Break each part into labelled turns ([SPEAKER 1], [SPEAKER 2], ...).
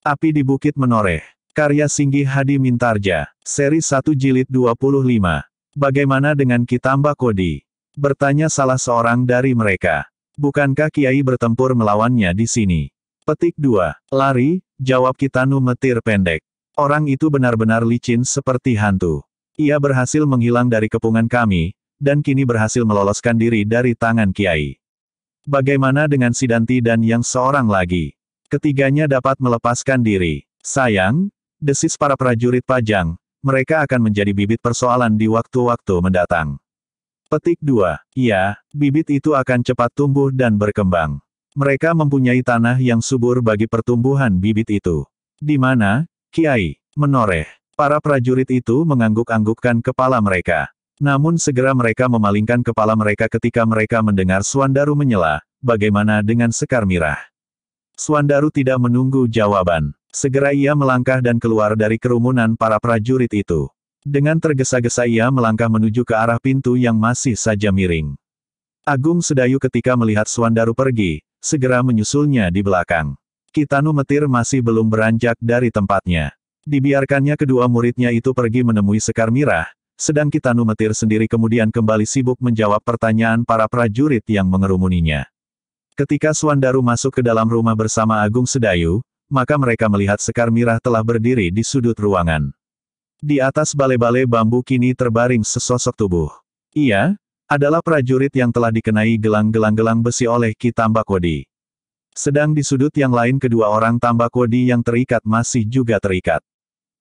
[SPEAKER 1] Api di Bukit Menoreh. Karya Singgi Hadi Mintarja. Seri 1 Jilid 25. Bagaimana dengan Kitamba Kodi? Bertanya salah seorang dari mereka. Bukankah Kiai bertempur melawannya di sini? Petik 2. Lari, jawab Kitanu metir pendek. Orang itu benar-benar licin seperti hantu. Ia berhasil menghilang dari kepungan kami, dan kini berhasil meloloskan diri dari tangan Kiai. Bagaimana dengan Sidanti dan yang seorang lagi? Ketiganya dapat melepaskan diri. Sayang, desis para prajurit pajang, mereka akan menjadi bibit persoalan di waktu-waktu mendatang. Petik 2. Ya, bibit itu akan cepat tumbuh dan berkembang. Mereka mempunyai tanah yang subur bagi pertumbuhan bibit itu. Di mana, Kiai, menoreh, para prajurit itu mengangguk-anggukkan kepala mereka. Namun segera mereka memalingkan kepala mereka ketika mereka mendengar Suandaru menyela, bagaimana dengan Sekar Mirah. Suandaru tidak menunggu jawaban. Segera ia melangkah dan keluar dari kerumunan para prajurit itu. Dengan tergesa-gesa ia melangkah menuju ke arah pintu yang masih saja miring. Agung Sedayu ketika melihat Suandaru pergi, segera menyusulnya di belakang. Kitanu Metir masih belum beranjak dari tempatnya. Dibiarkannya kedua muridnya itu pergi menemui Sekar Mirah, sedang Kitanu Metir sendiri kemudian kembali sibuk menjawab pertanyaan para prajurit yang mengerumuninya. Ketika Suandaru masuk ke dalam rumah bersama Agung Sedayu, maka mereka melihat Sekar Mirah telah berdiri di sudut ruangan. Di atas bale-bale bambu kini terbaring sesosok tubuh. Ia, adalah prajurit yang telah dikenai gelang-gelang-gelang besi oleh Ki Tambakwadi. Sedang di sudut yang lain kedua orang Tambakwadi yang terikat masih juga terikat.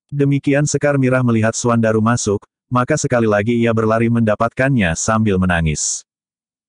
[SPEAKER 1] Demikian Sekar Mirah melihat Suandaru masuk, maka sekali lagi ia berlari mendapatkannya sambil menangis.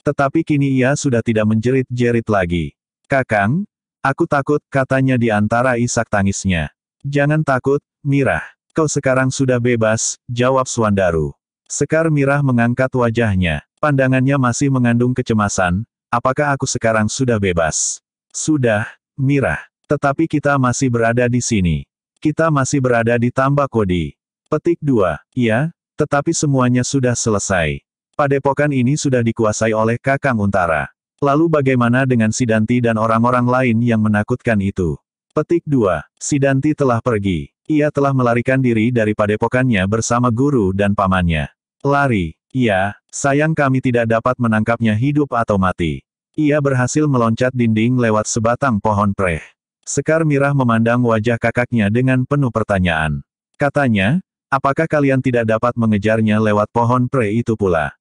[SPEAKER 1] Tetapi kini ia sudah tidak menjerit-jerit lagi. Kakang, aku takut, katanya di antara isak tangisnya. Jangan takut, Mirah. Kau sekarang sudah bebas, jawab Suandaru. Sekar Mirah mengangkat wajahnya. Pandangannya masih mengandung kecemasan, apakah aku sekarang sudah bebas? Sudah, Mirah. Tetapi kita masih berada di sini. Kita masih berada di Tambak Kodi. Petik 2. Ya, tetapi semuanya sudah selesai. Padepokan ini sudah dikuasai oleh Kakang Untara. Lalu bagaimana dengan Sidanti dan orang-orang lain yang menakutkan itu? Petik 2. Sidanti telah pergi. Ia telah melarikan diri dari padepokannya bersama guru dan pamannya. Lari. Ya, sayang kami tidak dapat menangkapnya hidup atau mati. Ia berhasil meloncat dinding lewat sebatang pohon preh. Sekar Mirah memandang wajah kakaknya dengan penuh pertanyaan. Katanya, apakah kalian tidak dapat mengejarnya lewat pohon preh itu pula?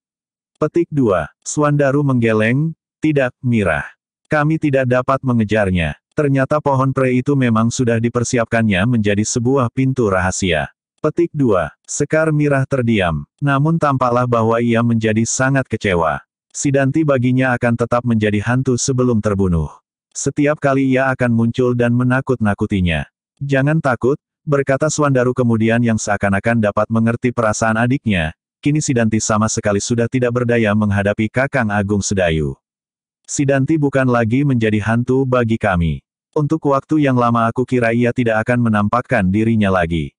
[SPEAKER 1] Petik 2. Swandaru menggeleng, tidak, Mirah. Kami tidak dapat mengejarnya. Ternyata pohon pre itu memang sudah dipersiapkannya menjadi sebuah pintu rahasia. Petik 2. Sekar Mirah terdiam. Namun tampaklah bahwa ia menjadi sangat kecewa. Sidanti baginya akan tetap menjadi hantu sebelum terbunuh. Setiap kali ia akan muncul dan menakut-nakutinya. Jangan takut, berkata Swandaru kemudian yang seakan-akan dapat mengerti perasaan adiknya, kini Sidanti sama sekali sudah tidak berdaya menghadapi Kakang Agung Sedayu. Sidanti bukan lagi menjadi hantu bagi kami. Untuk waktu yang lama aku kira ia tidak akan menampakkan dirinya lagi.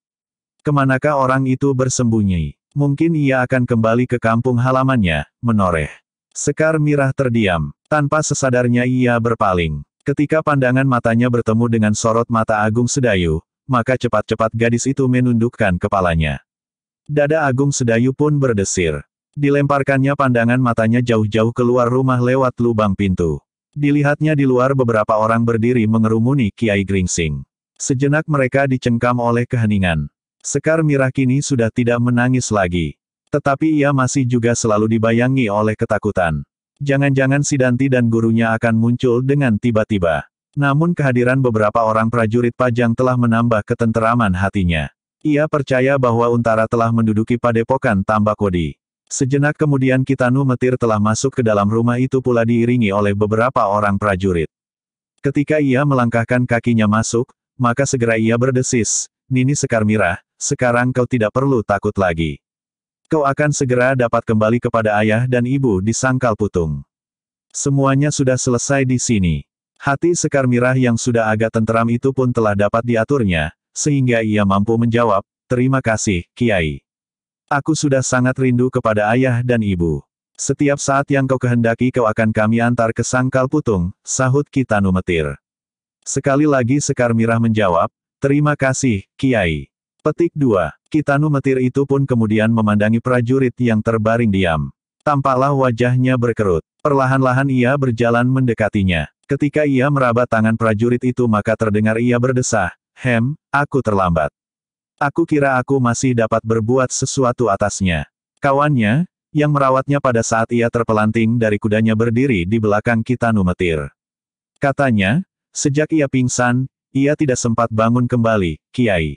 [SPEAKER 1] Kemanakah orang itu bersembunyi? Mungkin ia akan kembali ke kampung halamannya, menoreh. Sekar Mirah terdiam, tanpa sesadarnya ia berpaling. Ketika pandangan matanya bertemu dengan sorot mata Agung Sedayu, maka cepat-cepat gadis itu menundukkan kepalanya. Dada Agung Sedayu pun berdesir. Dilemparkannya pandangan matanya jauh-jauh keluar rumah lewat lubang pintu. Dilihatnya di luar beberapa orang berdiri mengerumuni Kiai Gringsing. Sejenak mereka dicengkam oleh keheningan. Sekar Mirah kini sudah tidak menangis lagi. Tetapi ia masih juga selalu dibayangi oleh ketakutan. Jangan-jangan Sidanti dan gurunya akan muncul dengan tiba-tiba. Namun kehadiran beberapa orang prajurit pajang telah menambah ketenteraman hatinya. Ia percaya bahwa Untara telah menduduki padepokan Tambakodi. Sejenak kemudian Kitanu Metir telah masuk ke dalam rumah itu pula diiringi oleh beberapa orang prajurit. Ketika ia melangkahkan kakinya masuk, maka segera ia berdesis, Nini Sekar Mirah, sekarang kau tidak perlu takut lagi. Kau akan segera dapat kembali kepada ayah dan ibu di Sangkal Putung. Semuanya sudah selesai di sini. Hati Sekar Mirah yang sudah agak tenteram itu pun telah dapat diaturnya, sehingga ia mampu menjawab, terima kasih, Kiai. Aku sudah sangat rindu kepada ayah dan ibu. Setiap saat yang kau kehendaki kau akan kami antar ke sangkal putung, sahut Kitanu Metir. Sekali lagi Sekar Mirah menjawab, terima kasih, Kiai. Petik 2. Kitanu Metir itu pun kemudian memandangi prajurit yang terbaring diam. Tampaklah wajahnya berkerut. Perlahan-lahan ia berjalan mendekatinya. Ketika ia meraba tangan prajurit itu maka terdengar ia berdesah, Hem, aku terlambat. Aku kira aku masih dapat berbuat sesuatu atasnya. Kawannya, yang merawatnya pada saat ia terpelanting dari kudanya berdiri di belakang Kitanu Metir. Katanya, sejak ia pingsan, ia tidak sempat bangun kembali, Kiai.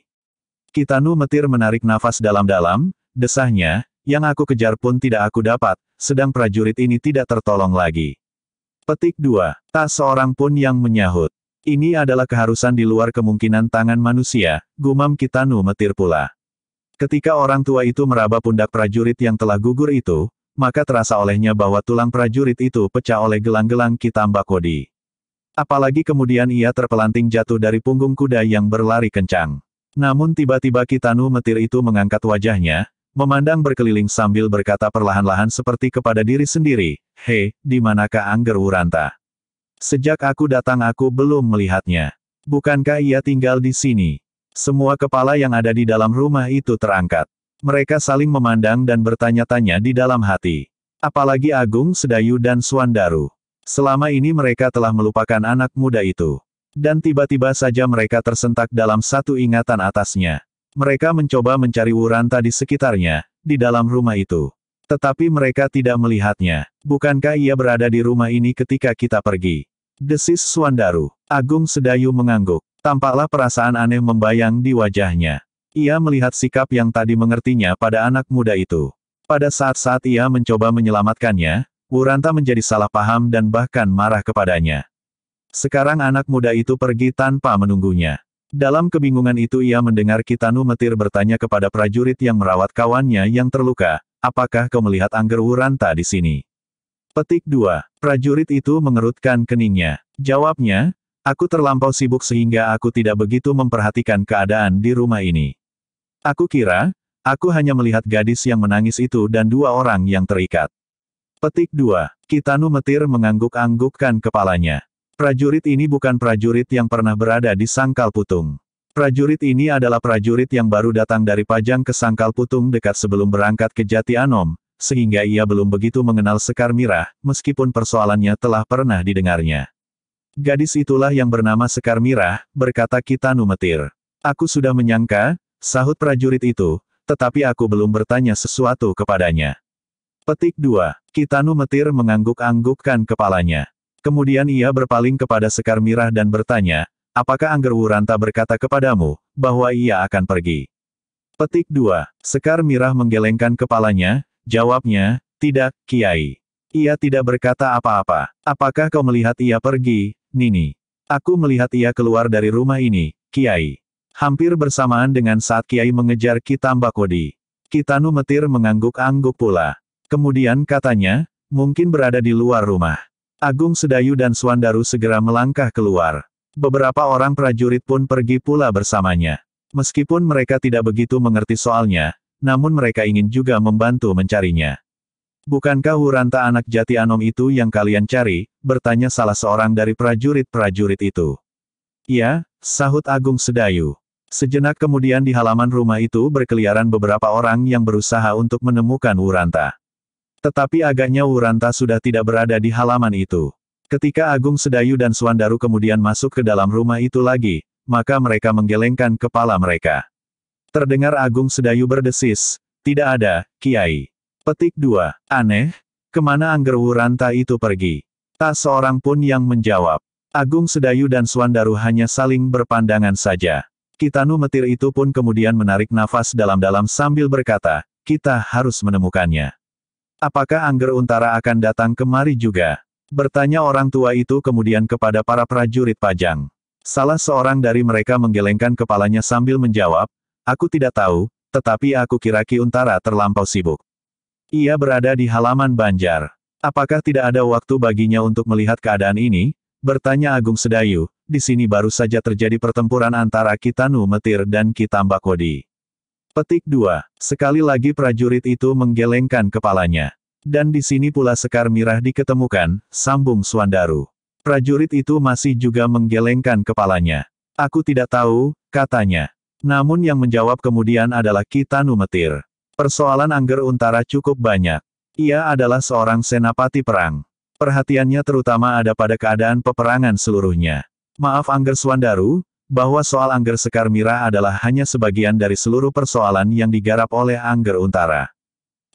[SPEAKER 1] Kitanu Metir menarik nafas dalam-dalam, desahnya, yang aku kejar pun tidak aku dapat, sedang prajurit ini tidak tertolong lagi. Petik 2. Tak seorang pun yang menyahut. Ini adalah keharusan di luar kemungkinan tangan manusia, gumam Kitanu metir pula. Ketika orang tua itu meraba pundak prajurit yang telah gugur itu, maka terasa olehnya bahwa tulang prajurit itu pecah oleh gelang-gelang kitambakodi. Apalagi kemudian ia terpelanting jatuh dari punggung kuda yang berlari kencang. Namun tiba-tiba Kitanu metir itu mengangkat wajahnya, memandang berkeliling sambil berkata perlahan-lahan seperti kepada diri sendiri, Hei, di manakah Angger Wuranta? Sejak aku datang aku belum melihatnya. Bukankah ia tinggal di sini? Semua kepala yang ada di dalam rumah itu terangkat. Mereka saling memandang dan bertanya-tanya di dalam hati. Apalagi Agung Sedayu dan Suandaru. Selama ini mereka telah melupakan anak muda itu. Dan tiba-tiba saja mereka tersentak dalam satu ingatan atasnya. Mereka mencoba mencari Wuranta di sekitarnya, di dalam rumah itu. Tetapi mereka tidak melihatnya. Bukankah ia berada di rumah ini ketika kita pergi? Desis Suandaru. Agung Sedayu mengangguk. Tampaklah perasaan aneh membayang di wajahnya. Ia melihat sikap yang tadi mengertinya pada anak muda itu. Pada saat-saat ia mencoba menyelamatkannya, Wuranta menjadi salah paham dan bahkan marah kepadanya. Sekarang anak muda itu pergi tanpa menunggunya. Dalam kebingungan itu ia mendengar Kitanu Metir bertanya kepada prajurit yang merawat kawannya yang terluka, apakah kau melihat Angger Wuranta di sini? Petik 2. Prajurit itu mengerutkan keningnya. Jawabnya, aku terlampau sibuk sehingga aku tidak begitu memperhatikan keadaan di rumah ini. Aku kira, aku hanya melihat gadis yang menangis itu dan dua orang yang terikat. Petik 2. Kitanu Metir mengangguk-anggukkan kepalanya. Prajurit ini bukan prajurit yang pernah berada di Sangkal Putung. Prajurit ini adalah prajurit yang baru datang dari Pajang ke Sangkal Putung dekat sebelum berangkat ke Jati Anom, sehingga ia belum begitu mengenal Sekar Mirah, meskipun persoalannya telah pernah didengarnya. Gadis itulah yang bernama Sekar Mirah, berkata Kitanu Metir. Aku sudah menyangka, sahut prajurit itu, tetapi aku belum bertanya sesuatu kepadanya. Petik 2. Kitanu Metir mengangguk-anggukkan kepalanya. Kemudian ia berpaling kepada Sekar Mirah dan bertanya, apakah Angger Wuranta berkata kepadamu, bahwa ia akan pergi? Petik 2. Sekar Mirah menggelengkan kepalanya, Jawabnya, tidak, Kiai. Ia tidak berkata apa-apa. Apakah kau melihat ia pergi, Nini? Aku melihat ia keluar dari rumah ini, Kiai. Hampir bersamaan dengan saat Kiai mengejar Kitambakodi. Kitanu Metir mengangguk-angguk pula. Kemudian katanya, mungkin berada di luar rumah. Agung Sedayu dan Suandaru segera melangkah keluar. Beberapa orang prajurit pun pergi pula bersamanya. Meskipun mereka tidak begitu mengerti soalnya, namun mereka ingin juga membantu mencarinya. Bukankah Wuranta anak jati Anom itu yang kalian cari? bertanya salah seorang dari prajurit-prajurit itu. Ya, sahut Agung Sedayu. Sejenak kemudian di halaman rumah itu berkeliaran beberapa orang yang berusaha untuk menemukan Wuranta. Tetapi agaknya Wuranta sudah tidak berada di halaman itu. Ketika Agung Sedayu dan Suandaru kemudian masuk ke dalam rumah itu lagi, maka mereka menggelengkan kepala mereka. Terdengar Agung Sedayu berdesis. Tidak ada, Kiai. Petik dua Aneh, kemana Anggerwu Ranta itu pergi? Tak seorang pun yang menjawab. Agung Sedayu dan Suandaru hanya saling berpandangan saja. Kitanu Metir itu pun kemudian menarik nafas dalam-dalam sambil berkata, kita harus menemukannya. Apakah Angger Untara akan datang kemari juga? Bertanya orang tua itu kemudian kepada para prajurit pajang. Salah seorang dari mereka menggelengkan kepalanya sambil menjawab, Aku tidak tahu, tetapi aku kira Ki Untara terlampau sibuk. Ia berada di halaman Banjar. Apakah tidak ada waktu baginya untuk melihat keadaan ini? Bertanya Agung Sedayu, di sini baru saja terjadi pertempuran antara Kitanu Metir dan Kitambak Petik 2. Sekali lagi prajurit itu menggelengkan kepalanya. Dan di sini pula Sekar Mirah diketemukan, sambung Suandaru. Prajurit itu masih juga menggelengkan kepalanya. Aku tidak tahu, katanya. Namun yang menjawab kemudian adalah kita numetir. Persoalan Angger Untara cukup banyak. Ia adalah seorang senapati perang. Perhatiannya terutama ada pada keadaan peperangan seluruhnya. Maaf Angger Swandaru, bahwa soal Angger Sekar Mira adalah hanya sebagian dari seluruh persoalan yang digarap oleh Angger Untara.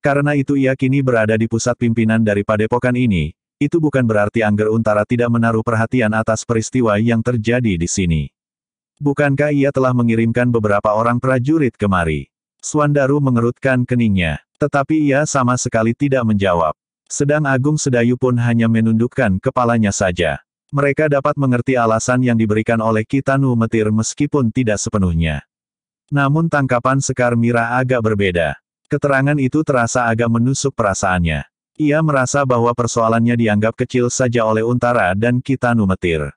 [SPEAKER 1] Karena itu ia kini berada di pusat pimpinan dari padepokan ini, itu bukan berarti Angger Untara tidak menaruh perhatian atas peristiwa yang terjadi di sini. Bukankah ia telah mengirimkan beberapa orang prajurit kemari? Suandaru mengerutkan keningnya. Tetapi ia sama sekali tidak menjawab. Sedang Agung Sedayu pun hanya menundukkan kepalanya saja. Mereka dapat mengerti alasan yang diberikan oleh Kitanu Metir meskipun tidak sepenuhnya. Namun tangkapan Sekar Mira agak berbeda. Keterangan itu terasa agak menusuk perasaannya. Ia merasa bahwa persoalannya dianggap kecil saja oleh Untara dan Kitanu Metir.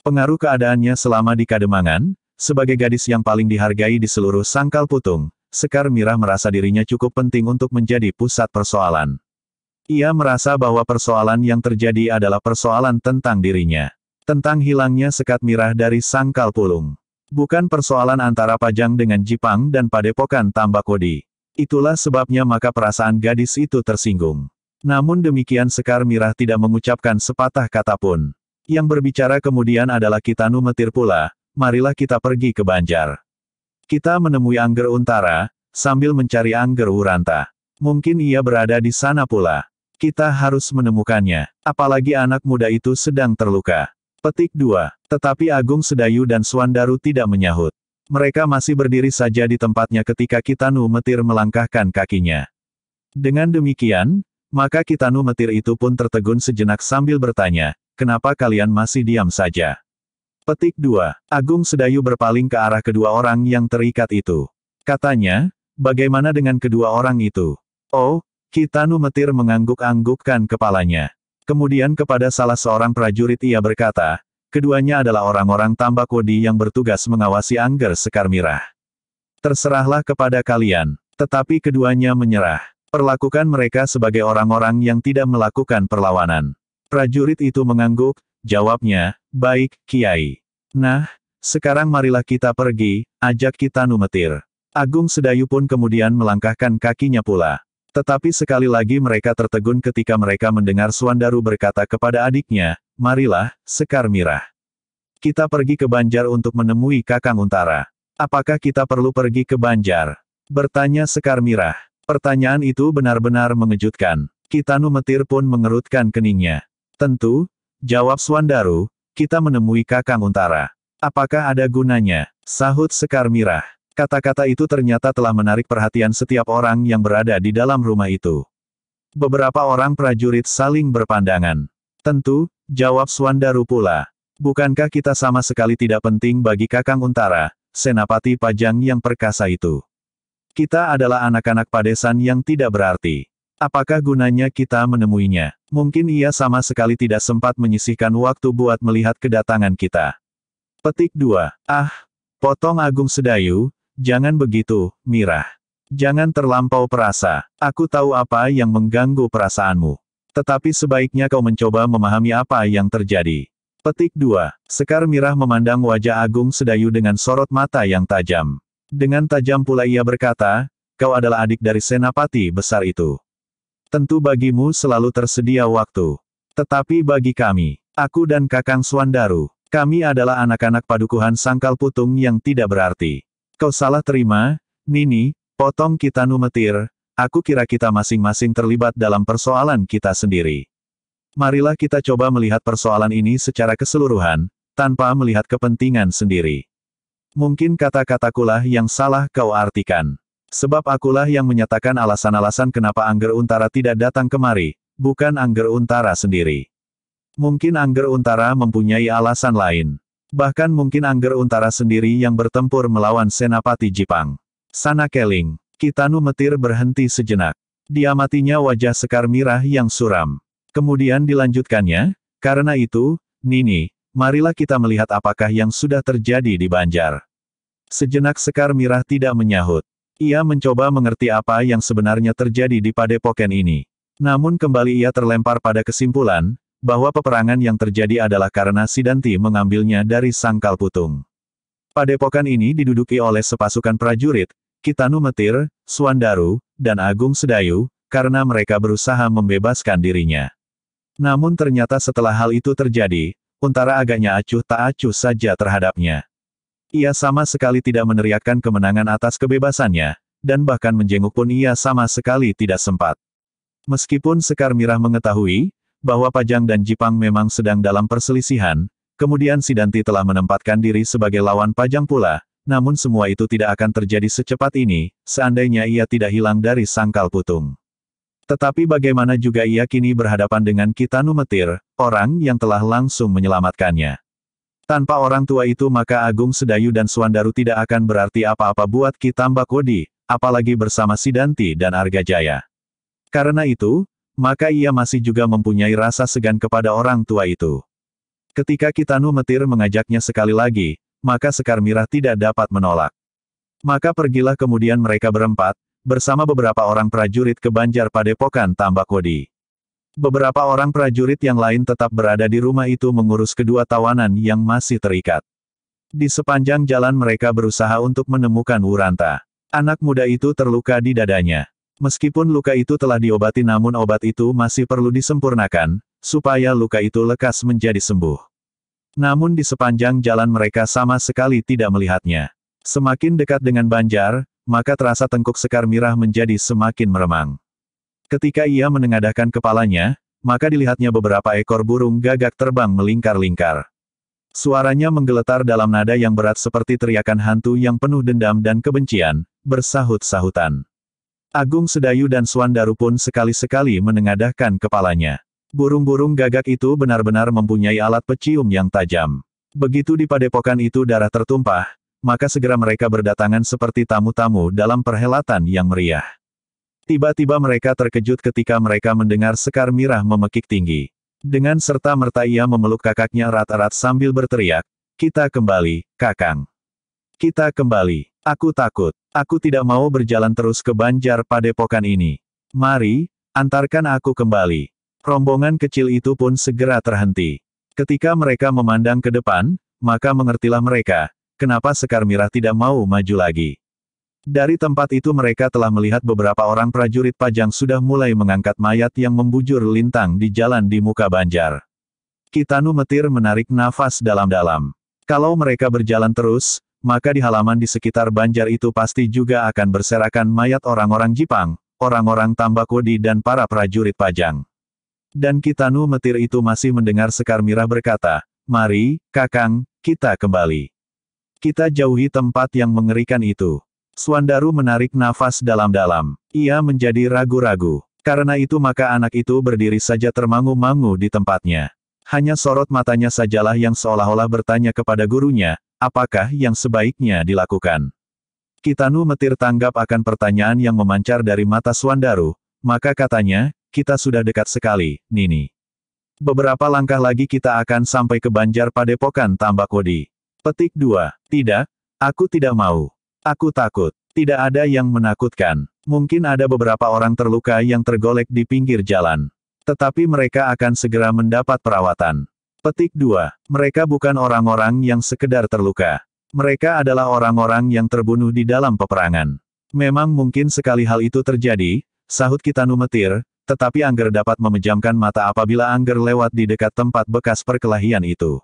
[SPEAKER 1] Pengaruh keadaannya selama di Kademangan, sebagai gadis yang paling dihargai di seluruh sangkal putung, Sekar Mirah merasa dirinya cukup penting untuk menjadi pusat persoalan. Ia merasa bahwa persoalan yang terjadi adalah persoalan tentang dirinya. Tentang hilangnya sekat mirah dari sangkal pulung. Bukan persoalan antara Pajang dengan Jipang dan Padepokan Tambakodi. Itulah sebabnya maka perasaan gadis itu tersinggung. Namun demikian Sekar Mirah tidak mengucapkan sepatah kata pun. Yang berbicara kemudian adalah Kitanu Metir pula, marilah kita pergi ke Banjar. Kita menemui Angger Untara, sambil mencari Angger Uranta. Mungkin ia berada di sana pula. Kita harus menemukannya, apalagi anak muda itu sedang terluka. Petik 2. Tetapi Agung Sedayu dan Swandaru tidak menyahut. Mereka masih berdiri saja di tempatnya ketika Kitanu Metir melangkahkan kakinya. Dengan demikian, maka Kitanu Metir itu pun tertegun sejenak sambil bertanya, kenapa kalian masih diam saja? Petik 2. Agung Sedayu berpaling ke arah kedua orang yang terikat itu. Katanya, bagaimana dengan kedua orang itu? Oh, Kitanu Metir mengangguk-anggukkan kepalanya. Kemudian kepada salah seorang prajurit ia berkata, keduanya adalah orang-orang Tambakodi yang bertugas mengawasi Angger Sekar Mirah. Terserahlah kepada kalian. Tetapi keduanya menyerah. Perlakukan mereka sebagai orang-orang yang tidak melakukan perlawanan. Prajurit itu mengangguk, jawabnya, baik, Kiai. Nah, sekarang marilah kita pergi, ajak kita numetir. Agung Sedayu pun kemudian melangkahkan kakinya pula. Tetapi sekali lagi mereka tertegun ketika mereka mendengar Suandaru berkata kepada adiknya, marilah, Sekar Mirah. Kita pergi ke Banjar untuk menemui Kakang Untara. Apakah kita perlu pergi ke Banjar? Bertanya Sekar Mirah. Pertanyaan itu benar-benar mengejutkan. Kitanu Metir pun mengerutkan keningnya. Tentu, jawab Swandaru, kita menemui Kakang Untara. Apakah ada gunanya? Sahut Sekar Mirah. Kata-kata itu ternyata telah menarik perhatian setiap orang yang berada di dalam rumah itu. Beberapa orang prajurit saling berpandangan. Tentu, jawab Swandaru pula. Bukankah kita sama sekali tidak penting bagi Kakang Untara, senapati pajang yang perkasa itu? Kita adalah anak-anak padesan yang tidak berarti. Apakah gunanya kita menemuinya? Mungkin ia sama sekali tidak sempat menyisihkan waktu buat melihat kedatangan kita. Petik 2. Ah, potong Agung Sedayu, jangan begitu, Mirah. Jangan terlampau perasa. Aku tahu apa yang mengganggu perasaanmu. Tetapi sebaiknya kau mencoba memahami apa yang terjadi. Petik 2. Sekar Mirah memandang wajah Agung Sedayu dengan sorot mata yang tajam. Dengan tajam pula ia berkata, kau adalah adik dari Senapati besar itu. Tentu bagimu selalu tersedia waktu. Tetapi bagi kami, aku dan Kakang Swandaru, kami adalah anak-anak padukuhan sangkal putung yang tidak berarti. Kau salah terima, Nini, potong kita numetir, aku kira kita masing-masing terlibat dalam persoalan kita sendiri. Marilah kita coba melihat persoalan ini secara keseluruhan, tanpa melihat kepentingan sendiri. Mungkin kata-katakulah yang salah kau artikan. Sebab akulah yang menyatakan alasan-alasan kenapa Angger Untara tidak datang kemari, bukan Angger Untara sendiri. Mungkin Angger Untara mempunyai alasan lain. Bahkan mungkin Angger Untara sendiri yang bertempur melawan Senapati Jipang. Sana Keling, Kitanu Metir berhenti sejenak. Diamatinya wajah Sekar Mirah yang suram. Kemudian dilanjutkannya, karena itu, Nini, marilah kita melihat apakah yang sudah terjadi di Banjar. Sejenak Sekar Mirah tidak menyahut. Ia mencoba mengerti apa yang sebenarnya terjadi di Padepokan ini. Namun kembali ia terlempar pada kesimpulan, bahwa peperangan yang terjadi adalah karena Sidanti mengambilnya dari sangkal putung. Padepokan ini diduduki oleh sepasukan prajurit, Kitanu Metir, Suandaru, dan Agung Sedayu, karena mereka berusaha membebaskan dirinya. Namun ternyata setelah hal itu terjadi, Untara agaknya acuh tak acuh saja terhadapnya. Ia sama sekali tidak meneriakkan kemenangan atas kebebasannya, dan bahkan menjenguk pun ia sama sekali tidak sempat. Meskipun Sekar Mirah mengetahui, bahwa Pajang dan Jipang memang sedang dalam perselisihan, kemudian Sidanti telah menempatkan diri sebagai lawan Pajang pula, namun semua itu tidak akan terjadi secepat ini, seandainya ia tidak hilang dari sangkal putung. Tetapi bagaimana juga ia kini berhadapan dengan Kitanu Metir, orang yang telah langsung menyelamatkannya. Tanpa orang tua itu maka Agung Sedayu dan Suandaru tidak akan berarti apa-apa buat Kitamba Kodi, apalagi bersama Sidanti dan Arga Jaya. Karena itu, maka ia masih juga mempunyai rasa segan kepada orang tua itu. Ketika Kitanu Metir mengajaknya sekali lagi, maka Sekar Mirah tidak dapat menolak. Maka pergilah kemudian mereka berempat, bersama beberapa orang prajurit ke Banjar Padepokan Tambak Wodi. Beberapa orang prajurit yang lain tetap berada di rumah itu mengurus kedua tawanan yang masih terikat. Di sepanjang jalan mereka berusaha untuk menemukan Uranta. Anak muda itu terluka di dadanya. Meskipun luka itu telah diobati namun obat itu masih perlu disempurnakan, supaya luka itu lekas menjadi sembuh. Namun di sepanjang jalan mereka sama sekali tidak melihatnya. Semakin dekat dengan Banjar, maka terasa tengkuk Sekar Mirah menjadi semakin meremang. Ketika ia menengadahkan kepalanya, maka dilihatnya beberapa ekor burung gagak terbang melingkar-lingkar. Suaranya menggeletar dalam nada yang berat seperti teriakan hantu yang penuh dendam dan kebencian, bersahut-sahutan. Agung Sedayu dan Swandaru pun sekali-sekali menengadahkan kepalanya. Burung-burung gagak itu benar-benar mempunyai alat pecium yang tajam. Begitu di padepokan itu darah tertumpah, maka segera mereka berdatangan seperti tamu-tamu dalam perhelatan yang meriah. Tiba-tiba mereka terkejut ketika mereka mendengar Sekar Mirah memekik tinggi. Dengan serta merta ia memeluk kakaknya rat-rat sambil berteriak, kita kembali, kakang. Kita kembali. Aku takut. Aku tidak mau berjalan terus ke Banjar Padepokan ini. Mari, antarkan aku kembali. Rombongan kecil itu pun segera terhenti. Ketika mereka memandang ke depan, maka mengertilah mereka, kenapa Sekar Mirah tidak mau maju lagi. Dari tempat itu mereka telah melihat beberapa orang prajurit pajang sudah mulai mengangkat mayat yang membujur lintang di jalan di muka banjar. Kitanu Metir menarik nafas dalam-dalam. Kalau mereka berjalan terus, maka di halaman di sekitar banjar itu pasti juga akan berserakan mayat orang-orang Jipang, orang-orang Tambakudi dan para prajurit pajang. Dan Kitanu Metir itu masih mendengar Sekar Mirah berkata, Mari, Kakang, kita kembali. Kita jauhi tempat yang mengerikan itu. Suandaru menarik nafas dalam-dalam. Ia menjadi ragu-ragu. Karena itu maka anak itu berdiri saja termangu-mangu di tempatnya. Hanya sorot matanya sajalah yang seolah-olah bertanya kepada gurunya, apakah yang sebaiknya dilakukan. Kitanu metir tanggap akan pertanyaan yang memancar dari mata Suandaru, maka katanya, kita sudah dekat sekali, Nini. Beberapa langkah lagi kita akan sampai ke Banjar Padepokan Tambak Wodi. Petik 2. Tidak, aku tidak mau. Aku takut. Tidak ada yang menakutkan. Mungkin ada beberapa orang terluka yang tergolek di pinggir jalan. Tetapi mereka akan segera mendapat perawatan. Petik 2. Mereka bukan orang-orang yang sekedar terluka. Mereka adalah orang-orang yang terbunuh di dalam peperangan. Memang mungkin sekali hal itu terjadi, sahut Kitanu metir, tetapi Angger dapat memejamkan mata apabila Angger lewat di dekat tempat bekas perkelahian itu.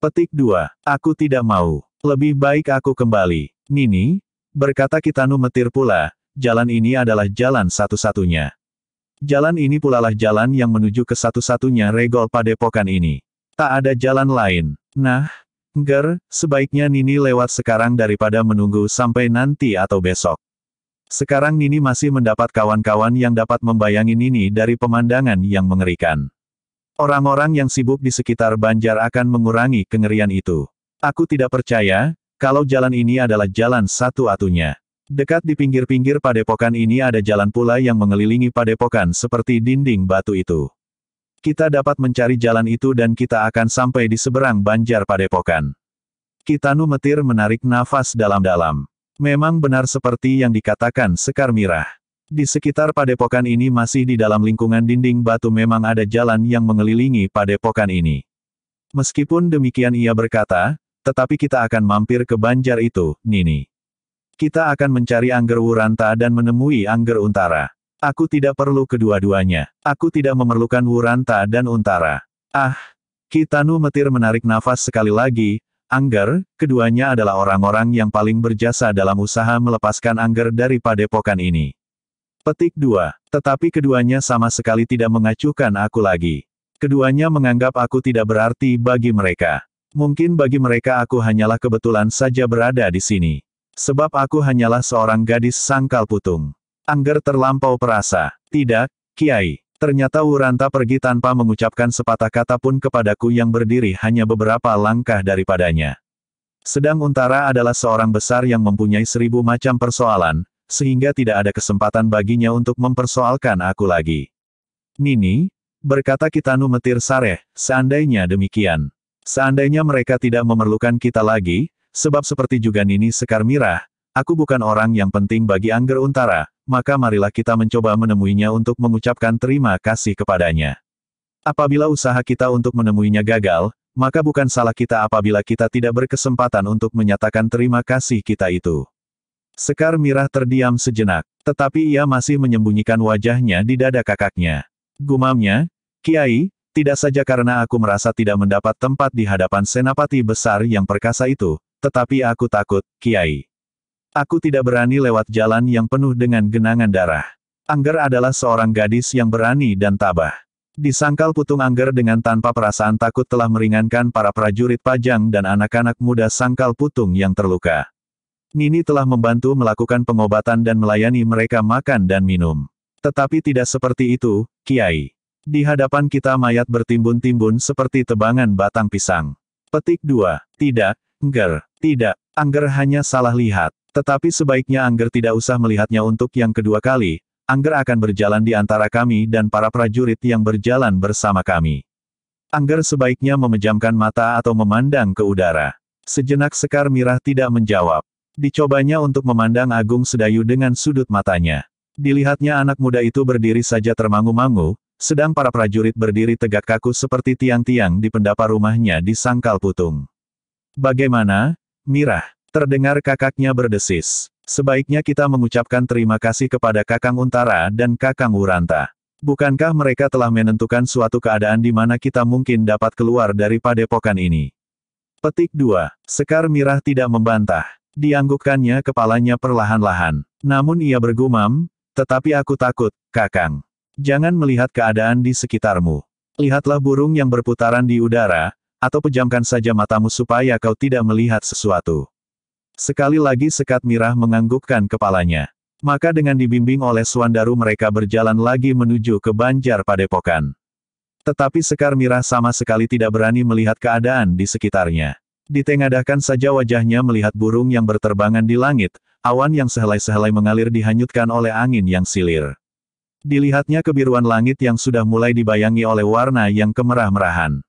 [SPEAKER 1] Petik 2. Aku tidak mau. Lebih baik aku kembali. Nini, berkata Kitanu Metir pula, jalan ini adalah jalan satu-satunya. Jalan ini pula lah jalan yang menuju ke satu-satunya regol padepokan ini. Tak ada jalan lain. Nah, Ger, sebaiknya Nini lewat sekarang daripada menunggu sampai nanti atau besok. Sekarang Nini masih mendapat kawan-kawan yang dapat membayangi Nini dari pemandangan yang mengerikan. Orang-orang yang sibuk di sekitar banjar akan mengurangi kengerian itu. Aku tidak percaya, kalau jalan ini adalah jalan satu-atunya. Dekat di pinggir-pinggir padepokan ini ada jalan pula yang mengelilingi padepokan seperti dinding batu itu. Kita dapat mencari jalan itu dan kita akan sampai di seberang banjar padepokan. Kitanu Metir menarik nafas dalam-dalam. Memang benar seperti yang dikatakan Sekar Mirah. Di sekitar padepokan ini masih di dalam lingkungan dinding batu memang ada jalan yang mengelilingi padepokan ini. Meskipun demikian ia berkata, tetapi kita akan mampir ke banjar itu, Nini. Kita akan mencari Angger Wuranta dan menemui Angger Untara. Aku tidak perlu kedua-duanya. Aku tidak memerlukan Wuranta dan Untara. Ah, Kitanu Metir menarik nafas sekali lagi. Angger, keduanya adalah orang-orang yang paling berjasa dalam usaha melepaskan Angger dari padepokan ini. Petik 2. Tetapi keduanya sama sekali tidak mengacuhkan aku lagi. Keduanya menganggap aku tidak berarti bagi mereka. Mungkin bagi mereka aku hanyalah kebetulan saja berada di sini. Sebab aku hanyalah seorang gadis sangkal putung. Angger terlampau perasa. Tidak, Kiai. Ternyata Wuranta pergi tanpa mengucapkan sepatah kata pun kepadaku yang berdiri hanya beberapa langkah daripadanya. Sedang Untara adalah seorang besar yang mempunyai seribu macam persoalan, sehingga tidak ada kesempatan baginya untuk mempersoalkan aku lagi. Nini, berkata Kitanu Metir Sareh, seandainya demikian. Seandainya mereka tidak memerlukan kita lagi, sebab seperti juga Nini Sekar Mirah, aku bukan orang yang penting bagi Angger Untara, maka marilah kita mencoba menemuinya untuk mengucapkan terima kasih kepadanya. Apabila usaha kita untuk menemuinya gagal, maka bukan salah kita apabila kita tidak berkesempatan untuk menyatakan terima kasih kita itu. Sekar Mirah terdiam sejenak, tetapi ia masih menyembunyikan wajahnya di dada kakaknya. Gumamnya, Kiai, tidak saja karena aku merasa tidak mendapat tempat di hadapan senapati besar yang perkasa itu, tetapi aku takut, Kiai. Aku tidak berani lewat jalan yang penuh dengan genangan darah. Angger adalah seorang gadis yang berani dan tabah. Disangkal putung Angger dengan tanpa perasaan takut telah meringankan para prajurit pajang dan anak-anak muda sangkal putung yang terluka. Nini telah membantu melakukan pengobatan dan melayani mereka makan dan minum. Tetapi tidak seperti itu, Kiai. Di hadapan kita mayat bertimbun-timbun seperti tebangan batang pisang. Petik 2. Tidak, Angger. Tidak, Angger hanya salah lihat. Tetapi sebaiknya Angger tidak usah melihatnya untuk yang kedua kali, Angger akan berjalan di antara kami dan para prajurit yang berjalan bersama kami. Angger sebaiknya memejamkan mata atau memandang ke udara. Sejenak Sekar Mirah tidak menjawab. Dicobanya untuk memandang Agung Sedayu dengan sudut matanya. Dilihatnya anak muda itu berdiri saja termangu-mangu, sedang para prajurit berdiri tegak kaku seperti tiang-tiang di pendapa rumahnya di Sangkal Putung. Bagaimana, Mirah? Terdengar kakaknya berdesis. Sebaiknya kita mengucapkan terima kasih kepada Kakang Untara dan Kakang Uranta. Bukankah mereka telah menentukan suatu keadaan di mana kita mungkin dapat keluar dari padepokan ini? Petik 2. Sekar Mirah tidak membantah. Dianggukkannya kepalanya perlahan-lahan. Namun ia bergumam, tetapi aku takut, Kakang. Jangan melihat keadaan di sekitarmu. Lihatlah burung yang berputaran di udara, atau pejamkan saja matamu supaya kau tidak melihat sesuatu. Sekali lagi Sekat Mirah menganggukkan kepalanya. Maka dengan dibimbing oleh Suandaru mereka berjalan lagi menuju ke Banjar Padepokan. Tetapi Sekar Mirah sama sekali tidak berani melihat keadaan di sekitarnya. Ditengadahkan saja wajahnya melihat burung yang berterbangan di langit, awan yang sehelai-sehelai mengalir dihanyutkan oleh angin yang silir. Dilihatnya kebiruan langit yang sudah mulai dibayangi oleh warna yang kemerah-merahan.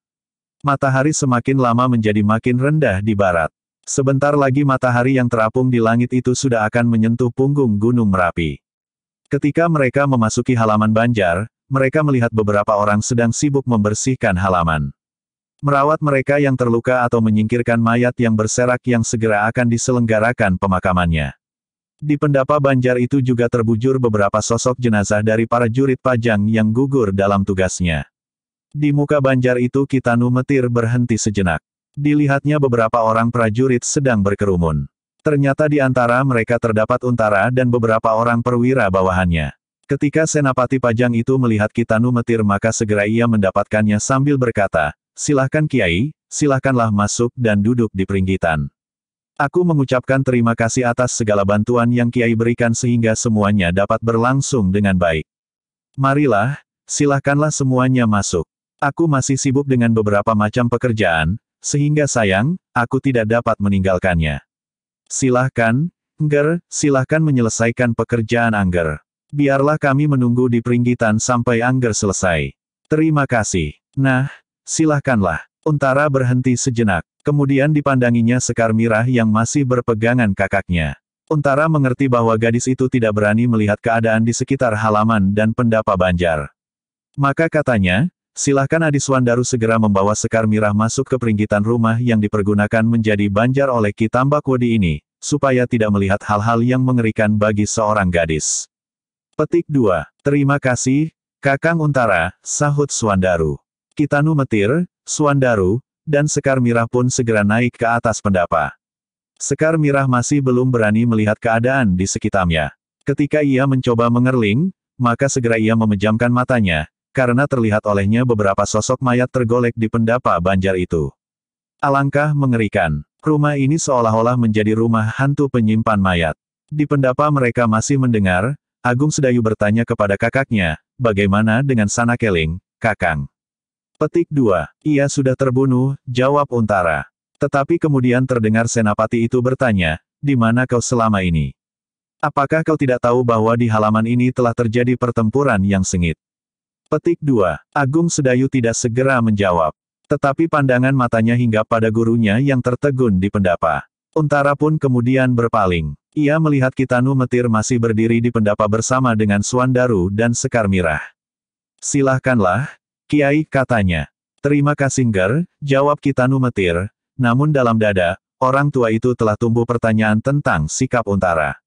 [SPEAKER 1] Matahari semakin lama menjadi makin rendah di barat. Sebentar lagi matahari yang terapung di langit itu sudah akan menyentuh punggung Gunung Merapi. Ketika mereka memasuki halaman Banjar, mereka melihat beberapa orang sedang sibuk membersihkan halaman. Merawat mereka yang terluka atau menyingkirkan mayat yang berserak yang segera akan diselenggarakan pemakamannya. Di pendapa Banjar itu juga terbujur beberapa sosok jenazah dari para jurid pajang yang gugur dalam tugasnya. Di muka Banjar itu Kitanu Metir berhenti sejenak. Dilihatnya beberapa orang prajurit sedang berkerumun. Ternyata di antara mereka terdapat untara dan beberapa orang perwira bawahannya. Ketika Senapati Pajang itu melihat Kitanu Metir maka segera ia mendapatkannya sambil berkata, Silahkan Kiai, silahkanlah masuk dan duduk di peringgitan. Aku mengucapkan terima kasih atas segala bantuan yang Kiai berikan sehingga semuanya dapat berlangsung dengan baik. Marilah, silahkanlah semuanya masuk. Aku masih sibuk dengan beberapa macam pekerjaan, sehingga sayang, aku tidak dapat meninggalkannya. Silahkan, Angger, silahkan menyelesaikan pekerjaan Angger. Biarlah kami menunggu di peringgitan sampai Angger selesai. Terima kasih. Nah, silahkanlah. Untara berhenti sejenak, kemudian dipandanginya Sekar Mirah yang masih berpegangan kakaknya. Untara mengerti bahwa gadis itu tidak berani melihat keadaan di sekitar halaman dan pendapa Banjar. Maka katanya, silahkan Swandaru segera membawa Sekar Mirah masuk ke peringgitan rumah yang dipergunakan menjadi banjar oleh Kitambak Kodi ini, supaya tidak melihat hal-hal yang mengerikan bagi seorang gadis. Petik 2. Terima kasih, Kakang Untara, sahut Swandaru. Kitanu Metir, Suandaru, dan Sekar Mirah pun segera naik ke atas pendapa. Sekar Mirah masih belum berani melihat keadaan di sekitarnya. Ketika ia mencoba mengerling, maka segera ia memejamkan matanya, karena terlihat olehnya beberapa sosok mayat tergolek di pendapa banjar itu. Alangkah mengerikan, rumah ini seolah-olah menjadi rumah hantu penyimpan mayat. Di pendapa mereka masih mendengar, Agung Sedayu bertanya kepada kakaknya, bagaimana dengan Sana Keling, kakang? Petik 2. Ia sudah terbunuh, jawab Untara. Tetapi kemudian terdengar Senapati itu bertanya, di mana kau selama ini? Apakah kau tidak tahu bahwa di halaman ini telah terjadi pertempuran yang sengit? Petik 2. Agung Sedayu tidak segera menjawab. Tetapi pandangan matanya hingga pada gurunya yang tertegun di pendapa. Untara pun kemudian berpaling. Ia melihat Kitanu Metir masih berdiri di pendapa bersama dengan Suandaru dan Sekar Mirah. Silahkanlah, Kiai, katanya. Terima kasih Ger, jawab Kitanu Metir, namun dalam dada, orang tua itu telah tumbuh pertanyaan tentang sikap Untara.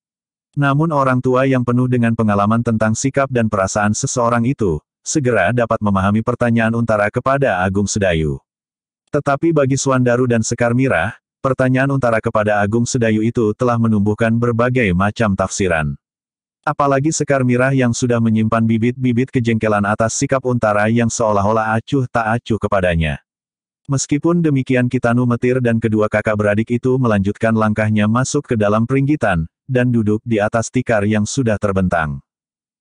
[SPEAKER 1] Namun orang tua yang penuh dengan pengalaman tentang sikap dan perasaan seseorang itu, segera dapat memahami pertanyaan Untara kepada Agung Sedayu. Tetapi bagi Suandaru dan Sekar Mirah, pertanyaan Untara kepada Agung Sedayu itu telah menumbuhkan berbagai macam tafsiran. Apalagi sekar mirah yang sudah menyimpan bibit-bibit kejengkelan atas sikap untara yang seolah-olah acuh tak acuh kepadanya. Meskipun demikian Kitanu Metir dan kedua kakak beradik itu melanjutkan langkahnya masuk ke dalam peringgitan, dan duduk di atas tikar yang sudah terbentang.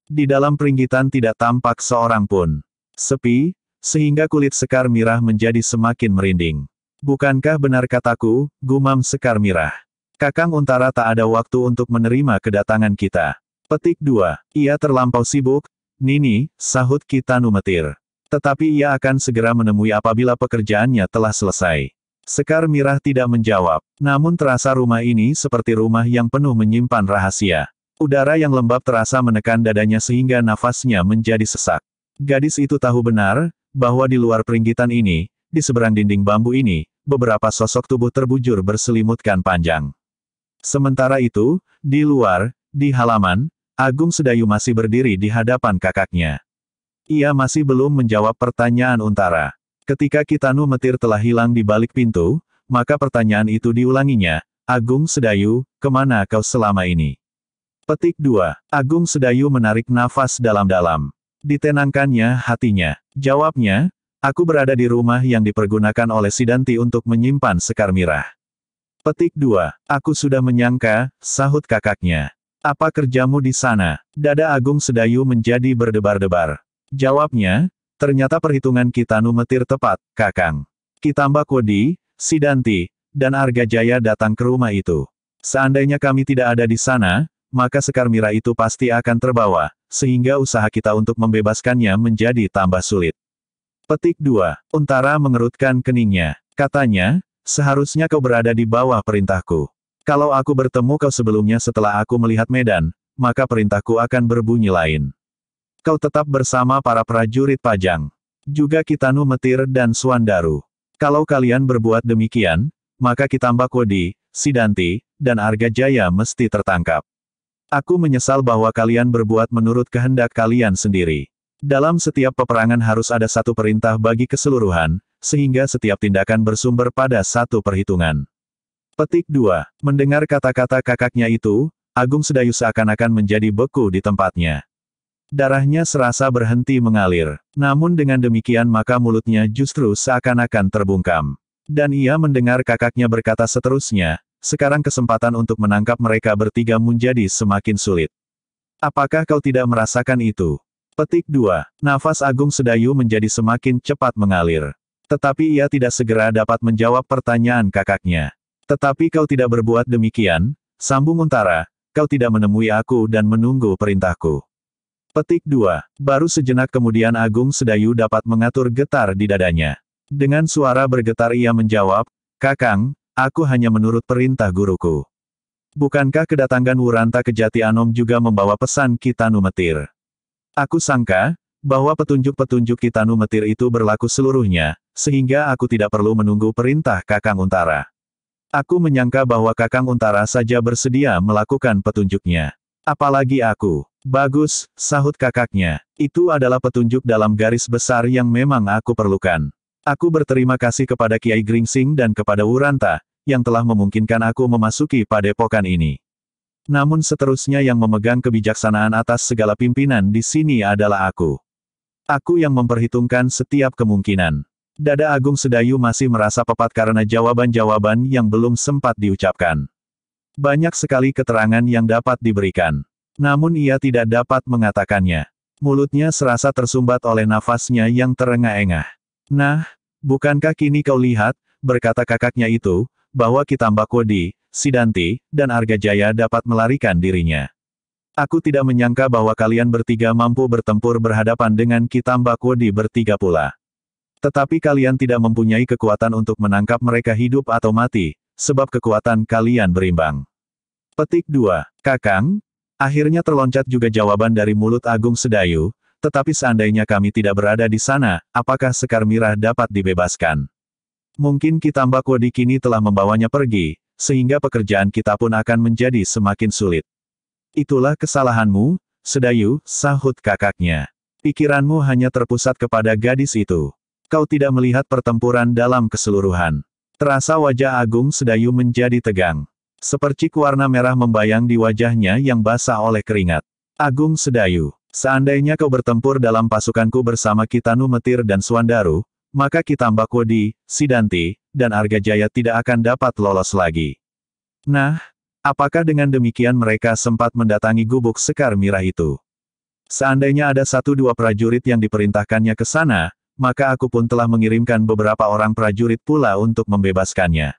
[SPEAKER 1] Di dalam peringgitan tidak tampak seorang pun. Sepi, sehingga kulit sekar mirah menjadi semakin merinding. Bukankah benar kataku, gumam sekar mirah. Kakang Untara tak ada waktu untuk menerima kedatangan kita. Petik 2. Ia terlampau sibuk, Nini, sahut Kitanu Metir. Tetapi ia akan segera menemui apabila pekerjaannya telah selesai. Sekar Mirah tidak menjawab, namun terasa rumah ini seperti rumah yang penuh menyimpan rahasia. Udara yang lembab terasa menekan dadanya sehingga nafasnya menjadi sesak. Gadis itu tahu benar, bahwa di luar peringgitan ini, di seberang dinding bambu ini, beberapa sosok tubuh terbujur berselimutkan panjang. Sementara itu, di luar, di halaman, Agung Sedayu masih berdiri di hadapan kakaknya. Ia masih belum menjawab pertanyaan Untara. Ketika Kitanu Metir telah hilang di balik pintu, maka pertanyaan itu diulanginya, Agung Sedayu, kemana kau selama ini? Petik 2. Agung Sedayu menarik nafas dalam-dalam. Ditenangkannya hatinya. Jawabnya, aku berada di rumah yang dipergunakan oleh Sidanti untuk menyimpan sekar mirah. Petik 2. Aku sudah menyangka, sahut kakaknya. Apa kerjamu di sana? Dada Agung Sedayu menjadi berdebar-debar. Jawabnya, ternyata perhitungan Kitanu metir tepat, Kakang. Kitamba Kodi, Sidanti, dan Arga Jaya datang ke rumah itu. Seandainya kami tidak ada di sana, maka Sekar Mira itu pasti akan terbawa, sehingga usaha kita untuk membebaskannya menjadi tambah sulit. Petik 2. Untara mengerutkan keningnya. Katanya, seharusnya kau berada di bawah perintahku. Kalau aku bertemu kau sebelumnya setelah aku melihat medan, maka perintahku akan berbunyi lain. Kau tetap bersama para prajurit Pajang. Juga Kitanu Metir dan Suandaru. Kalau kalian berbuat demikian, maka Kitamba Kodi, Sidanti, dan Arga Jaya mesti tertangkap. Aku menyesal bahwa kalian berbuat menurut kehendak kalian sendiri. Dalam setiap peperangan harus ada satu perintah bagi keseluruhan, sehingga setiap tindakan bersumber pada satu perhitungan. Petik 2. Mendengar kata-kata kakaknya itu, Agung Sedayu seakan-akan menjadi beku di tempatnya. Darahnya serasa berhenti mengalir. Namun dengan demikian maka mulutnya justru seakan-akan terbungkam. Dan ia mendengar kakaknya berkata seterusnya, sekarang kesempatan untuk menangkap mereka bertiga menjadi semakin sulit. Apakah kau tidak merasakan itu? Petik 2. Nafas Agung Sedayu menjadi semakin cepat mengalir. Tetapi ia tidak segera dapat menjawab pertanyaan kakaknya. Tetapi kau tidak berbuat demikian, sambung untara, kau tidak menemui aku dan menunggu perintahku. Petik 2. Baru sejenak kemudian Agung Sedayu dapat mengatur getar di dadanya. Dengan suara bergetar ia menjawab, Kakang, aku hanya menurut perintah guruku. Bukankah kedatangan Wuranta ke Jati Anom juga membawa pesan Kitanu Metir? Aku sangka, bahwa petunjuk-petunjuk Kitanu Metir itu berlaku seluruhnya, sehingga aku tidak perlu menunggu perintah Kakang Untara. Aku menyangka bahwa Kakang Untara saja bersedia melakukan petunjuknya. Apalagi aku. Bagus, sahut kakaknya. Itu adalah petunjuk dalam garis besar yang memang aku perlukan. Aku berterima kasih kepada Kiai Gringsing dan kepada Uranta, yang telah memungkinkan aku memasuki padepokan ini. Namun seterusnya yang memegang kebijaksanaan atas segala pimpinan di sini adalah aku. Aku yang memperhitungkan setiap kemungkinan. Dada Agung Sedayu masih merasa pepat karena jawaban-jawaban yang belum sempat diucapkan. Banyak sekali keterangan yang dapat diberikan. Namun ia tidak dapat mengatakannya. Mulutnya serasa tersumbat oleh nafasnya yang terengah-engah. Nah, bukankah kini kau lihat, berkata kakaknya itu, bahwa Kitambakodi, Sidanti, dan Arga Jaya dapat melarikan dirinya. Aku tidak menyangka bahwa kalian bertiga mampu bertempur berhadapan dengan Kitambakodi bertiga pula. Tetapi kalian tidak mempunyai kekuatan untuk menangkap mereka hidup atau mati, sebab kekuatan kalian berimbang. Petik 2. Kakang, akhirnya terloncat juga jawaban dari mulut Agung Sedayu, tetapi seandainya kami tidak berada di sana, apakah Sekar Mirah dapat dibebaskan? Mungkin Kitambak Wadi kini telah membawanya pergi, sehingga pekerjaan kita pun akan menjadi semakin sulit. Itulah kesalahanmu, Sedayu, sahut kakaknya. Pikiranmu hanya terpusat kepada gadis itu. Kau tidak melihat pertempuran dalam keseluruhan. Terasa wajah Agung Sedayu menjadi tegang. Sepercik warna merah membayang di wajahnya yang basah oleh keringat. Agung Sedayu, seandainya kau bertempur dalam pasukanku bersama Kitanu Metir dan Suandaru, maka Kitamba Kodi, Sidanti, dan Arga Jaya tidak akan dapat lolos lagi. Nah, apakah dengan demikian mereka sempat mendatangi gubuk sekar mirah itu? Seandainya ada satu dua prajurit yang diperintahkannya ke sana, maka aku pun telah mengirimkan beberapa orang prajurit pula untuk membebaskannya.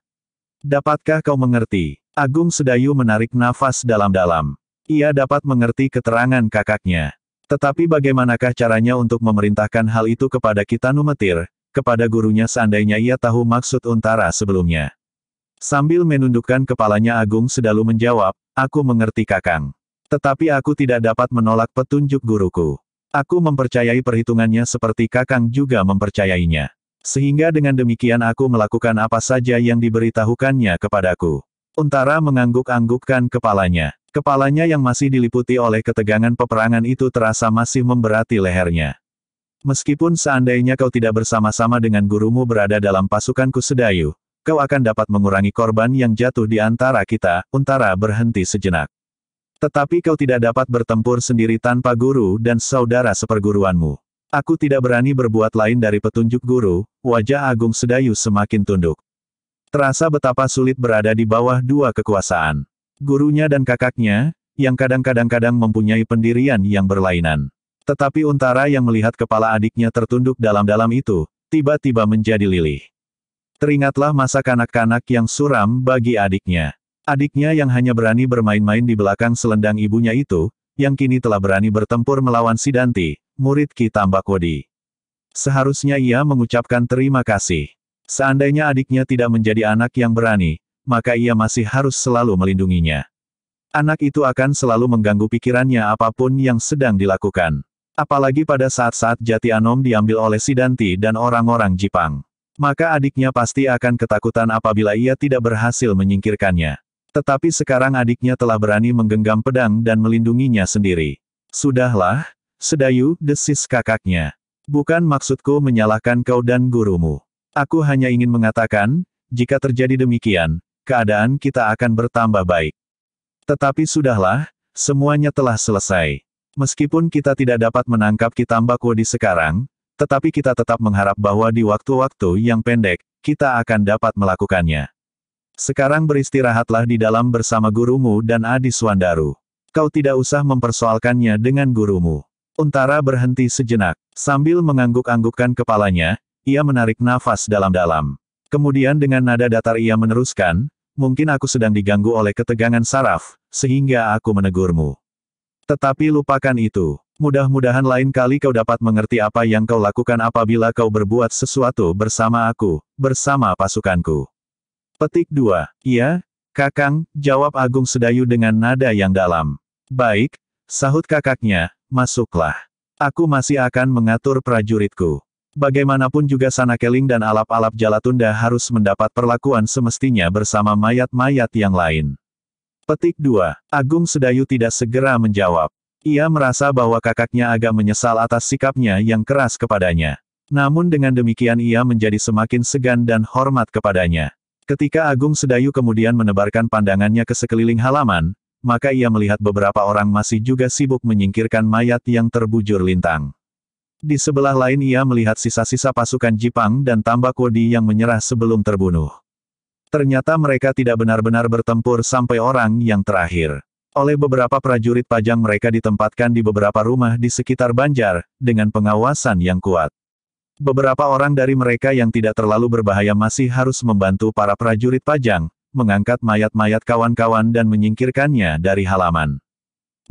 [SPEAKER 1] Dapatkah kau mengerti? Agung Sedayu menarik nafas dalam-dalam. Ia dapat mengerti keterangan kakaknya. Tetapi bagaimanakah caranya untuk memerintahkan hal itu kepada kita numetir, kepada gurunya seandainya ia tahu maksud untara sebelumnya. Sambil menundukkan kepalanya Agung Sedalu menjawab, aku mengerti kakang. Tetapi aku tidak dapat menolak petunjuk guruku. Aku mempercayai perhitungannya seperti Kakang juga mempercayainya. Sehingga dengan demikian aku melakukan apa saja yang diberitahukannya kepadaku. Untara mengangguk-anggukkan kepalanya. Kepalanya yang masih diliputi oleh ketegangan peperangan itu terasa masih memberati lehernya. Meskipun seandainya kau tidak bersama-sama dengan gurumu berada dalam pasukanku sedayu, kau akan dapat mengurangi korban yang jatuh di antara kita, Untara berhenti sejenak. Tetapi kau tidak dapat bertempur sendiri tanpa guru dan saudara seperguruanmu. Aku tidak berani berbuat lain dari petunjuk guru, wajah Agung Sedayu semakin tunduk. Terasa betapa sulit berada di bawah dua kekuasaan. Gurunya dan kakaknya, yang kadang-kadang kadang mempunyai pendirian yang berlainan. Tetapi Untara yang melihat kepala adiknya tertunduk dalam-dalam itu, tiba-tiba menjadi lilih. Teringatlah masa kanak-kanak yang suram bagi adiknya. Adiknya yang hanya berani bermain-main di belakang selendang ibunya itu, yang kini telah berani bertempur melawan Sidanti, murid Ki Tambakodi. Seharusnya ia mengucapkan terima kasih. Seandainya adiknya tidak menjadi anak yang berani, maka ia masih harus selalu melindunginya. Anak itu akan selalu mengganggu pikirannya apapun yang sedang dilakukan. Apalagi pada saat-saat jati Anom diambil oleh Sidanti dan orang-orang Jipang. Maka adiknya pasti akan ketakutan apabila ia tidak berhasil menyingkirkannya. Tetapi sekarang adiknya telah berani menggenggam pedang dan melindunginya sendiri. Sudahlah, Sedayu, desis kakaknya. Bukan maksudku menyalahkan kau dan gurumu. Aku hanya ingin mengatakan, jika terjadi demikian, keadaan kita akan bertambah baik. Tetapi sudahlah, semuanya telah selesai. Meskipun kita tidak dapat menangkap Kitamba Kodi sekarang, tetapi kita tetap mengharap bahwa di waktu-waktu yang pendek, kita akan dapat melakukannya. Sekarang beristirahatlah di dalam bersama gurumu dan Adi Suandaru. Kau tidak usah mempersoalkannya dengan gurumu. Untara berhenti sejenak. Sambil mengangguk-anggukkan kepalanya, ia menarik nafas dalam-dalam. Kemudian dengan nada datar ia meneruskan, mungkin aku sedang diganggu oleh ketegangan saraf, sehingga aku menegurmu. Tetapi lupakan itu. Mudah-mudahan lain kali kau dapat mengerti apa yang kau lakukan apabila kau berbuat sesuatu bersama aku, bersama pasukanku. Petik 2. Iya, Kakang, jawab Agung Sedayu dengan nada yang dalam. Baik, sahut kakaknya, masuklah. Aku masih akan mengatur prajuritku. Bagaimanapun juga Sana Keling dan alap-alap Jalatunda harus mendapat perlakuan semestinya bersama mayat-mayat yang lain. Petik 2. Agung Sedayu tidak segera menjawab. Ia merasa bahwa kakaknya agak menyesal atas sikapnya yang keras kepadanya. Namun dengan demikian ia menjadi semakin segan dan hormat kepadanya. Ketika Agung Sedayu kemudian menebarkan pandangannya ke sekeliling halaman, maka ia melihat beberapa orang masih juga sibuk menyingkirkan mayat yang terbujur lintang. Di sebelah lain ia melihat sisa-sisa pasukan Jipang dan tambak Wodi yang menyerah sebelum terbunuh. Ternyata mereka tidak benar-benar bertempur sampai orang yang terakhir. Oleh beberapa prajurit pajang mereka ditempatkan di beberapa rumah di sekitar Banjar, dengan pengawasan yang kuat. Beberapa orang dari mereka yang tidak terlalu berbahaya masih harus membantu para prajurit pajang, mengangkat mayat-mayat kawan-kawan dan menyingkirkannya dari halaman.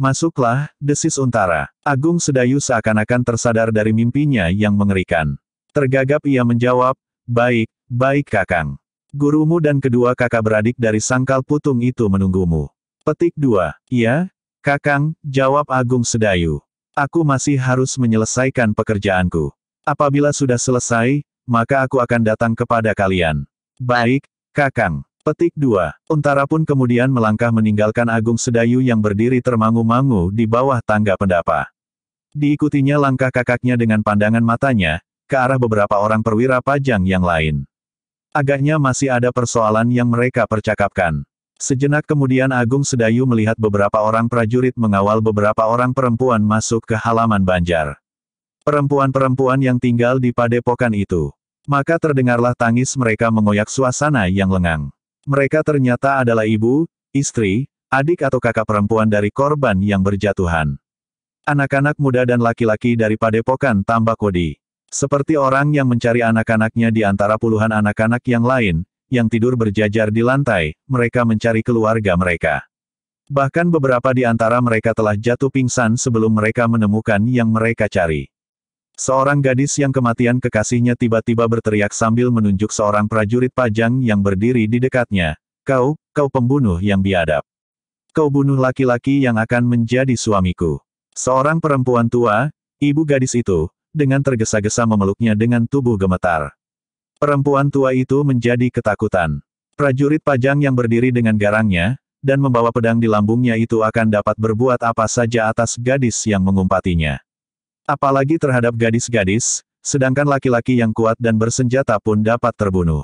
[SPEAKER 1] Masuklah, desis untara. Agung Sedayu seakan-akan tersadar dari mimpinya yang mengerikan. Tergagap ia menjawab, baik, baik kakang. Gurumu dan kedua kakak beradik dari sangkal putung itu menunggumu. Petik dua. Iya, kakang, jawab Agung Sedayu. Aku masih harus menyelesaikan pekerjaanku. Apabila sudah selesai, maka aku akan datang kepada kalian. Baik, Kakang. Petik 2. Untara pun kemudian melangkah meninggalkan Agung Sedayu yang berdiri termangu-mangu di bawah tangga pendapa. Diikutinya langkah kakaknya dengan pandangan matanya, ke arah beberapa orang perwira pajang yang lain. Agaknya masih ada persoalan yang mereka percakapkan. Sejenak kemudian Agung Sedayu melihat beberapa orang prajurit mengawal beberapa orang perempuan masuk ke halaman banjar perempuan-perempuan yang tinggal di padepokan itu. Maka terdengarlah tangis mereka mengoyak suasana yang lengang. Mereka ternyata adalah ibu, istri, adik atau kakak perempuan dari korban yang berjatuhan. Anak-anak muda dan laki-laki dari padepokan tambah kodi. Seperti orang yang mencari anak-anaknya di antara puluhan anak-anak yang lain, yang tidur berjajar di lantai, mereka mencari keluarga mereka. Bahkan beberapa di antara mereka telah jatuh pingsan sebelum mereka menemukan yang mereka cari. Seorang gadis yang kematian kekasihnya tiba-tiba berteriak sambil menunjuk seorang prajurit pajang yang berdiri di dekatnya. Kau, kau pembunuh yang biadab. Kau bunuh laki-laki yang akan menjadi suamiku. Seorang perempuan tua, ibu gadis itu, dengan tergesa-gesa memeluknya dengan tubuh gemetar. Perempuan tua itu menjadi ketakutan. Prajurit pajang yang berdiri dengan garangnya, dan membawa pedang di lambungnya itu akan dapat berbuat apa saja atas gadis yang mengumpatinya. Apalagi terhadap gadis-gadis, sedangkan laki-laki yang kuat dan bersenjata pun dapat terbunuh.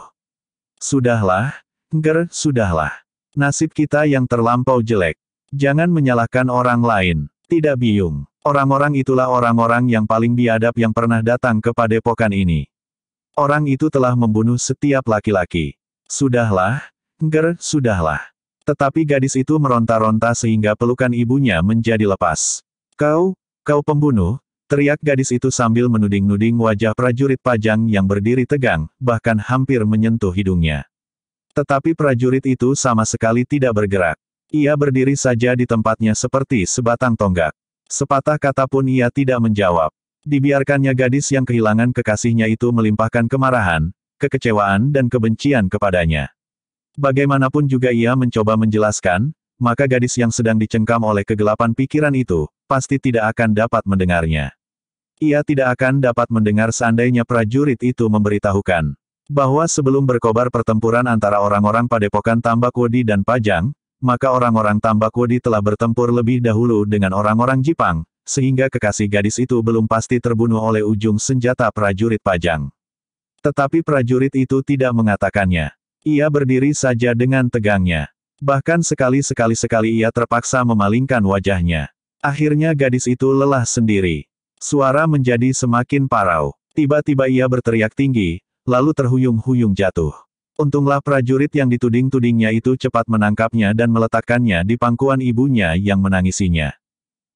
[SPEAKER 1] Sudahlah, Ger, sudahlah. Nasib kita yang terlampau jelek. Jangan menyalahkan orang lain. Tidak biung. Orang-orang itulah orang-orang yang paling biadab yang pernah datang ke padepokan ini. Orang itu telah membunuh setiap laki-laki. Sudahlah, Ger, sudahlah. Tetapi gadis itu meronta-ronta sehingga pelukan ibunya menjadi lepas. Kau, kau pembunuh, Teriak gadis itu sambil menuding-nuding wajah prajurit pajang yang berdiri tegang, bahkan hampir menyentuh hidungnya. Tetapi prajurit itu sama sekali tidak bergerak. Ia berdiri saja di tempatnya seperti sebatang tonggak. Sepatah kata pun ia tidak menjawab. Dibiarkannya gadis yang kehilangan kekasihnya itu melimpahkan kemarahan, kekecewaan dan kebencian kepadanya. Bagaimanapun juga ia mencoba menjelaskan, maka gadis yang sedang dicengkam oleh kegelapan pikiran itu, pasti tidak akan dapat mendengarnya. Ia tidak akan dapat mendengar seandainya prajurit itu memberitahukan bahwa sebelum berkobar pertempuran antara orang-orang padepokan Tambak Wodi dan Pajang, maka orang-orang Tambak Wodi telah bertempur lebih dahulu dengan orang-orang Jipang, sehingga kekasih gadis itu belum pasti terbunuh oleh ujung senjata prajurit Pajang. Tetapi prajurit itu tidak mengatakannya. Ia berdiri saja dengan tegangnya. Bahkan sekali-sekali-sekali ia terpaksa memalingkan wajahnya. Akhirnya gadis itu lelah sendiri. Suara menjadi semakin parau. Tiba-tiba ia berteriak tinggi, lalu terhuyung-huyung jatuh. Untunglah prajurit yang dituding-tudingnya itu cepat menangkapnya dan meletakkannya di pangkuan ibunya yang menangisinya.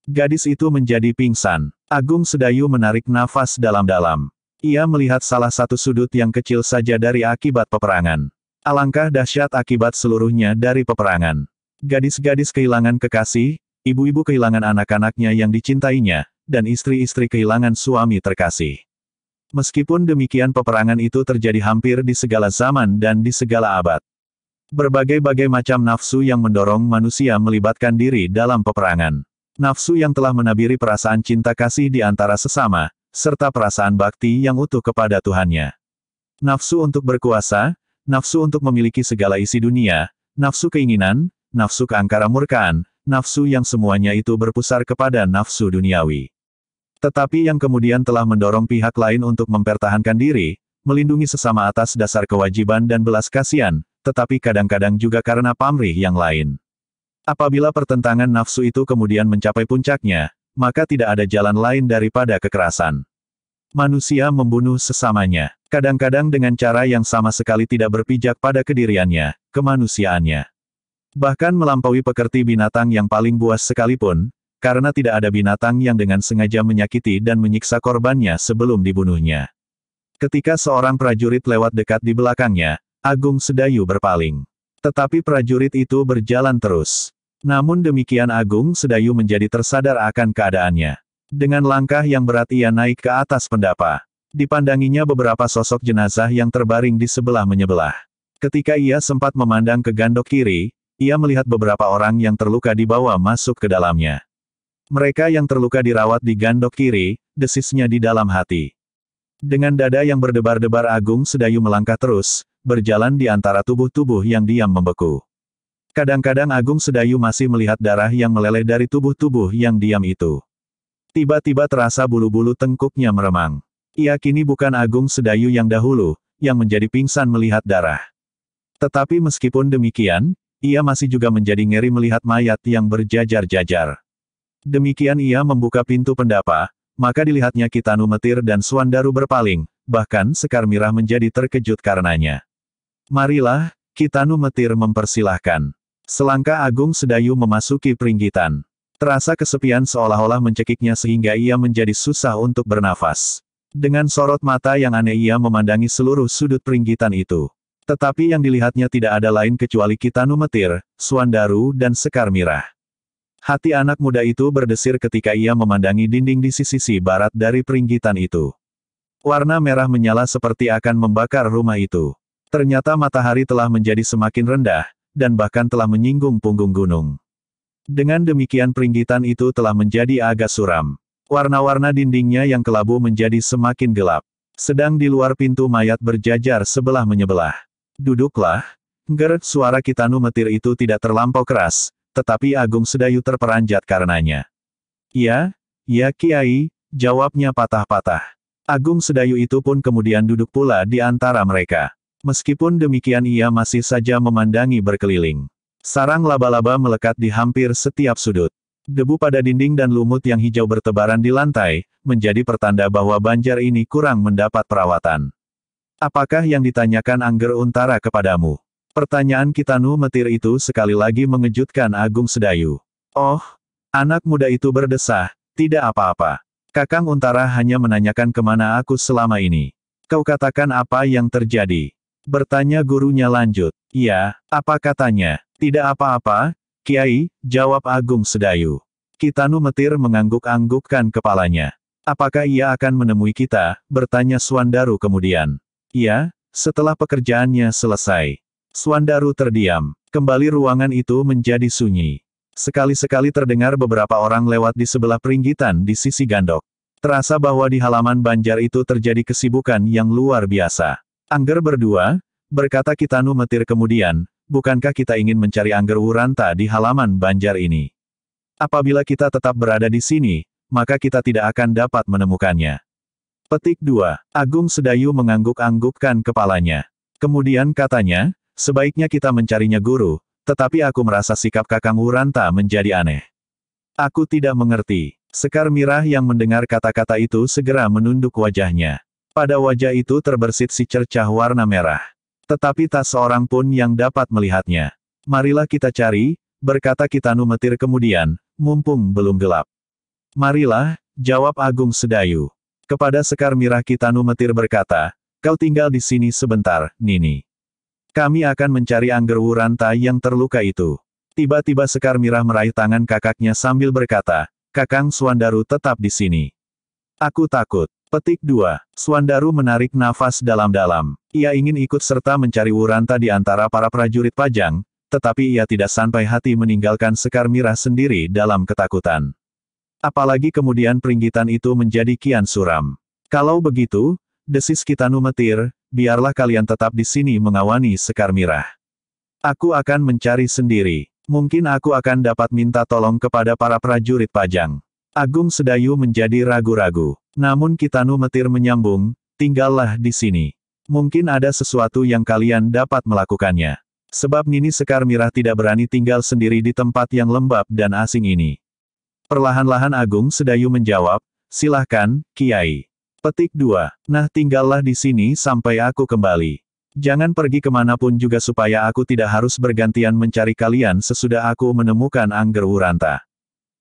[SPEAKER 1] Gadis itu menjadi pingsan. Agung Sedayu menarik nafas dalam-dalam. Ia melihat salah satu sudut yang kecil saja dari akibat peperangan. Alangkah dahsyat akibat seluruhnya dari peperangan. Gadis-gadis kehilangan kekasih, ibu-ibu kehilangan anak-anaknya yang dicintainya, dan istri-istri kehilangan suami terkasih. Meskipun demikian peperangan itu terjadi hampir di segala zaman dan di segala abad. Berbagai-bagai macam nafsu yang mendorong manusia melibatkan diri dalam peperangan. Nafsu yang telah menabiri perasaan cinta kasih di antara sesama, serta perasaan bakti yang utuh kepada Tuhannya. Nafsu untuk berkuasa, nafsu untuk memiliki segala isi dunia, nafsu keinginan, nafsu keangkara murkaan, nafsu yang semuanya itu berpusar kepada nafsu duniawi. Tetapi yang kemudian telah mendorong pihak lain untuk mempertahankan diri, melindungi sesama atas dasar kewajiban dan belas kasihan, tetapi kadang-kadang juga karena pamrih yang lain. Apabila pertentangan nafsu itu kemudian mencapai puncaknya, maka tidak ada jalan lain daripada kekerasan. Manusia membunuh sesamanya, kadang-kadang dengan cara yang sama sekali tidak berpijak pada kediriannya, kemanusiaannya. Bahkan melampaui pekerti binatang yang paling buas sekalipun, karena tidak ada binatang yang dengan sengaja menyakiti dan menyiksa korbannya sebelum dibunuhnya. Ketika seorang prajurit lewat dekat di belakangnya, Agung Sedayu berpaling. Tetapi prajurit itu berjalan terus. Namun demikian Agung Sedayu menjadi tersadar akan keadaannya. Dengan langkah yang berat ia naik ke atas pendapa. Dipandanginya beberapa sosok jenazah yang terbaring di sebelah menyebelah. Ketika ia sempat memandang ke gandok kiri, ia melihat beberapa orang yang terluka dibawa masuk ke dalamnya. Mereka yang terluka dirawat di gandok kiri, desisnya di dalam hati. Dengan dada yang berdebar-debar Agung Sedayu melangkah terus, berjalan di antara tubuh-tubuh yang diam membeku. Kadang-kadang Agung Sedayu masih melihat darah yang meleleh dari tubuh-tubuh yang diam itu. Tiba-tiba terasa bulu-bulu tengkuknya meremang. Ia kini bukan Agung Sedayu yang dahulu, yang menjadi pingsan melihat darah. Tetapi meskipun demikian, ia masih juga menjadi ngeri melihat mayat yang berjajar-jajar. Demikian ia membuka pintu pendapa, maka dilihatnya Kitanu Metir dan Suandaru berpaling, bahkan Sekar Mirah menjadi terkejut karenanya. Marilah, Kitanu Metir mempersilahkan. Selangkah Agung Sedayu memasuki peringgitan. Terasa kesepian seolah-olah mencekiknya sehingga ia menjadi susah untuk bernafas. Dengan sorot mata yang aneh ia memandangi seluruh sudut peringgitan itu. Tetapi yang dilihatnya tidak ada lain kecuali Kitanu Metir, Suandaru dan Sekar Mirah. Hati anak muda itu berdesir ketika ia memandangi dinding di sisi-sisi barat dari peringgitan itu. Warna merah menyala seperti akan membakar rumah itu. Ternyata matahari telah menjadi semakin rendah, dan bahkan telah menyinggung punggung gunung. Dengan demikian peringgitan itu telah menjadi agak suram. Warna-warna dindingnya yang kelabu menjadi semakin gelap. Sedang di luar pintu mayat berjajar sebelah menyebelah. Duduklah. Ger, suara Kitanu Metir itu tidak terlampau keras, tetapi Agung Sedayu terperanjat karenanya. Ya, ya Kiai, jawabnya patah-patah. Agung Sedayu itu pun kemudian duduk pula di antara mereka. Meskipun demikian ia masih saja memandangi berkeliling. Sarang laba-laba melekat di hampir setiap sudut. Debu pada dinding dan lumut yang hijau bertebaran di lantai, menjadi pertanda bahwa banjar ini kurang mendapat perawatan. Apakah yang ditanyakan Angger Untara kepadamu? Pertanyaan Kitanu Metir itu sekali lagi mengejutkan Agung Sedayu. Oh, anak muda itu berdesah, tidak apa-apa. Kakang Untara hanya menanyakan kemana aku selama ini. Kau katakan apa yang terjadi? Bertanya gurunya lanjut. Ya, apa katanya? Tidak apa-apa, Kiai, jawab Agung Sedayu. Kitanu Metir mengangguk-anggukkan kepalanya. Apakah ia akan menemui kita? Bertanya Suandaru kemudian. Ya, setelah pekerjaannya selesai. Suandaru terdiam. Kembali ruangan itu menjadi sunyi. Sekali-sekali terdengar beberapa orang lewat di sebelah peringgitan di sisi gandok. Terasa bahwa di halaman banjar itu terjadi kesibukan yang luar biasa. Angger berdua, berkata Kitanu metir kemudian, bukankah kita ingin mencari Angger Wuranta di halaman banjar ini? Apabila kita tetap berada di sini, maka kita tidak akan dapat menemukannya. Petik 2. Agung Sedayu mengangguk-anggukkan kepalanya. Kemudian katanya, Sebaiknya kita mencarinya guru, tetapi aku merasa sikap kakang Wuranta menjadi aneh. Aku tidak mengerti. Sekar Mirah yang mendengar kata-kata itu segera menunduk wajahnya. Pada wajah itu terbersit si cercah warna merah. Tetapi tak seorang pun yang dapat melihatnya. Marilah kita cari, berkata Kitanu Metir kemudian, mumpung belum gelap. Marilah, jawab Agung Sedayu. Kepada Sekar Mirah Kitanu Metir berkata, kau tinggal di sini sebentar, Nini. Kami akan mencari Anggerwu Rantai yang terluka itu. Tiba-tiba Sekar Mirah meraih tangan kakaknya sambil berkata, Kakang Suandaru tetap di sini. Aku takut. Petik 2. Suandaru menarik nafas dalam-dalam. Ia ingin ikut serta mencari Wuranta di antara para prajurit pajang, tetapi ia tidak sampai hati meninggalkan Sekar Mirah sendiri dalam ketakutan. Apalagi kemudian peringgitan itu menjadi kian suram. Kalau begitu, desis Kitanu Metir, biarlah kalian tetap di sini mengawani Sekar Mirah. Aku akan mencari sendiri. Mungkin aku akan dapat minta tolong kepada para prajurit Pajang. Agung Sedayu menjadi ragu-ragu. Namun Kitanu Metir menyambung, tinggallah di sini. Mungkin ada sesuatu yang kalian dapat melakukannya. Sebab Nini Sekar Mirah tidak berani tinggal sendiri di tempat yang lembab dan asing ini. Perlahan-lahan Agung Sedayu menjawab, silahkan, Kiai. Petik 2. Nah tinggallah di sini sampai aku kembali. Jangan pergi kemanapun juga supaya aku tidak harus bergantian mencari kalian sesudah aku menemukan Angger Uranta.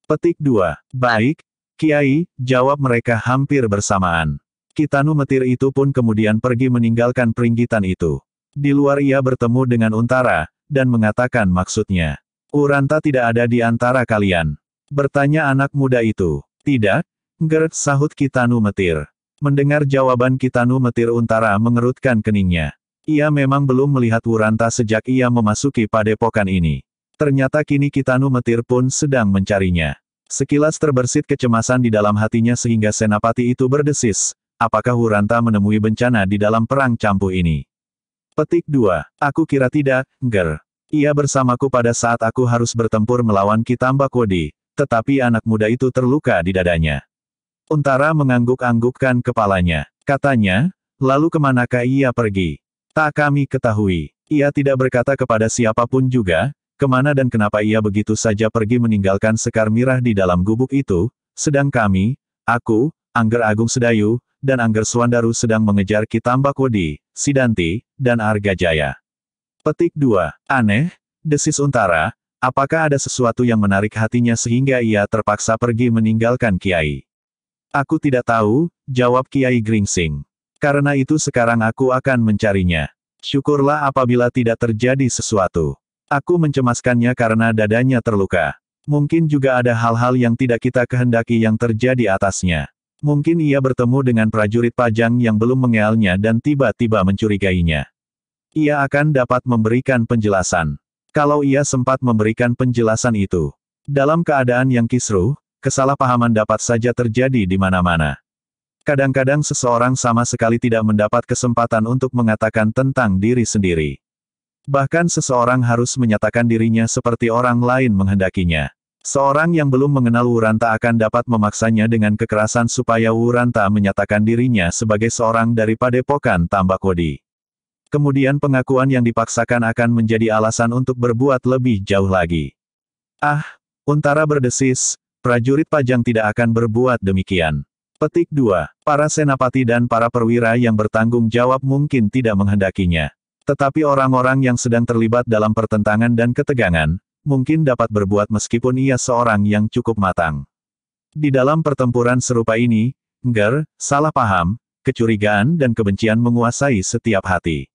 [SPEAKER 1] Petik 2. Baik, Kiai, jawab mereka hampir bersamaan. Kitanu Metir itu pun kemudian pergi meninggalkan peringgitan itu. Di luar ia bertemu dengan Untara, dan mengatakan maksudnya. Uranta tidak ada di antara kalian. Bertanya anak muda itu. Tidak, Gerak sahut Kitanu Metir. Mendengar jawaban Kitanu Metir Untara mengerutkan keningnya. Ia memang belum melihat Wuranta sejak ia memasuki padepokan ini. Ternyata kini Kitanu Metir pun sedang mencarinya. Sekilas terbersit kecemasan di dalam hatinya sehingga senapati itu berdesis, apakah Wuranta menemui bencana di dalam perang campur ini? Petik 2. Aku kira tidak, Ger. Ia bersamaku pada saat aku harus bertempur melawan Kitamba Kodi, tetapi anak muda itu terluka di dadanya. Untara mengangguk-anggukkan kepalanya. Katanya, lalu kemanakah ia pergi? Tak kami ketahui. Ia tidak berkata kepada siapapun juga, kemana dan kenapa ia begitu saja pergi meninggalkan sekar mirah di dalam gubuk itu, sedang kami, aku, Angger Agung Sedayu, dan Angger Swandaru sedang mengejar Kitambak Wodi, Sidanti, dan Arga Jaya. Petik 2. Aneh, desis Untara, apakah ada sesuatu yang menarik hatinya sehingga ia terpaksa pergi meninggalkan Kiai? Aku tidak tahu, jawab Kiai Gringsing. Karena itu sekarang aku akan mencarinya. Syukurlah apabila tidak terjadi sesuatu. Aku mencemaskannya karena dadanya terluka. Mungkin juga ada hal-hal yang tidak kita kehendaki yang terjadi atasnya. Mungkin ia bertemu dengan prajurit pajang yang belum mengealnya dan tiba-tiba mencurigainya. Ia akan dapat memberikan penjelasan. Kalau ia sempat memberikan penjelasan itu. Dalam keadaan yang kisruh, kesalahpahaman dapat saja terjadi di mana-mana. Kadang-kadang seseorang sama sekali tidak mendapat kesempatan untuk mengatakan tentang diri sendiri. Bahkan seseorang harus menyatakan dirinya seperti orang lain menghendakinya. Seorang yang belum mengenal Wuranta akan dapat memaksanya dengan kekerasan supaya Wuranta menyatakan dirinya sebagai seorang dari padepokan Tambakodi. Kemudian pengakuan yang dipaksakan akan menjadi alasan untuk berbuat lebih jauh lagi. Ah, Untara berdesis, Prajurit pajang tidak akan berbuat demikian. Petik 2. Para senapati dan para perwira yang bertanggung jawab mungkin tidak menghendakinya. Tetapi orang-orang yang sedang terlibat dalam pertentangan dan ketegangan, mungkin dapat berbuat meskipun ia seorang yang cukup matang. Di dalam pertempuran serupa ini, ger, salah paham, kecurigaan dan kebencian menguasai setiap hati.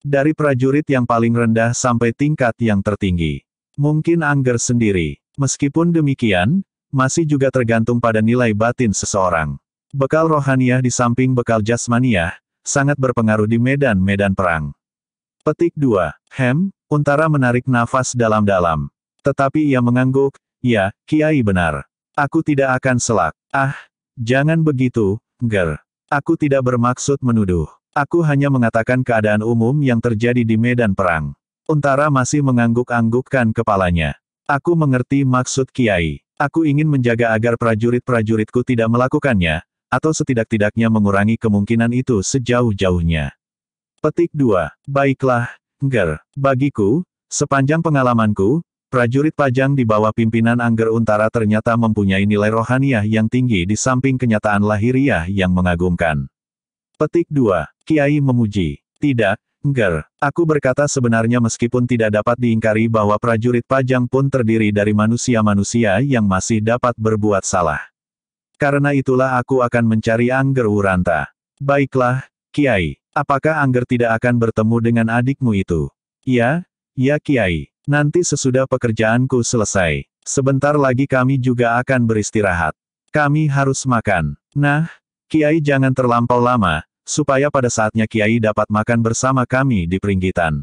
[SPEAKER 1] Dari prajurit yang paling rendah sampai tingkat yang tertinggi. Mungkin Angger sendiri. Meskipun demikian, masih juga tergantung pada nilai batin seseorang. Bekal rohaniah di samping bekal jasmaniah, sangat berpengaruh di medan-medan perang. Petik 2. Hem, Untara menarik nafas dalam-dalam. Tetapi ia mengangguk, ya, Kiai benar. Aku tidak akan selak. Ah, jangan begitu, Ger. Aku tidak bermaksud menuduh. Aku hanya mengatakan keadaan umum yang terjadi di medan perang. Untara masih mengangguk-anggukkan kepalanya. Aku mengerti maksud Kiai. Aku ingin menjaga agar prajurit-prajuritku tidak melakukannya, atau setidak-tidaknya mengurangi kemungkinan itu sejauh-jauhnya. Petik 2. Baiklah, Ger. Bagiku, sepanjang pengalamanku, prajurit pajang di bawah pimpinan Angger Untara ternyata mempunyai nilai rohaniah yang tinggi di samping kenyataan lahiriah yang mengagumkan. Petik 2. Kiai memuji. Tidak, Ger, aku berkata sebenarnya meskipun tidak dapat diingkari bahwa prajurit pajang pun terdiri dari manusia-manusia yang masih dapat berbuat salah. Karena itulah aku akan mencari Angger Wuranta. Baiklah, Kiai, apakah Angger tidak akan bertemu dengan adikmu itu? Ya, ya Kiai, nanti sesudah pekerjaanku selesai. Sebentar lagi kami juga akan beristirahat. Kami harus makan. Nah, Kiai jangan terlampau lama, supaya pada saatnya Kiai dapat makan bersama kami di peringgitan.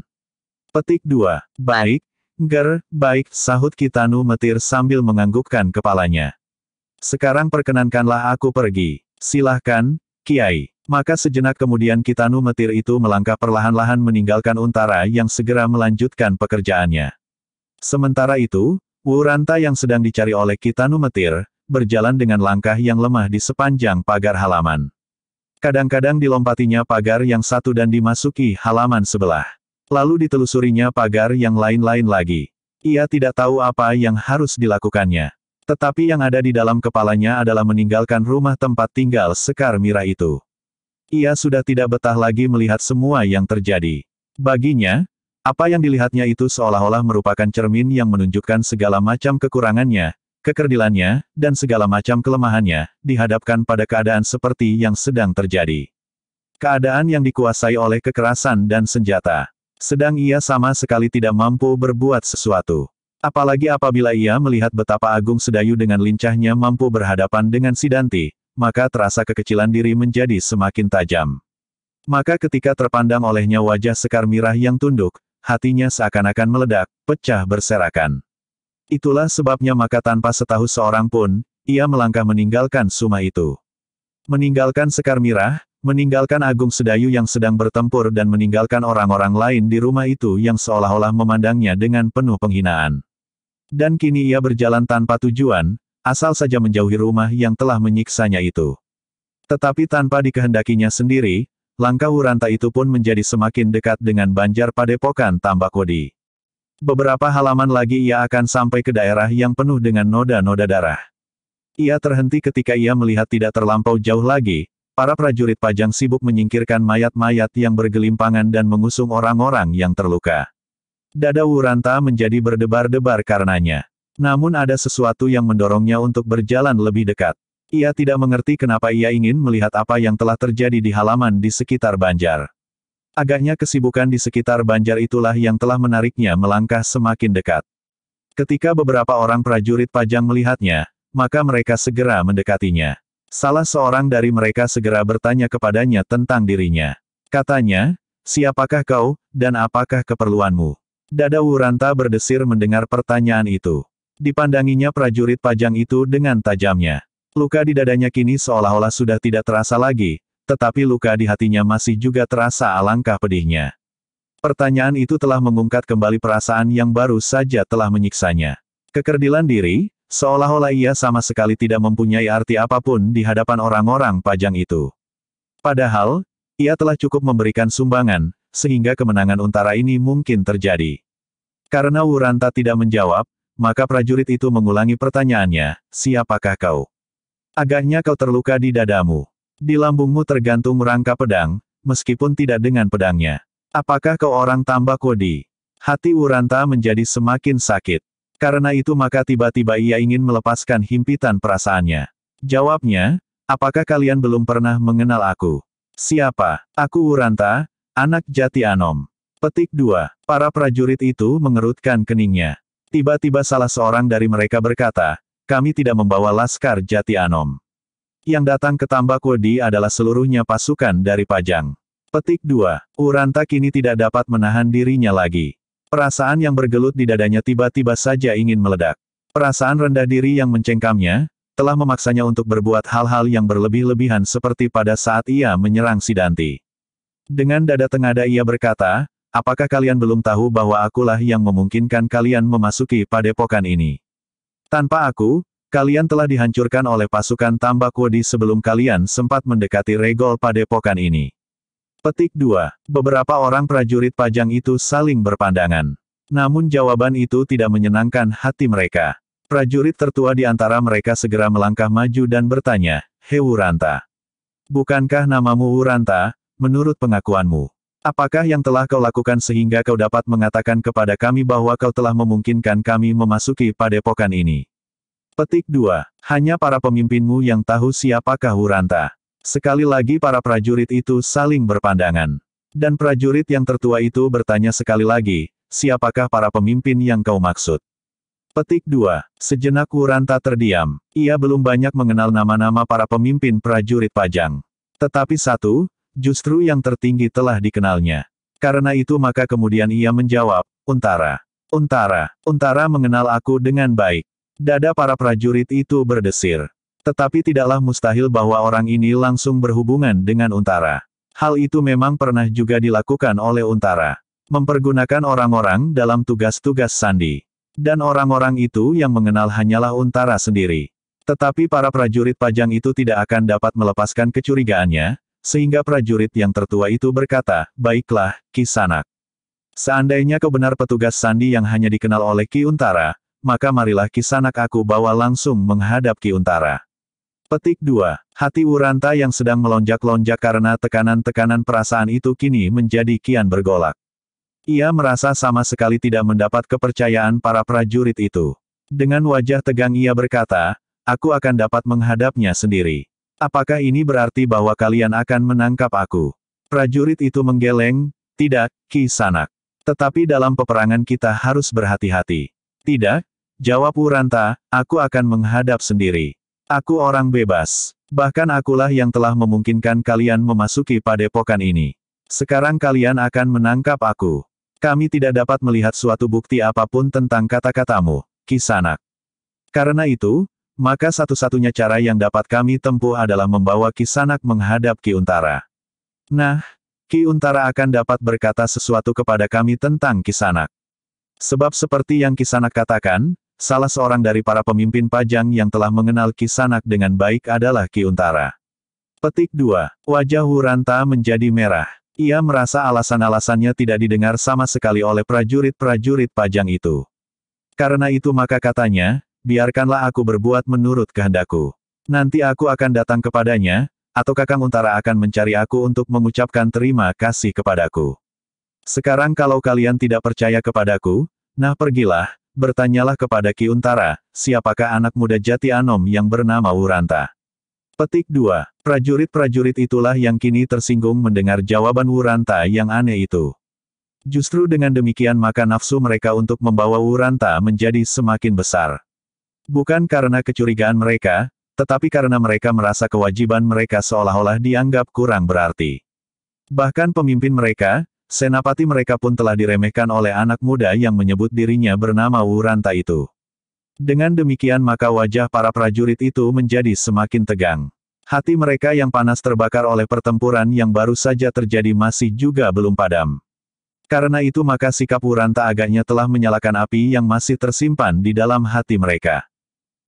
[SPEAKER 1] Petik 2. Baik, Ger, baik, sahut Kitanu Metir sambil menganggukkan kepalanya. Sekarang perkenankanlah aku pergi. Silahkan, Kiai. Maka sejenak kemudian Kitanu Metir itu melangkah perlahan-lahan meninggalkan Untara yang segera melanjutkan pekerjaannya. Sementara itu, Wuranta yang sedang dicari oleh Kitanu Metir, berjalan dengan langkah yang lemah di sepanjang pagar halaman. Kadang-kadang dilompatinya pagar yang satu dan dimasuki halaman sebelah. Lalu ditelusurinya pagar yang lain-lain lagi. Ia tidak tahu apa yang harus dilakukannya. Tetapi yang ada di dalam kepalanya adalah meninggalkan rumah tempat tinggal Sekar Mira itu. Ia sudah tidak betah lagi melihat semua yang terjadi. Baginya, apa yang dilihatnya itu seolah-olah merupakan cermin yang menunjukkan segala macam kekurangannya, kekerdilannya, dan segala macam kelemahannya, dihadapkan pada keadaan seperti yang sedang terjadi. Keadaan yang dikuasai oleh kekerasan dan senjata. Sedang ia sama sekali tidak mampu berbuat sesuatu. Apalagi apabila ia melihat betapa Agung Sedayu dengan lincahnya mampu berhadapan dengan Sidanti, maka terasa kekecilan diri menjadi semakin tajam. Maka ketika terpandang olehnya wajah Sekar Mirah yang tunduk, hatinya seakan-akan meledak, pecah berserakan. Itulah sebabnya maka tanpa setahu seorang pun, ia melangkah meninggalkan Suma itu. Meninggalkan Sekar Mirah, meninggalkan Agung Sedayu yang sedang bertempur dan meninggalkan orang-orang lain di rumah itu yang seolah-olah memandangnya dengan penuh penghinaan. Dan kini ia berjalan tanpa tujuan, asal saja menjauhi rumah yang telah menyiksanya itu. Tetapi tanpa dikehendakinya sendiri, langkah Wuranta itu pun menjadi semakin dekat dengan Banjar Padepokan Tambakodi. Beberapa halaman lagi ia akan sampai ke daerah yang penuh dengan noda-noda darah. Ia terhenti ketika ia melihat tidak terlampau jauh lagi, para prajurit pajang sibuk menyingkirkan mayat-mayat yang bergelimpangan dan mengusung orang-orang yang terluka. Dada Wuranta menjadi berdebar-debar karenanya. Namun ada sesuatu yang mendorongnya untuk berjalan lebih dekat. Ia tidak mengerti kenapa ia ingin melihat apa yang telah terjadi di halaman di sekitar Banjar. Agaknya kesibukan di sekitar banjar itulah yang telah menariknya melangkah semakin dekat. Ketika beberapa orang prajurit pajang melihatnya, maka mereka segera mendekatinya. Salah seorang dari mereka segera bertanya kepadanya tentang dirinya. Katanya, siapakah kau, dan apakah keperluanmu? Dada Wuranta berdesir mendengar pertanyaan itu. Dipandanginya prajurit pajang itu dengan tajamnya. Luka di dadanya kini seolah-olah sudah tidak terasa lagi, tetapi luka di hatinya masih juga terasa alangkah pedihnya. Pertanyaan itu telah mengungkat kembali perasaan yang baru saja telah menyiksanya. Kekerdilan diri, seolah-olah ia sama sekali tidak mempunyai arti apapun di hadapan orang-orang pajang itu. Padahal, ia telah cukup memberikan sumbangan, sehingga kemenangan untara ini mungkin terjadi. Karena Wuranta tidak menjawab, maka prajurit itu mengulangi pertanyaannya, siapakah kau? Agaknya kau terluka di dadamu. Di lambungmu tergantung rangka pedang, meskipun tidak dengan pedangnya. Apakah kau orang tambah kodi? Hati Uranta menjadi semakin sakit. Karena itu maka tiba-tiba ia ingin melepaskan himpitan perasaannya. Jawabnya, apakah kalian belum pernah mengenal aku? Siapa? Aku Uranta, anak jati Anom. Petik 2. Para prajurit itu mengerutkan keningnya. Tiba-tiba salah seorang dari mereka berkata, kami tidak membawa laskar jati Anom. Yang datang ke tambak Wodi adalah seluruhnya pasukan dari Pajang. Petik 2. Uranta kini tidak dapat menahan dirinya lagi. Perasaan yang bergelut di dadanya tiba-tiba saja ingin meledak. Perasaan rendah diri yang mencengkamnya, telah memaksanya untuk berbuat hal-hal yang berlebih-lebihan seperti pada saat ia menyerang Sidanti. Dengan dada tengada ia berkata, apakah kalian belum tahu bahwa akulah yang memungkinkan kalian memasuki padepokan ini? Tanpa aku, Kalian telah dihancurkan oleh pasukan Tambakudi sebelum kalian sempat mendekati regol padepokan ini. Petik 2. Beberapa orang prajurit pajang itu saling berpandangan. Namun jawaban itu tidak menyenangkan hati mereka. Prajurit tertua di antara mereka segera melangkah maju dan bertanya, He Wuranta. Bukankah namamu Wuranta, menurut pengakuanmu? Apakah yang telah kau lakukan sehingga kau dapat mengatakan kepada kami bahwa kau telah memungkinkan kami memasuki padepokan ini? Petik 2. Hanya para pemimpinmu yang tahu siapakah Huranta. Sekali lagi para prajurit itu saling berpandangan. Dan prajurit yang tertua itu bertanya sekali lagi, siapakah para pemimpin yang kau maksud? Petik 2. Sejenak Huranta terdiam. Ia belum banyak mengenal nama-nama para pemimpin prajurit Pajang. Tetapi satu, justru yang tertinggi telah dikenalnya. Karena itu maka kemudian ia menjawab, Untara. Untara, Untara mengenal aku dengan baik. Dada para prajurit itu berdesir. Tetapi tidaklah mustahil bahwa orang ini langsung berhubungan dengan Untara. Hal itu memang pernah juga dilakukan oleh Untara. Mempergunakan orang-orang dalam tugas-tugas Sandi. Dan orang-orang itu yang mengenal hanyalah Untara sendiri. Tetapi para prajurit pajang itu tidak akan dapat melepaskan kecurigaannya, sehingga prajurit yang tertua itu berkata, Baiklah, Ki Sanak. Seandainya kau benar petugas Sandi yang hanya dikenal oleh Ki Untara, maka marilah kisanak aku bawa langsung menghadap Ki Untara. Petik 2. Hati Uranta yang sedang melonjak-lonjak karena tekanan-tekanan perasaan itu kini menjadi kian bergolak. Ia merasa sama sekali tidak mendapat kepercayaan para prajurit itu. Dengan wajah tegang ia berkata, aku akan dapat menghadapnya sendiri. Apakah ini berarti bahwa kalian akan menangkap aku? Prajurit itu menggeleng, tidak, Ki Sanak. Tetapi dalam peperangan kita harus berhati-hati. Tidak, Jawab Uranta, aku akan menghadap sendiri. Aku orang bebas. Bahkan akulah yang telah memungkinkan kalian memasuki padepokan ini. Sekarang kalian akan menangkap aku. Kami tidak dapat melihat suatu bukti apapun tentang kata-katamu, Kisanak. Karena itu, maka satu-satunya cara yang dapat kami tempuh adalah membawa Kisanak menghadap Ki Untara. Nah, Ki Untara akan dapat berkata sesuatu kepada kami tentang Kisanak. Sebab seperti yang Kisanak katakan, Salah seorang dari para pemimpin Pajang yang telah mengenal Kisanak dengan baik adalah Ki Untara. Petik 2. Wajah Huranta menjadi merah. Ia merasa alasan-alasannya tidak didengar sama sekali oleh prajurit-prajurit Pajang itu. Karena itu maka katanya, biarkanlah aku berbuat menurut kehendakku. Nanti aku akan datang kepadanya, atau Kakang Untara akan mencari aku untuk mengucapkan terima kasih kepadaku. Sekarang kalau kalian tidak percaya kepadaku, nah pergilah, bertanyalah kepada Ki Untara, siapakah anak muda jati Anom yang bernama Wuranta. Petik 2. Prajurit-prajurit itulah yang kini tersinggung mendengar jawaban Wuranta yang aneh itu. Justru dengan demikian maka nafsu mereka untuk membawa Wuranta menjadi semakin besar. Bukan karena kecurigaan mereka, tetapi karena mereka merasa kewajiban mereka seolah-olah dianggap kurang berarti. Bahkan pemimpin mereka, Senapati mereka pun telah diremehkan oleh anak muda yang menyebut dirinya bernama Wuranta itu. Dengan demikian maka wajah para prajurit itu menjadi semakin tegang. Hati mereka yang panas terbakar oleh pertempuran yang baru saja terjadi masih juga belum padam. Karena itu maka sikap Wuranta agaknya telah menyalakan api yang masih tersimpan di dalam hati mereka.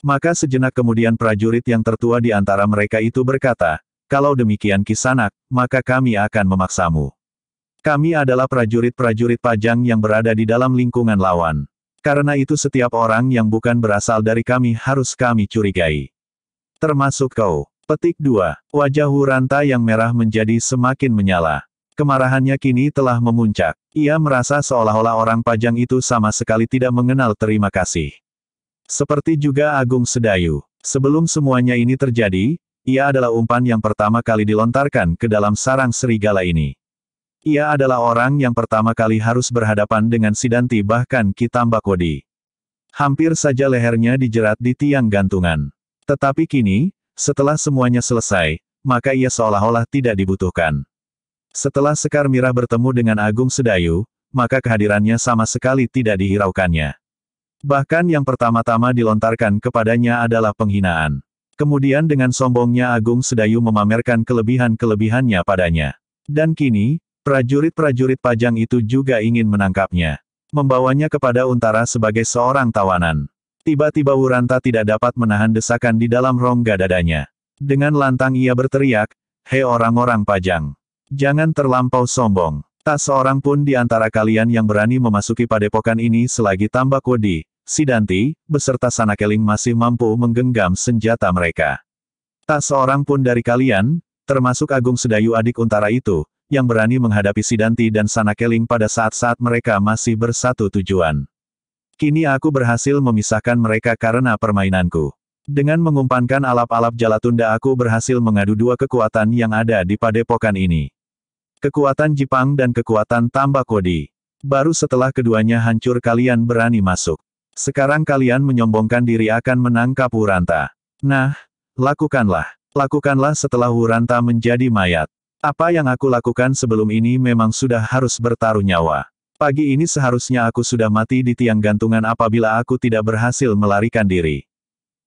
[SPEAKER 1] Maka sejenak kemudian prajurit yang tertua di antara mereka itu berkata, kalau demikian kisanak, maka kami akan memaksamu. Kami adalah prajurit-prajurit pajang yang berada di dalam lingkungan lawan. Karena itu setiap orang yang bukan berasal dari kami harus kami curigai. Termasuk kau. Petik 2. Wajah Huranta yang merah menjadi semakin menyala. Kemarahannya kini telah memuncak. Ia merasa seolah-olah orang pajang itu sama sekali tidak mengenal terima kasih. Seperti juga Agung Sedayu. Sebelum semuanya ini terjadi, ia adalah umpan yang pertama kali dilontarkan ke dalam sarang serigala ini. Ia adalah orang yang pertama kali harus berhadapan dengan Sidanti bahkan Kitambakodi. Hampir saja lehernya dijerat di tiang gantungan. Tetapi kini, setelah semuanya selesai, maka ia seolah-olah tidak dibutuhkan. Setelah Sekar Mirah bertemu dengan Agung Sedayu, maka kehadirannya sama sekali tidak dihiraukannya. Bahkan yang pertama-tama dilontarkan kepadanya adalah penghinaan. Kemudian dengan sombongnya Agung Sedayu memamerkan kelebihan-kelebihannya padanya. Dan kini, Prajurit-prajurit pajang itu juga ingin menangkapnya. Membawanya kepada Untara sebagai seorang tawanan. Tiba-tiba Wuranta tidak dapat menahan desakan di dalam rongga dadanya. Dengan lantang ia berteriak, Hei orang-orang pajang! Jangan terlampau sombong. Tak seorang pun di antara kalian yang berani memasuki padepokan ini selagi tambah kodi, Sidanti, beserta Sanakeling masih mampu menggenggam senjata mereka. Tak seorang pun dari kalian, termasuk Agung Sedayu adik Untara itu, yang berani menghadapi Sidanti dan Sanakeling pada saat-saat mereka masih bersatu tujuan. Kini aku berhasil memisahkan mereka karena permainanku. Dengan mengumpankan alap-alap Jalatunda aku berhasil mengadu dua kekuatan yang ada di padepokan ini. Kekuatan Jipang dan kekuatan Tambakodi. Baru setelah keduanya hancur kalian berani masuk. Sekarang kalian menyombongkan diri akan menangkap Uranta. Nah, lakukanlah. Lakukanlah setelah Uranta menjadi mayat. Apa yang aku lakukan sebelum ini memang sudah harus bertaruh nyawa. Pagi ini seharusnya aku sudah mati di tiang gantungan apabila aku tidak berhasil melarikan diri.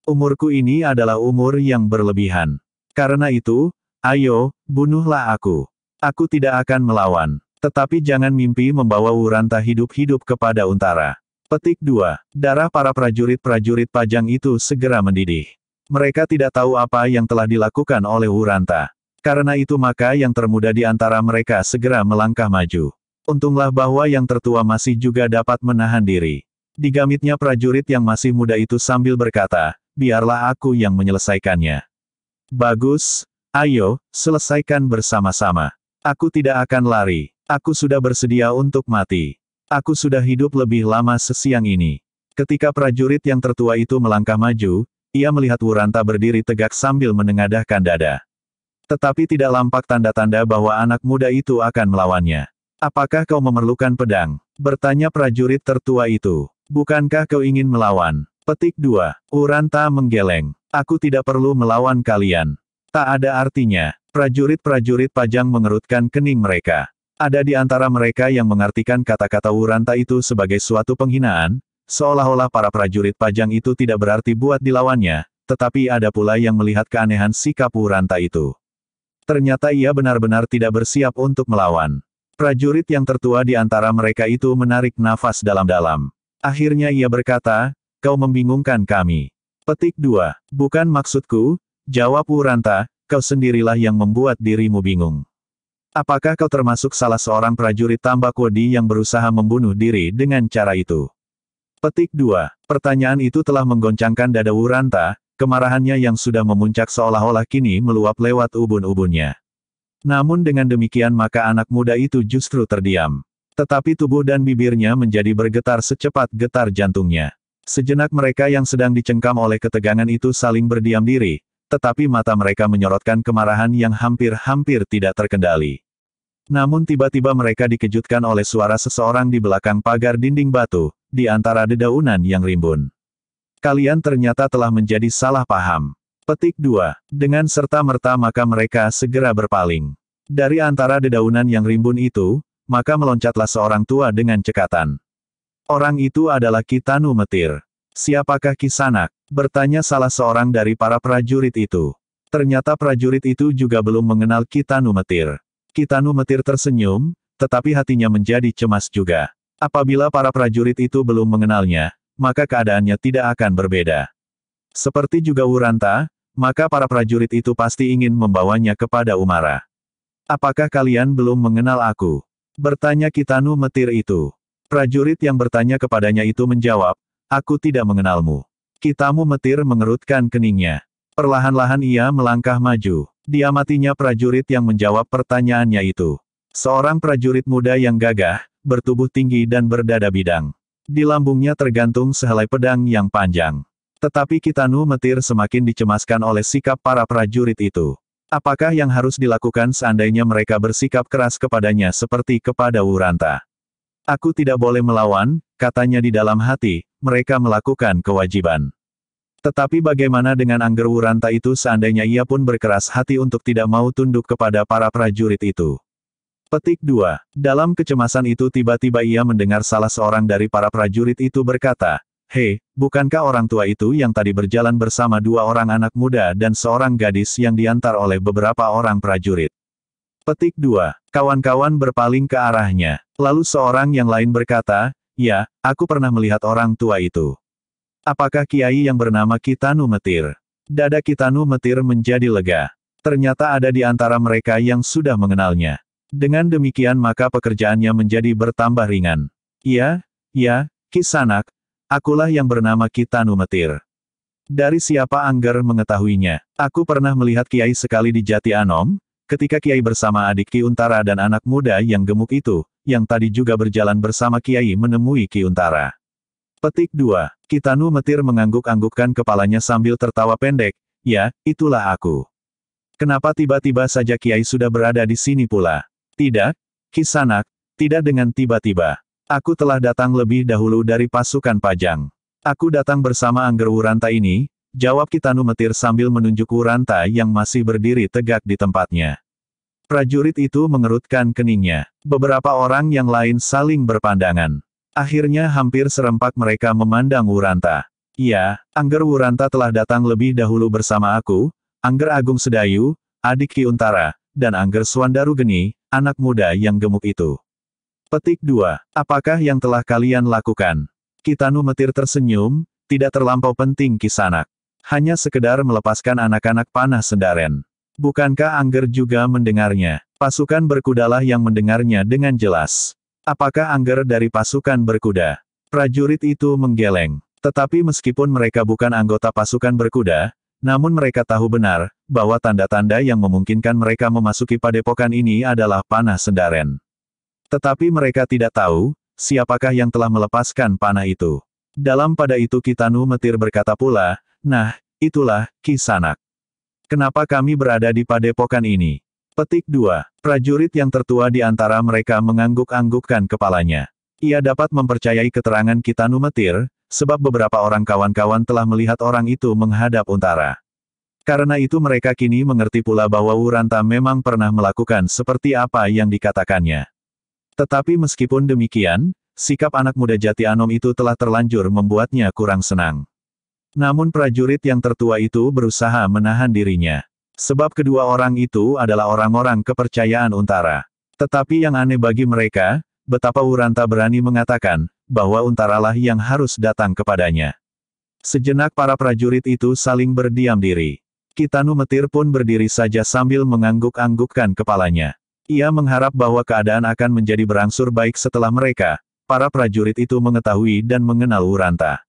[SPEAKER 1] Umurku ini adalah umur yang berlebihan. Karena itu, ayo, bunuhlah aku. Aku tidak akan melawan. Tetapi jangan mimpi membawa Wuranta hidup-hidup kepada Untara. Petik 2. Darah para prajurit-prajurit pajang itu segera mendidih. Mereka tidak tahu apa yang telah dilakukan oleh Wuranta. Karena itu maka yang termuda di antara mereka segera melangkah maju. Untunglah bahwa yang tertua masih juga dapat menahan diri. Digamitnya prajurit yang masih muda itu sambil berkata, biarlah aku yang menyelesaikannya. Bagus, ayo, selesaikan bersama-sama. Aku tidak akan lari. Aku sudah bersedia untuk mati. Aku sudah hidup lebih lama sesiang ini. Ketika prajurit yang tertua itu melangkah maju, ia melihat Wuranta berdiri tegak sambil menengadahkan dada. Tetapi tidak lampak tanda-tanda bahwa anak muda itu akan melawannya. Apakah kau memerlukan pedang? Bertanya prajurit tertua itu. Bukankah kau ingin melawan? Petik 2. Uranta menggeleng. Aku tidak perlu melawan kalian. Tak ada artinya. Prajurit-prajurit pajang mengerutkan kening mereka. Ada di antara mereka yang mengartikan kata-kata Uranta itu sebagai suatu penghinaan, seolah-olah para prajurit pajang itu tidak berarti buat dilawannya, tetapi ada pula yang melihat keanehan sikap Uranta itu. Ternyata ia benar-benar tidak bersiap untuk melawan. Prajurit yang tertua di antara mereka itu menarik nafas dalam-dalam. Akhirnya ia berkata, kau membingungkan kami. Petik 2. Bukan maksudku, jawab Uranta, kau sendirilah yang membuat dirimu bingung. Apakah kau termasuk salah seorang prajurit Tambakodi yang berusaha membunuh diri dengan cara itu? Petik 2. Pertanyaan itu telah menggoncangkan dada Uranta, Kemarahannya yang sudah memuncak seolah-olah kini meluap lewat ubun-ubunnya. Namun dengan demikian maka anak muda itu justru terdiam. Tetapi tubuh dan bibirnya menjadi bergetar secepat getar jantungnya. Sejenak mereka yang sedang dicengkam oleh ketegangan itu saling berdiam diri, tetapi mata mereka menyorotkan kemarahan yang hampir-hampir tidak terkendali. Namun tiba-tiba mereka dikejutkan oleh suara seseorang di belakang pagar dinding batu, di antara dedaunan yang rimbun. Kalian ternyata telah menjadi salah paham. Petik 2. Dengan serta-merta maka mereka segera berpaling. Dari antara dedaunan yang rimbun itu, maka meloncatlah seorang tua dengan cekatan. Orang itu adalah Kitanu Metir. Siapakah Kisanak? Bertanya salah seorang dari para prajurit itu. Ternyata prajurit itu juga belum mengenal Kitanu Metir. Kitanu Metir tersenyum, tetapi hatinya menjadi cemas juga. Apabila para prajurit itu belum mengenalnya, maka keadaannya tidak akan berbeda. Seperti juga Uranta, maka para prajurit itu pasti ingin membawanya kepada Umara. Apakah kalian belum mengenal aku? Bertanya Kitanu Metir itu. Prajurit yang bertanya kepadanya itu menjawab, aku tidak mengenalmu. Kitamu Metir mengerutkan keningnya. Perlahan-lahan ia melangkah maju. Diamatinya prajurit yang menjawab pertanyaannya itu. Seorang prajurit muda yang gagah, bertubuh tinggi dan berdada bidang. Di lambungnya tergantung sehelai pedang yang panjang. Tetapi Kitanu Metir semakin dicemaskan oleh sikap para prajurit itu. Apakah yang harus dilakukan seandainya mereka bersikap keras kepadanya seperti kepada Wuranta? Aku tidak boleh melawan, katanya di dalam hati, mereka melakukan kewajiban. Tetapi bagaimana dengan Angger Wuranta itu seandainya ia pun berkeras hati untuk tidak mau tunduk kepada para prajurit itu? Petik 2. Dalam kecemasan itu tiba-tiba ia mendengar salah seorang dari para prajurit itu berkata, Hei, bukankah orang tua itu yang tadi berjalan bersama dua orang anak muda dan seorang gadis yang diantar oleh beberapa orang prajurit? Petik 2. Kawan-kawan berpaling ke arahnya. Lalu seorang yang lain berkata, Ya, aku pernah melihat orang tua itu. Apakah kiai yang bernama Kitanu Metir? Dada Kitanu Metir menjadi lega. Ternyata ada di antara mereka yang sudah mengenalnya. Dengan demikian maka pekerjaannya menjadi bertambah ringan. Iya, ya, Kisanak, akulah yang bernama Kitanu Metir. Dari siapa Angger mengetahuinya? Aku pernah melihat Kiai sekali di Jati Anom, ketika Kiai bersama adik Ki Untara dan anak muda yang gemuk itu, yang tadi juga berjalan bersama Kiai menemui Ki Untara. Petik 2. Kitanu Metir mengangguk-anggukkan kepalanya sambil tertawa pendek, ya, itulah aku. Kenapa tiba-tiba saja Kiai sudah berada di sini pula? Tidak, Kisanak, tidak dengan tiba-tiba. Aku telah datang lebih dahulu dari pasukan Pajang. Aku datang bersama Angger Wuranta ini, jawab Kitanu Metir sambil menunjuk Wuranta yang masih berdiri tegak di tempatnya. Prajurit itu mengerutkan keningnya. Beberapa orang yang lain saling berpandangan. Akhirnya hampir serempak mereka memandang Wuranta. Ya, Angger Wuranta telah datang lebih dahulu bersama aku, Angger Agung Sedayu, Adik Ki Untara, dan Angger Swandarugeni. Geni, anak muda yang gemuk itu. Petik 2. Apakah yang telah kalian lakukan? Kitanu Metir tersenyum, tidak terlampau penting kisanak. Hanya sekedar melepaskan anak-anak panah sendaren. Bukankah Angger juga mendengarnya? Pasukan berkudalah yang mendengarnya dengan jelas. Apakah Angger dari pasukan berkuda? Prajurit itu menggeleng. Tetapi meskipun mereka bukan anggota pasukan berkuda, namun mereka tahu benar, bahwa tanda-tanda yang memungkinkan mereka memasuki padepokan ini adalah panah sendaren. Tetapi mereka tidak tahu, siapakah yang telah melepaskan panah itu. Dalam pada itu Kitanu Metir berkata pula, nah, itulah, Kisanak. Kenapa kami berada di padepokan ini? Petik 2. Prajurit yang tertua di antara mereka mengangguk-anggukkan kepalanya. Ia dapat mempercayai keterangan Kitanu Metir, sebab beberapa orang kawan-kawan telah melihat orang itu menghadap untara. Karena itu mereka kini mengerti pula bahwa Uranta memang pernah melakukan seperti apa yang dikatakannya. Tetapi meskipun demikian, sikap anak muda jati Anom itu telah terlanjur membuatnya kurang senang. Namun prajurit yang tertua itu berusaha menahan dirinya. Sebab kedua orang itu adalah orang-orang kepercayaan Untara. Tetapi yang aneh bagi mereka, betapa Uranta berani mengatakan, bahwa Untaralah yang harus datang kepadanya. Sejenak para prajurit itu saling berdiam diri. Kitanu Metir pun berdiri saja sambil mengangguk-anggukkan kepalanya. Ia mengharap bahwa keadaan akan menjadi berangsur baik setelah mereka, para prajurit itu mengetahui dan mengenal Uranta.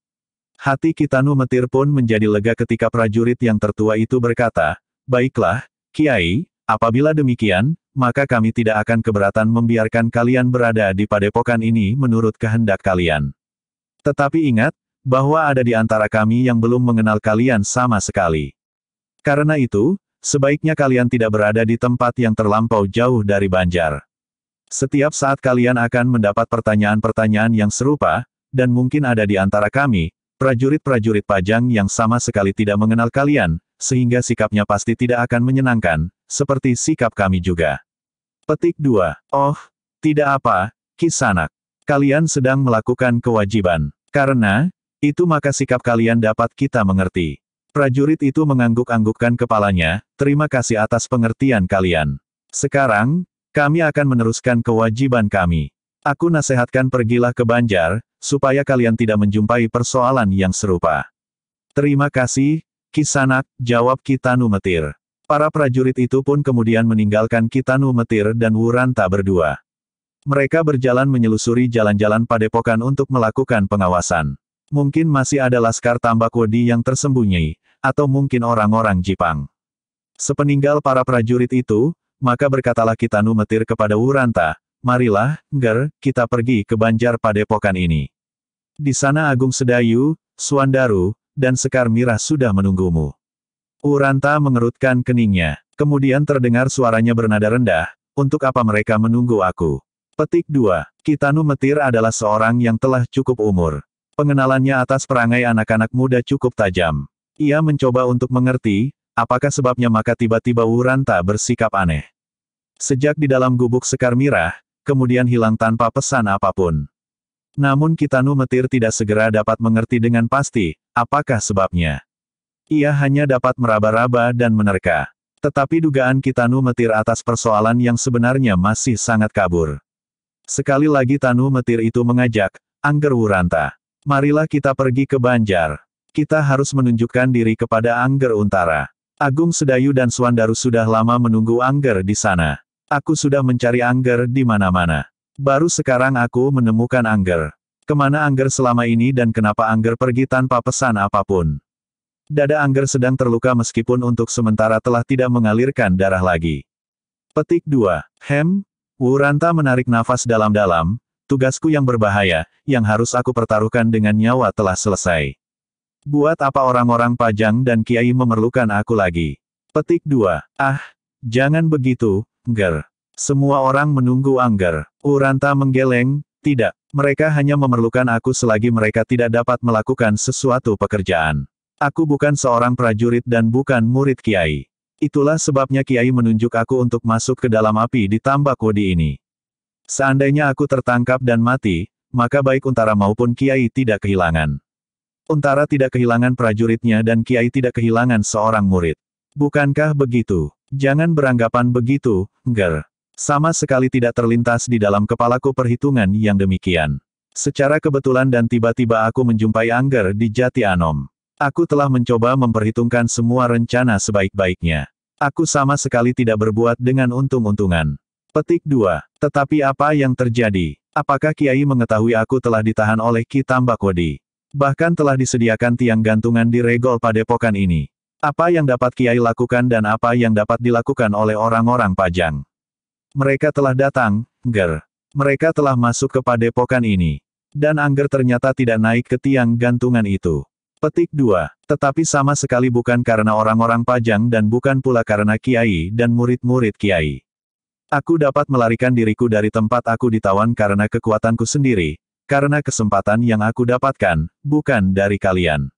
[SPEAKER 1] Hati Kitanu Metir pun menjadi lega ketika prajurit yang tertua itu berkata, Baiklah, Kiai, apabila demikian, maka kami tidak akan keberatan membiarkan kalian berada di padepokan ini menurut kehendak kalian. Tetapi ingat, bahwa ada di antara kami yang belum mengenal kalian sama sekali. Karena itu, sebaiknya kalian tidak berada di tempat yang terlampau jauh dari banjar. Setiap saat kalian akan mendapat pertanyaan-pertanyaan yang serupa, dan mungkin ada di antara kami, prajurit-prajurit pajang yang sama sekali tidak mengenal kalian, sehingga sikapnya pasti tidak akan menyenangkan, seperti sikap kami juga. Petik 2. Oh, tidak apa, Kisanak. Kalian sedang melakukan kewajiban. Karena, itu maka sikap kalian dapat kita mengerti. Prajurit itu mengangguk-anggukkan kepalanya, terima kasih atas pengertian kalian. Sekarang, kami akan meneruskan kewajiban kami. Aku nasihatkan pergilah ke Banjar, supaya kalian tidak menjumpai persoalan yang serupa. Terima kasih, Kisanak, jawab Kitanu Metir. Para prajurit itu pun kemudian meninggalkan Kitanu Metir dan Wuranta berdua. Mereka berjalan menyelusuri jalan-jalan padepokan untuk melakukan pengawasan. Mungkin masih ada laskar tambak yang tersembunyi, atau mungkin orang-orang Jipang. Sepeninggal para prajurit itu, maka berkatalah Kitanu Metir kepada Wuranta, marilah, Ger, kita pergi ke Banjar Padepokan ini. Di sana Agung Sedayu, Suandaru, dan Sekar Mirah sudah menunggumu. Uranta mengerutkan keningnya. Kemudian terdengar suaranya bernada rendah, untuk apa mereka menunggu aku? Petik 2. Kitanu Metir adalah seorang yang telah cukup umur. Pengenalannya atas perangai anak-anak muda cukup tajam. Ia mencoba untuk mengerti, apakah sebabnya maka tiba-tiba Wuranta bersikap aneh. Sejak di dalam gubuk sekar mirah, kemudian hilang tanpa pesan apapun. Namun Kitanu Metir tidak segera dapat mengerti dengan pasti, apakah sebabnya. Ia hanya dapat meraba-raba dan menerka. Tetapi dugaan Kitanu Metir atas persoalan yang sebenarnya masih sangat kabur. Sekali lagi Tanu Metir itu mengajak, Angger Wuranta. Marilah kita pergi ke Banjar. Kita harus menunjukkan diri kepada Angger Untara. Agung Sedayu dan Suandaru sudah lama menunggu Angger di sana. Aku sudah mencari Angger di mana-mana. Baru sekarang aku menemukan Angger. Kemana Angger selama ini dan kenapa Angger pergi tanpa pesan apapun. Dada Angger sedang terluka meskipun untuk sementara telah tidak mengalirkan darah lagi. Petik 2. Hem, Wuranta menarik nafas dalam-dalam, tugasku yang berbahaya, yang harus aku pertaruhkan dengan nyawa telah selesai. Buat apa orang-orang pajang dan kiai memerlukan aku lagi? Petik 2. Ah, jangan begitu, Ger. Semua orang menunggu Angger. Uranta menggeleng, tidak. Mereka hanya memerlukan aku selagi mereka tidak dapat melakukan sesuatu pekerjaan. Aku bukan seorang prajurit dan bukan murid kiai. Itulah sebabnya kiai menunjuk aku untuk masuk ke dalam api di tambak wodi ini. Seandainya aku tertangkap dan mati, maka baik Untara maupun kiai tidak kehilangan. Untara tidak kehilangan prajuritnya dan Kiai tidak kehilangan seorang murid. Bukankah begitu? Jangan beranggapan begitu, Ger. Sama sekali tidak terlintas di dalam kepalaku perhitungan yang demikian. Secara kebetulan dan tiba-tiba aku menjumpai Angger di Jati Anom. Aku telah mencoba memperhitungkan semua rencana sebaik-baiknya. Aku sama sekali tidak berbuat dengan untung-untungan. Petik 2. Tetapi apa yang terjadi? Apakah Kiai mengetahui aku telah ditahan oleh Ki Tambakodi? Bahkan telah disediakan tiang gantungan di regol padepokan ini. Apa yang dapat Kiai lakukan dan apa yang dapat dilakukan oleh orang-orang Pajang. Mereka telah datang, Ger. Mereka telah masuk ke padepokan ini. Dan Angger ternyata tidak naik ke tiang gantungan itu. Petik 2. Tetapi sama sekali bukan karena orang-orang Pajang dan bukan pula karena Kiai dan murid-murid Kiai. Aku dapat melarikan diriku dari tempat aku ditawan karena kekuatanku sendiri, karena kesempatan yang aku dapatkan, bukan dari kalian.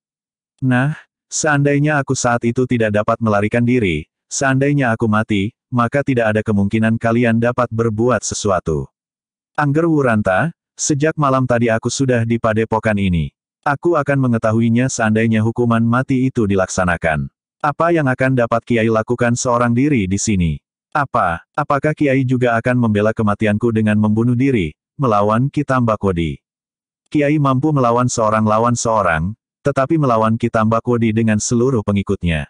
[SPEAKER 1] Nah, seandainya aku saat itu tidak dapat melarikan diri, seandainya aku mati, maka tidak ada kemungkinan kalian dapat berbuat sesuatu. Angger Wuranta, sejak malam tadi aku sudah di padepokan ini. Aku akan mengetahuinya seandainya hukuman mati itu dilaksanakan. Apa yang akan dapat Kiai lakukan seorang diri di sini? Apa, apakah Kiai juga akan membela kematianku dengan membunuh diri, melawan Kitamba Kodi. Kiai mampu melawan seorang lawan seorang, tetapi melawan Kitamba Kodi dengan seluruh pengikutnya.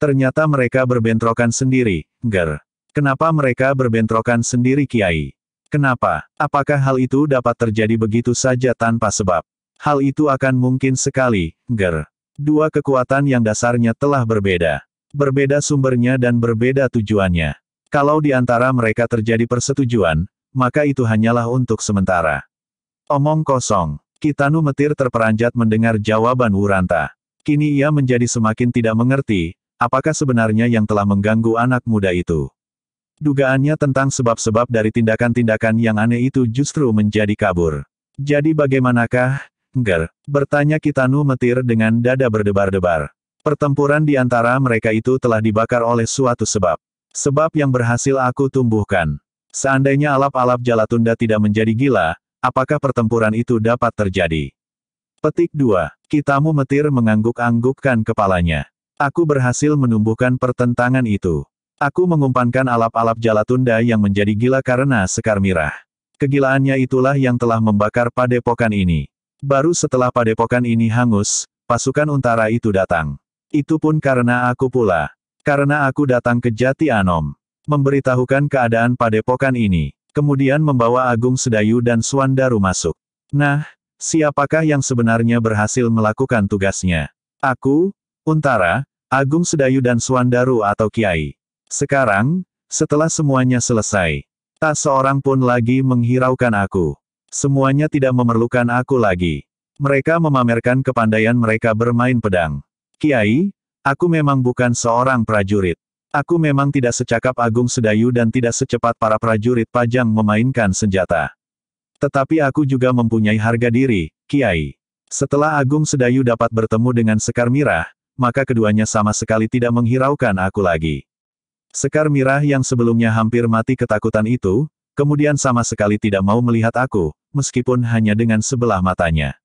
[SPEAKER 1] Ternyata mereka berbentrokan sendiri, ger. Kenapa mereka berbentrokan sendiri Kiai? Kenapa? Apakah hal itu dapat terjadi begitu saja tanpa sebab? Hal itu akan mungkin sekali, ger. Dua kekuatan yang dasarnya telah berbeda. Berbeda sumbernya dan berbeda tujuannya. Kalau di antara mereka terjadi persetujuan, maka itu hanyalah untuk sementara. Omong kosong. Kitanu Metir terperanjat mendengar jawaban Wuranta. Kini ia menjadi semakin tidak mengerti, apakah sebenarnya yang telah mengganggu anak muda itu. Dugaannya tentang sebab-sebab dari tindakan-tindakan yang aneh itu justru menjadi kabur. Jadi bagaimanakah, Ngger. Bertanya Kitanu Metir dengan dada berdebar-debar. Pertempuran di antara mereka itu telah dibakar oleh suatu sebab. Sebab yang berhasil aku tumbuhkan. Seandainya alap-alap Jalatunda tidak menjadi gila, apakah pertempuran itu dapat terjadi? Petik 2. Kitamu metir mengangguk-anggukkan kepalanya. Aku berhasil menumbuhkan pertentangan itu. Aku mengumpankan alap-alap Jalatunda yang menjadi gila karena sekar mirah. Kegilaannya itulah yang telah membakar padepokan ini. Baru setelah padepokan ini hangus, pasukan untara itu datang. Itu pun karena aku pula. Karena aku datang ke Jati Anom memberitahukan keadaan padepokan ini, kemudian membawa Agung Sedayu dan Suandaru masuk. Nah, siapakah yang sebenarnya berhasil melakukan tugasnya? Aku, Untara, Agung Sedayu dan Suandaru atau Kiai. Sekarang, setelah semuanya selesai, tak seorang pun lagi menghiraukan aku. Semuanya tidak memerlukan aku lagi. Mereka memamerkan kepandaian mereka bermain pedang. Kiai, aku memang bukan seorang prajurit. Aku memang tidak secakap Agung Sedayu dan tidak secepat para prajurit pajang memainkan senjata. Tetapi aku juga mempunyai harga diri, Kiai. Setelah Agung Sedayu dapat bertemu dengan Sekar Mirah, maka keduanya sama sekali tidak menghiraukan aku lagi. Sekar Mirah yang sebelumnya hampir mati ketakutan itu, kemudian sama sekali tidak mau melihat aku, meskipun hanya dengan sebelah matanya.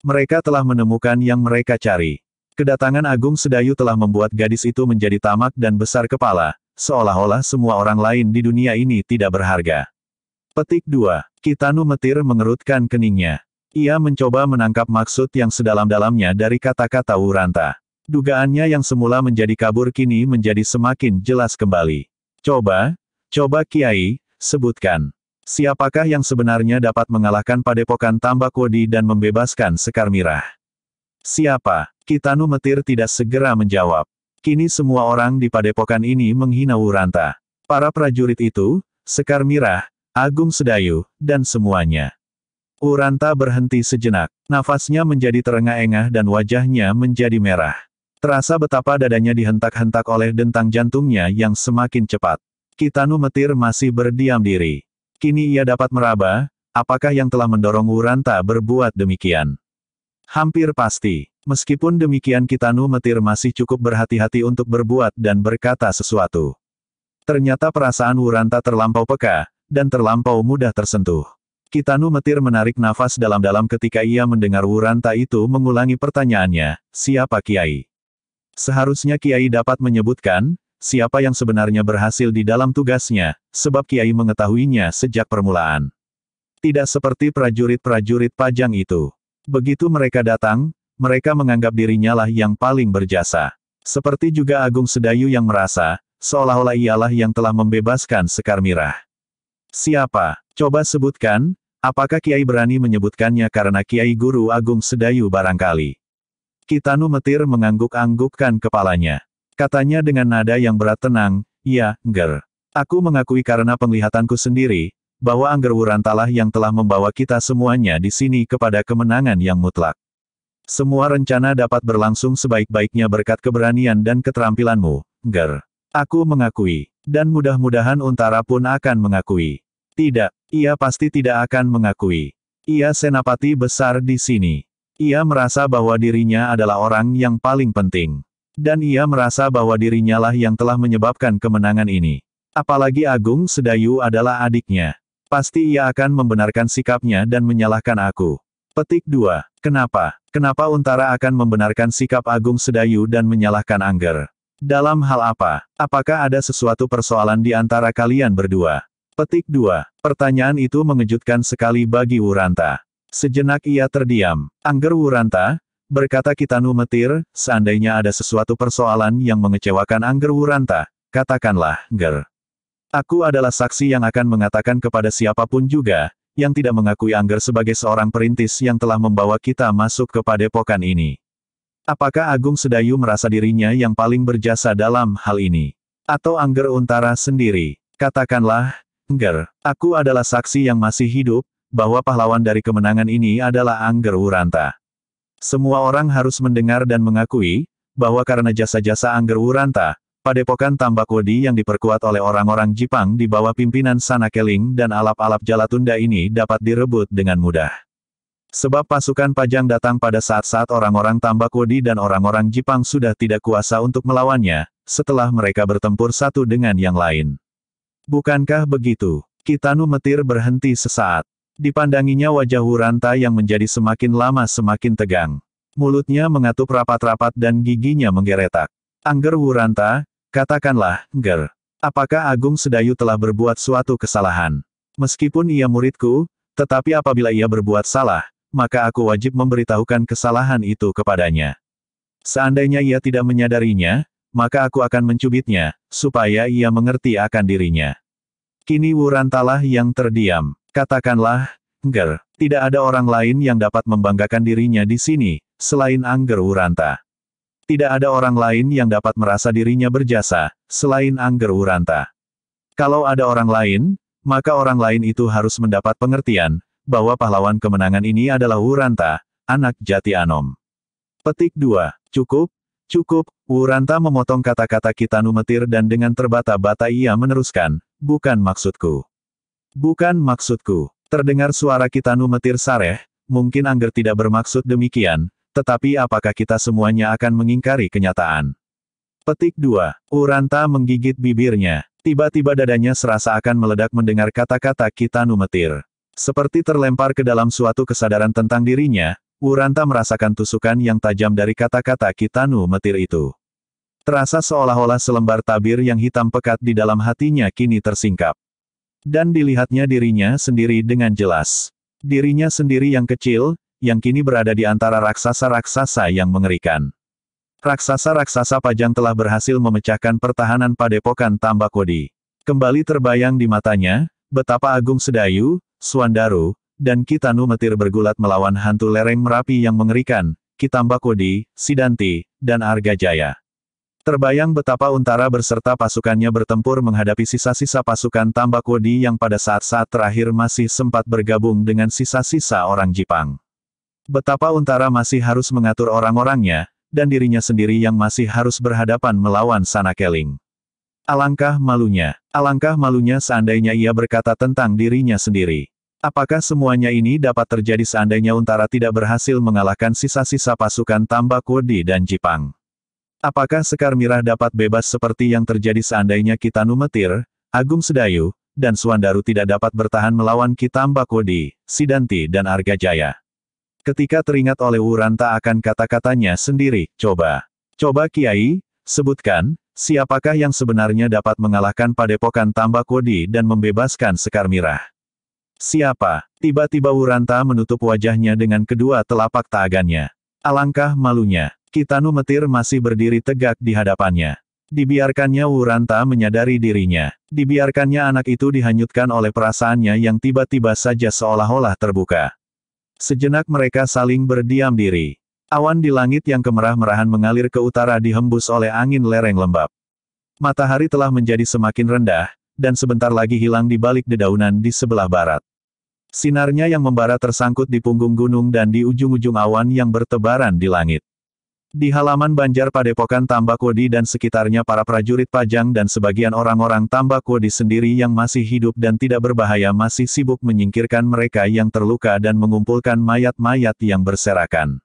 [SPEAKER 1] Mereka telah menemukan yang mereka cari. Kedatangan Agung Sedayu telah membuat gadis itu menjadi tamak dan besar kepala, seolah-olah semua orang lain di dunia ini tidak berharga. Petik 2. Kitanu Metir mengerutkan keningnya. Ia mencoba menangkap maksud yang sedalam-dalamnya dari kata-kata Wuranta. Dugaannya yang semula menjadi kabur kini menjadi semakin jelas kembali. Coba, coba Kiai, sebutkan. Siapakah yang sebenarnya dapat mengalahkan padepokan Tambak Wodi dan membebaskan Sekar Mirah? Siapa? Kitano Metir tidak segera menjawab. Kini semua orang di padepokan ini menghina Wuranta. Para prajurit itu, Sekar Mirah, Agung Sedayu, dan semuanya. Uranta berhenti sejenak. Nafasnya menjadi terengah-engah dan wajahnya menjadi merah. Terasa betapa dadanya dihentak-hentak oleh dentang jantungnya yang semakin cepat. Kitanu Metir masih berdiam diri. Kini ia dapat meraba, apakah yang telah mendorong Uranta berbuat demikian. Hampir pasti. Meskipun demikian Kitanu Metir masih cukup berhati-hati untuk berbuat dan berkata sesuatu. Ternyata perasaan Wuranta terlampau peka, dan terlampau mudah tersentuh. Kitanu Metir menarik nafas dalam-dalam ketika ia mendengar Wuranta itu mengulangi pertanyaannya, siapa Kiai? Seharusnya Kiai dapat menyebutkan, siapa yang sebenarnya berhasil di dalam tugasnya, sebab Kiai mengetahuinya sejak permulaan. Tidak seperti prajurit-prajurit pajang itu. Begitu mereka datang, mereka menganggap dirinya lah yang paling berjasa. Seperti juga Agung Sedayu yang merasa, seolah-olah ialah yang telah membebaskan Sekar Mirah. Siapa? Coba sebutkan, apakah Kiai berani menyebutkannya karena Kiai Guru Agung Sedayu barangkali. Kitanu Metir mengangguk-anggukkan kepalanya. Katanya dengan nada yang berat tenang, ya, ger. Aku mengakui karena penglihatanku sendiri, bahwa Wurantalah yang telah membawa kita semuanya di sini kepada kemenangan yang mutlak. Semua rencana dapat berlangsung sebaik-baiknya berkat keberanian dan keterampilanmu, Ger. Aku mengakui, dan mudah-mudahan Untara pun akan mengakui. Tidak, ia pasti tidak akan mengakui. Ia senapati besar di sini. Ia merasa bahwa dirinya adalah orang yang paling penting. Dan ia merasa bahwa dirinya lah yang telah menyebabkan kemenangan ini. Apalagi Agung Sedayu adalah adiknya. Pasti ia akan membenarkan sikapnya dan menyalahkan aku. Petik 2. Kenapa? Kenapa Untara akan membenarkan sikap Agung Sedayu dan menyalahkan Angger? Dalam hal apa? Apakah ada sesuatu persoalan di antara kalian berdua? Petik 2. Pertanyaan itu mengejutkan sekali bagi Wuranta. Sejenak ia terdiam. Angger Wuranta, berkata Kitanu Metir, seandainya ada sesuatu persoalan yang mengecewakan Angger Wuranta, katakanlah, Ger. Aku adalah saksi yang akan mengatakan kepada siapapun juga, yang tidak mengakui Angger sebagai seorang perintis yang telah membawa kita masuk ke padepokan ini. Apakah Agung Sedayu merasa dirinya yang paling berjasa dalam hal ini? Atau Angger Untara sendiri? Katakanlah, Angger, aku adalah saksi yang masih hidup, bahwa pahlawan dari kemenangan ini adalah Angger Uranta. Semua orang harus mendengar dan mengakui, bahwa karena jasa-jasa Angger Uranta, Padepokan Tambakodi yang diperkuat oleh orang-orang Jipang di bawah pimpinan Sana Keling dan alap-alap Jalatunda ini dapat direbut dengan mudah. Sebab pasukan Pajang datang pada saat-saat orang-orang tambak Tambakodi dan orang-orang Jipang sudah tidak kuasa untuk melawannya, setelah mereka bertempur satu dengan yang lain. Bukankah begitu? Kitanu Metir berhenti sesaat. Dipandanginya wajah Huranta yang menjadi semakin lama semakin tegang. Mulutnya mengatup rapat-rapat dan giginya menggeretak. Angger Wuranta, Katakanlah, Ger, apakah Agung Sedayu telah berbuat suatu kesalahan? Meskipun ia muridku, tetapi apabila ia berbuat salah, maka aku wajib memberitahukan kesalahan itu kepadanya. Seandainya ia tidak menyadarinya, maka aku akan mencubitnya, supaya ia mengerti akan dirinya. Kini Wurantalah yang terdiam. Katakanlah, Ger, tidak ada orang lain yang dapat membanggakan dirinya di sini, selain Angger Wuranta. Tidak ada orang lain yang dapat merasa dirinya berjasa, selain Angger Uranta. Kalau ada orang lain, maka orang lain itu harus mendapat pengertian, bahwa pahlawan kemenangan ini adalah Uranta, anak jati Anom. Petik 2. Cukup, cukup, Uranta memotong kata-kata Kitanu Metir dan dengan terbata-bata ia meneruskan, bukan maksudku. Bukan maksudku. Terdengar suara Kitanu Metir Sareh, mungkin Angger tidak bermaksud demikian, tetapi apakah kita semuanya akan mengingkari kenyataan? Petik 2. Uranta menggigit bibirnya. Tiba-tiba dadanya serasa akan meledak mendengar kata-kata Kitanu Metir. Seperti terlempar ke dalam suatu kesadaran tentang dirinya, Uranta merasakan tusukan yang tajam dari kata-kata Kitanu Metir itu. Terasa seolah-olah selembar tabir yang hitam pekat di dalam hatinya kini tersingkap. Dan dilihatnya dirinya sendiri dengan jelas. Dirinya sendiri yang kecil, yang kini berada di antara raksasa-raksasa yang mengerikan. Raksasa-raksasa pajang telah berhasil memecahkan pertahanan padepokan Tambakodi. Kembali terbayang di matanya, betapa Agung Sedayu, Suandaru, dan Kitanu Metir bergulat melawan hantu lereng Merapi yang mengerikan, Kitambakodi, Sidanti, dan Arga Jaya. Terbayang betapa Untara berserta pasukannya bertempur menghadapi sisa-sisa pasukan Tambakodi yang pada saat-saat terakhir masih sempat bergabung dengan sisa-sisa orang Jipang. Betapa Untara masih harus mengatur orang-orangnya, dan dirinya sendiri yang masih harus berhadapan melawan Sana Keling. Alangkah malunya, alangkah malunya seandainya ia berkata tentang dirinya sendiri. Apakah semuanya ini dapat terjadi seandainya Untara tidak berhasil mengalahkan sisa-sisa pasukan Tamba Kurdi dan Jipang? Apakah Sekar Mirah dapat bebas seperti yang terjadi seandainya Kitanu Metir, Agung Sedayu, dan Suandaru tidak dapat bertahan melawan Kitamba Kodi, Sidanti dan Arga Jaya? ketika teringat oleh Wuranta akan kata-katanya sendiri, coba. Coba Kiai, sebutkan, siapakah yang sebenarnya dapat mengalahkan padepokan Tambakodi dan membebaskan Sekar Mirah? Siapa? Tiba-tiba Wuranta menutup wajahnya dengan kedua telapak tangannya. Alangkah malunya, Kitanu Metir masih berdiri tegak di hadapannya. Dibiarkannya Wuranta menyadari dirinya. Dibiarkannya anak itu dihanyutkan oleh perasaannya yang tiba-tiba saja seolah-olah terbuka. Sejenak mereka saling berdiam diri. Awan di langit yang kemerah-merahan mengalir ke utara dihembus oleh angin lereng lembab. Matahari telah menjadi semakin rendah, dan sebentar lagi hilang di balik dedaunan di sebelah barat. Sinarnya yang membara tersangkut di punggung gunung dan di ujung-ujung awan yang bertebaran di langit. Di halaman Banjar Padepokan Tambakodi dan sekitarnya para prajurit Pajang dan sebagian orang-orang Tambakodi sendiri yang masih hidup dan tidak berbahaya masih sibuk menyingkirkan mereka yang terluka dan mengumpulkan mayat-mayat yang berserakan.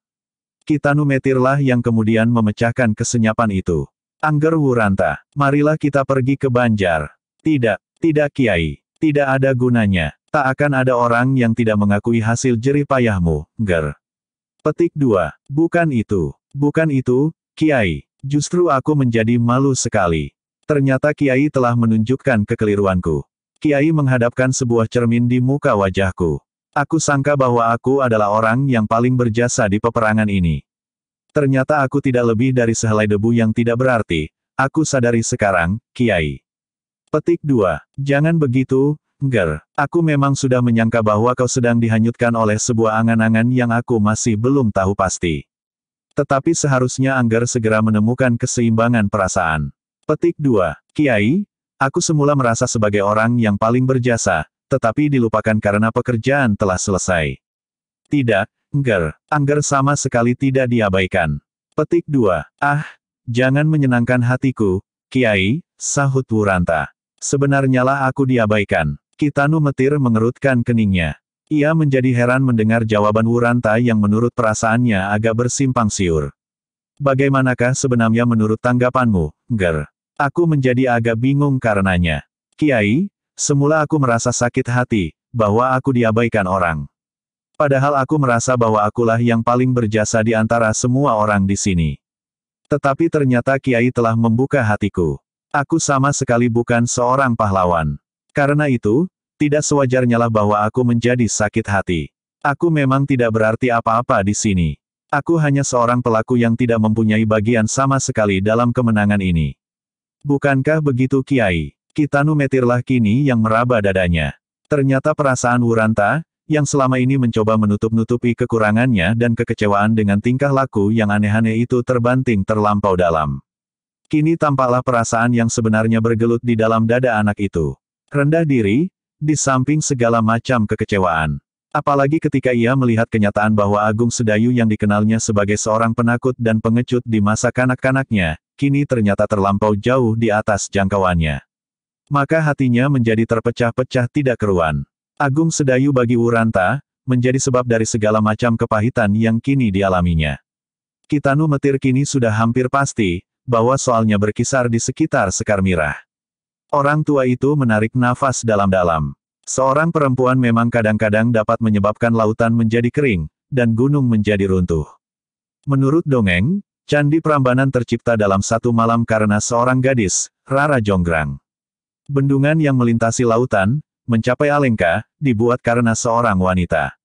[SPEAKER 1] Kita numetirlah yang kemudian memecahkan kesenyapan itu. Angger Wuranta, marilah kita pergi ke Banjar. Tidak, tidak Kiai. Tidak ada gunanya. Tak akan ada orang yang tidak mengakui hasil jerih payahmu, Ger. Petik 2. Bukan itu. Bukan itu, Kiai. Justru aku menjadi malu sekali. Ternyata Kiai telah menunjukkan kekeliruanku. Kiai menghadapkan sebuah cermin di muka wajahku. Aku sangka bahwa aku adalah orang yang paling berjasa di peperangan ini. Ternyata aku tidak lebih dari sehelai debu yang tidak berarti. Aku sadari sekarang, Kiai. Petik 2. Jangan begitu, Ger. Aku memang sudah menyangka bahwa kau sedang dihanyutkan oleh sebuah angan-angan yang aku masih belum tahu pasti. Tetapi seharusnya Angger segera menemukan keseimbangan perasaan. Petik 2. Kiai, aku semula merasa sebagai orang yang paling berjasa, tetapi dilupakan karena pekerjaan telah selesai. Tidak, Angger. Angger sama sekali tidak diabaikan. Petik 2. Ah, jangan menyenangkan hatiku, Kiai, sahut Wuranta. Sebenarnyalah aku diabaikan. Kitanu Metir mengerutkan keningnya. Ia menjadi heran mendengar jawaban Wuranta yang menurut perasaannya agak bersimpang siur. Bagaimanakah sebenarnya menurut tanggapanmu, Ger? Aku menjadi agak bingung karenanya. Kiai, semula aku merasa sakit hati, bahwa aku diabaikan orang. Padahal aku merasa bahwa akulah yang paling berjasa di antara semua orang di sini. Tetapi ternyata Kiai telah membuka hatiku. Aku sama sekali bukan seorang pahlawan. Karena itu, tidak sewajarnya lah bahwa aku menjadi sakit hati. Aku memang tidak berarti apa-apa di sini. Aku hanya seorang pelaku yang tidak mempunyai bagian sama sekali dalam kemenangan ini. Bukankah begitu Kiai? Kitanu Metirlah kini yang meraba dadanya. Ternyata perasaan Wuranta, yang selama ini mencoba menutup-nutupi kekurangannya dan kekecewaan dengan tingkah laku yang aneh-aneh itu terbanting terlampau dalam. Kini tampaklah perasaan yang sebenarnya bergelut di dalam dada anak itu. Rendah diri, di samping segala macam kekecewaan. Apalagi ketika ia melihat kenyataan bahwa Agung Sedayu yang dikenalnya sebagai seorang penakut dan pengecut di masa kanak-kanaknya, kini ternyata terlampau jauh di atas jangkauannya. Maka hatinya menjadi terpecah-pecah tidak keruan. Agung Sedayu bagi Uranta, menjadi sebab dari segala macam kepahitan yang kini dialaminya. Kitanu Metir kini sudah hampir pasti, bahwa soalnya berkisar di sekitar Sekar Mirah. Orang tua itu menarik nafas dalam-dalam. Seorang perempuan memang kadang-kadang dapat menyebabkan lautan menjadi kering, dan gunung menjadi runtuh. Menurut dongeng, Candi Prambanan tercipta dalam satu malam karena seorang gadis, Rara Jonggrang. Bendungan yang melintasi lautan, mencapai Alengka, dibuat karena seorang wanita.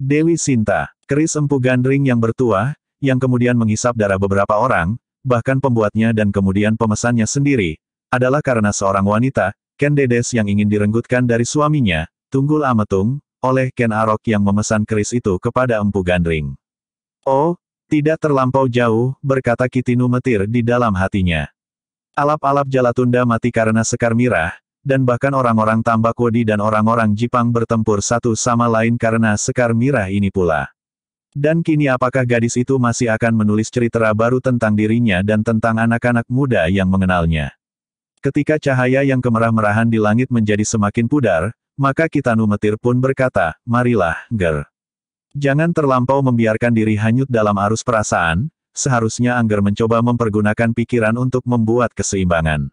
[SPEAKER 1] Dewi Sinta, keris empu gandring yang bertuah, yang kemudian menghisap darah beberapa orang, bahkan pembuatnya dan kemudian pemesannya sendiri, adalah karena seorang wanita, Ken Dedes yang ingin direnggutkan dari suaminya, Tunggul Ametung, oleh Ken Arok yang memesan keris itu kepada Empu Gandring. Oh, tidak terlampau jauh, berkata Kitinu Metir di dalam hatinya. Alap-alap Jalatunda mati karena sekar mirah, dan bahkan orang-orang Tambakodi dan orang-orang Jipang bertempur satu sama lain karena sekar mirah ini pula. Dan kini apakah gadis itu masih akan menulis cerita baru tentang dirinya dan tentang anak-anak muda yang mengenalnya? Ketika cahaya yang kemerah-merahan di langit menjadi semakin pudar, maka Kitanu Metir pun berkata, marilah, Ger. Jangan terlampau membiarkan diri hanyut dalam arus perasaan, seharusnya Angger mencoba mempergunakan pikiran untuk membuat keseimbangan.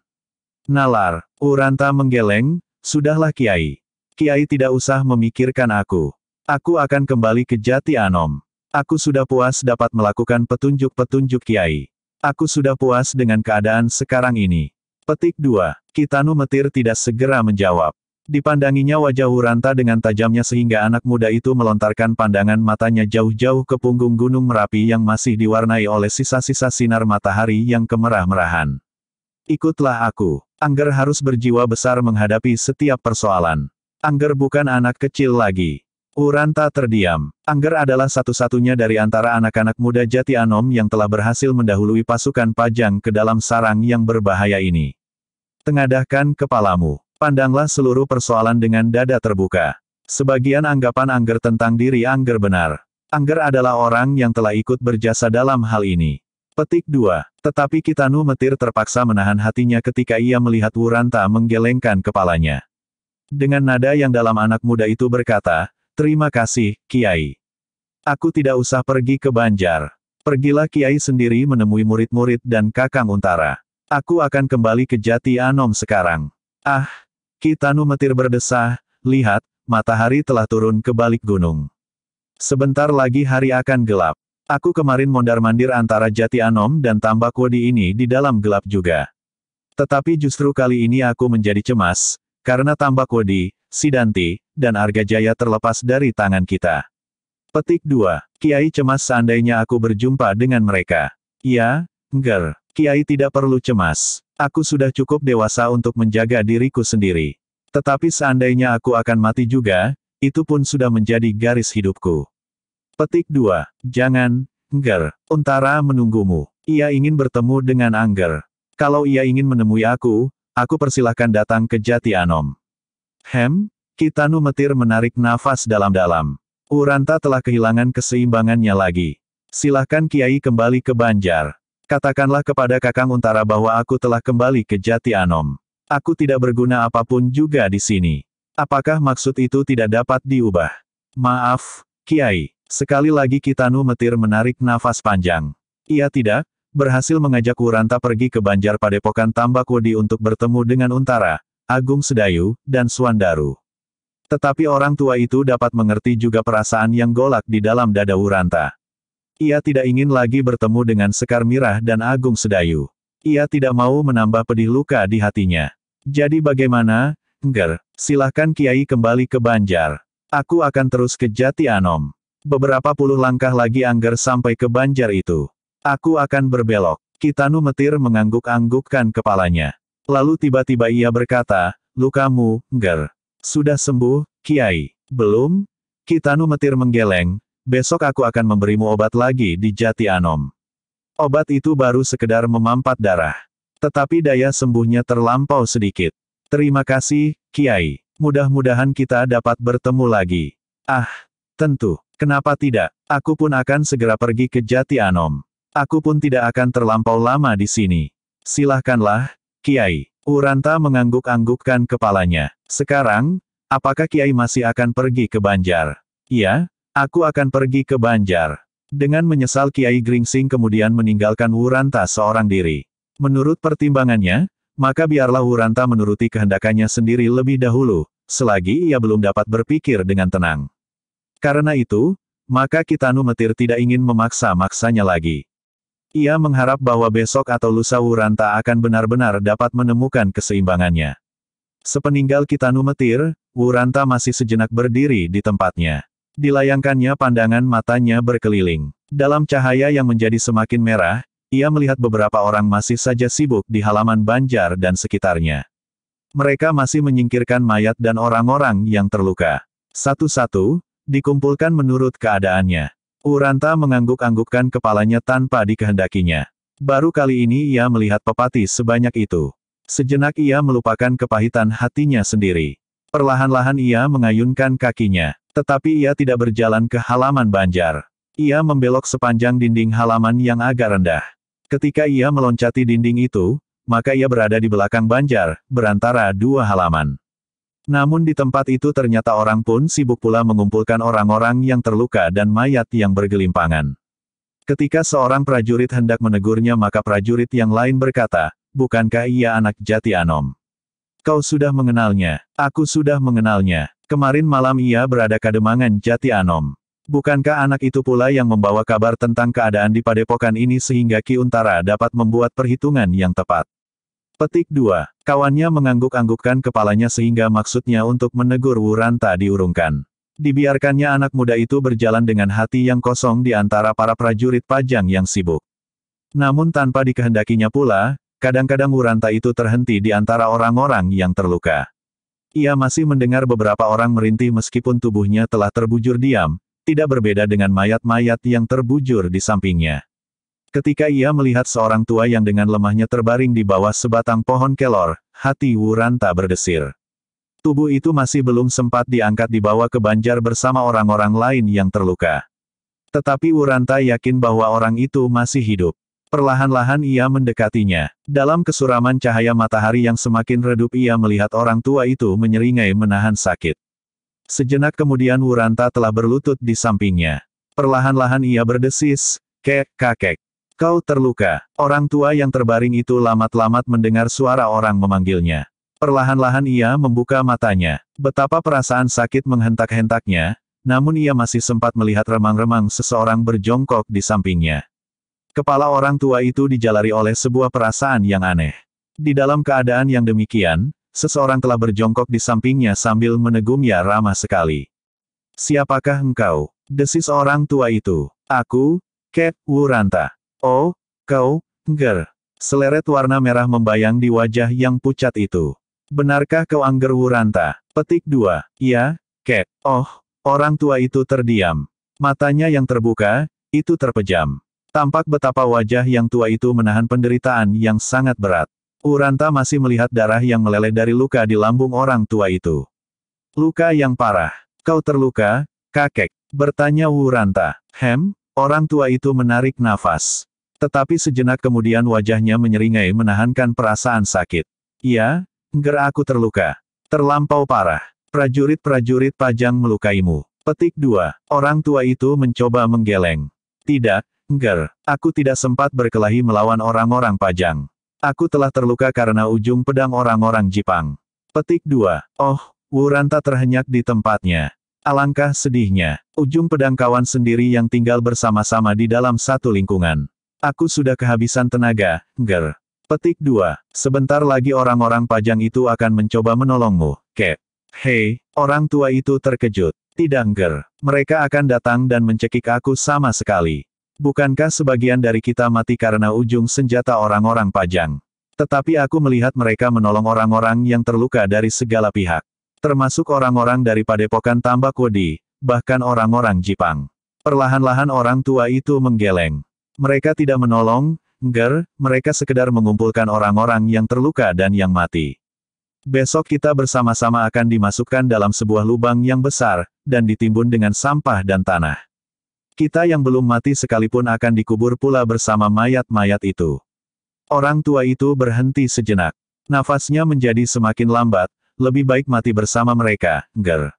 [SPEAKER 1] Nalar, Uranta menggeleng, sudahlah Kiai. Kiai tidak usah memikirkan aku. Aku akan kembali ke Jati Anom. Aku sudah puas dapat melakukan petunjuk-petunjuk Kiai. Aku sudah puas dengan keadaan sekarang ini. Petik 2. Kitanu Metir tidak segera menjawab. Dipandanginya wajah Wuranta dengan tajamnya sehingga anak muda itu melontarkan pandangan matanya jauh-jauh ke punggung Gunung Merapi yang masih diwarnai oleh sisa-sisa sinar matahari yang kemerah-merahan. Ikutlah aku. Angger harus berjiwa besar menghadapi setiap persoalan. Angger bukan anak kecil lagi. Uranta terdiam. Angger adalah satu-satunya dari antara anak-anak muda Jati Anom yang telah berhasil mendahului pasukan Pajang ke dalam sarang yang berbahaya ini. Tengadahkan kepalamu. Pandanglah seluruh persoalan dengan dada terbuka. Sebagian anggapan Angger tentang diri Angger benar. Angger adalah orang yang telah ikut berjasa dalam hal ini. Petik 2. Tetapi Kitanu Metir terpaksa menahan hatinya ketika ia melihat Wuranta menggelengkan kepalanya. Dengan nada yang dalam anak muda itu berkata, Terima kasih, Kiai. Aku tidak usah pergi ke Banjar. Pergilah Kiai sendiri menemui murid-murid dan Kakang Untara. Aku akan kembali ke Jati Anom sekarang. Ah! Kitanu metir berdesah, lihat, matahari telah turun ke balik gunung. Sebentar lagi hari akan gelap. Aku kemarin mondar-mandir antara Jati Anom dan Tambak Wodi ini di dalam gelap juga. Tetapi justru kali ini aku menjadi cemas, karena Tambak Wodi, Sidanti, dan Arga Jaya terlepas dari tangan kita. Petik 2. Kiai cemas seandainya aku berjumpa dengan mereka. Ya, Ngger. Kiai tidak perlu cemas. Aku sudah cukup dewasa untuk menjaga diriku sendiri. Tetapi seandainya aku akan mati juga, itu pun sudah menjadi garis hidupku. Petik 2. Jangan, Ngger, Untara menunggumu. Ia ingin bertemu dengan Angger. Kalau ia ingin menemui aku, aku persilahkan datang ke Jati Anom. Hem? Kitanu Metir menarik nafas dalam-dalam. Uranta telah kehilangan keseimbangannya lagi. Silahkan Kiai kembali ke Banjar. Katakanlah kepada Kakang Untara bahwa aku telah kembali ke Jati Anom. Aku tidak berguna apapun juga di sini. Apakah maksud itu tidak dapat diubah? Maaf, Kiai. Sekali lagi Kitanu Metir menarik nafas panjang. Ia tidak, berhasil mengajak Wuranta pergi ke Banjar Padepokan Tambak Tambakudi untuk bertemu dengan Untara, Agung Sedayu, dan Suandaru. Tetapi orang tua itu dapat mengerti juga perasaan yang golak di dalam dada Wuranta. Ia tidak ingin lagi bertemu dengan Sekar Mirah dan Agung Sedayu. Ia tidak mau menambah pedih luka di hatinya. Jadi bagaimana, Ngger, silahkan Kiai kembali ke Banjar. Aku akan terus ke Jati Anom. Beberapa puluh langkah lagi Angger sampai ke Banjar itu. Aku akan berbelok. Kitanu Metir mengangguk-anggukkan kepalanya. Lalu tiba-tiba ia berkata, lukamu, Ngger. Sudah sembuh, Kiai. Belum? Kitanu Metir menggeleng, besok aku akan memberimu obat lagi di Jati Anom. Obat itu baru sekedar memampat darah. Tetapi daya sembuhnya terlampau sedikit. Terima kasih, Kiai. Mudah-mudahan kita dapat bertemu lagi. Ah, tentu. Kenapa tidak? Aku pun akan segera pergi ke Jati Anom. Aku pun tidak akan terlampau lama di sini. Silahkanlah, Kiai. Uranta mengangguk-anggukkan kepalanya. Sekarang, apakah Kiai masih akan pergi ke Banjar? Iya, Aku akan pergi ke Banjar. Dengan menyesal Kiai Gringsing kemudian meninggalkan Wuranta seorang diri. Menurut pertimbangannya, maka biarlah Wuranta menuruti kehendakannya sendiri lebih dahulu, selagi ia belum dapat berpikir dengan tenang. Karena itu, maka Kitanu Metir tidak ingin memaksa-maksanya lagi. Ia mengharap bahwa besok atau lusa Wuranta akan benar-benar dapat menemukan keseimbangannya. Sepeninggal Kitanu Metir, Wuranta masih sejenak berdiri di tempatnya. Dilayangkannya pandangan matanya berkeliling. Dalam cahaya yang menjadi semakin merah, ia melihat beberapa orang masih saja sibuk di halaman Banjar dan sekitarnya. Mereka masih menyingkirkan mayat dan orang-orang yang terluka. Satu-satu, dikumpulkan menurut keadaannya. Uranta mengangguk-anggukkan kepalanya tanpa dikehendakinya. Baru kali ini ia melihat pepati sebanyak itu. Sejenak ia melupakan kepahitan hatinya sendiri. Perlahan-lahan ia mengayunkan kakinya. Tetapi ia tidak berjalan ke halaman banjar. Ia membelok sepanjang dinding halaman yang agak rendah. Ketika ia meloncati dinding itu, maka ia berada di belakang banjar, berantara dua halaman. Namun di tempat itu ternyata orang pun sibuk pula mengumpulkan orang-orang yang terluka dan mayat yang bergelimpangan. Ketika seorang prajurit hendak menegurnya maka prajurit yang lain berkata, Bukankah ia anak jati Anom? Kau sudah mengenalnya, aku sudah mengenalnya. Kemarin malam ia berada kademangan Jati Anom. Bukankah anak itu pula yang membawa kabar tentang keadaan di padepokan ini sehingga Ki Untara dapat membuat perhitungan yang tepat? Petik 2. Kawannya mengangguk-anggukkan kepalanya sehingga maksudnya untuk menegur Wuranta diurungkan. Dibiarkannya anak muda itu berjalan dengan hati yang kosong di antara para prajurit pajang yang sibuk. Namun tanpa dikehendakinya pula, kadang-kadang Wuranta itu terhenti di antara orang-orang yang terluka. Ia masih mendengar beberapa orang merintih meskipun tubuhnya telah terbujur diam, tidak berbeda dengan mayat-mayat yang terbujur di sampingnya. Ketika ia melihat seorang tua yang dengan lemahnya terbaring di bawah sebatang pohon kelor, hati Wuran berdesir. Tubuh itu masih belum sempat diangkat dibawa ke banjar bersama orang-orang lain yang terluka. Tetapi Wuranta yakin bahwa orang itu masih hidup. Perlahan-lahan ia mendekatinya. Dalam kesuraman cahaya matahari yang semakin redup ia melihat orang tua itu menyeringai menahan sakit. Sejenak kemudian Wuranta telah berlutut di sampingnya. Perlahan-lahan ia berdesis, kek, kakek. Kau terluka. Orang tua yang terbaring itu lamat-lamat mendengar suara orang memanggilnya. Perlahan-lahan ia membuka matanya. Betapa perasaan sakit menghentak-hentaknya, namun ia masih sempat melihat remang-remang seseorang berjongkok di sampingnya. Kepala orang tua itu dijalari oleh sebuah perasaan yang aneh. Di dalam keadaan yang demikian, seseorang telah berjongkok di sampingnya sambil menegumnya ramah sekali. Siapakah engkau? Desis orang tua itu. Aku, Cat Wuranta. Oh, kau, Ngger. Seleret warna merah membayang di wajah yang pucat itu. Benarkah kau Angger Wuranta? Petik dua. Ya, Cat. Oh, orang tua itu terdiam. Matanya yang terbuka, itu terpejam. Tampak betapa wajah yang tua itu menahan penderitaan yang sangat berat. Uranta masih melihat darah yang meleleh dari luka di lambung orang tua itu. Luka yang parah. Kau terluka, kakek? Bertanya Uranta. Hem? Orang tua itu menarik nafas. Tetapi sejenak kemudian wajahnya menyeringai menahankan perasaan sakit. Ya, ger aku terluka. Terlampau parah. Prajurit-prajurit pajang melukaimu. Petik 2. Orang tua itu mencoba menggeleng. Tidak, Ger, aku tidak sempat berkelahi melawan orang-orang Pajang. Aku telah terluka karena ujung pedang orang-orang Jepang. Petik 2. Oh, Wuranta terhenyak di tempatnya. Alangkah sedihnya, ujung pedang kawan sendiri yang tinggal bersama-sama di dalam satu lingkungan. Aku sudah kehabisan tenaga, Ger. Petik 2. Sebentar lagi orang-orang Pajang itu akan mencoba menolongmu, Kep. Hei, orang tua itu terkejut. Tidak Ger. Mereka akan datang dan mencekik aku sama sekali. Bukankah sebagian dari kita mati karena ujung senjata orang-orang pajang? Tetapi aku melihat mereka menolong orang-orang yang terluka dari segala pihak. Termasuk orang-orang dari padepokan Tambakodi, bahkan orang-orang Jipang. Perlahan-lahan orang tua itu menggeleng. Mereka tidak menolong, Ger, mereka sekedar mengumpulkan orang-orang yang terluka dan yang mati. Besok kita bersama-sama akan dimasukkan dalam sebuah lubang yang besar, dan ditimbun dengan sampah dan tanah. Kita yang belum mati sekalipun akan dikubur pula bersama mayat-mayat itu. Orang tua itu berhenti sejenak. Nafasnya menjadi semakin lambat, lebih baik mati bersama mereka, ger.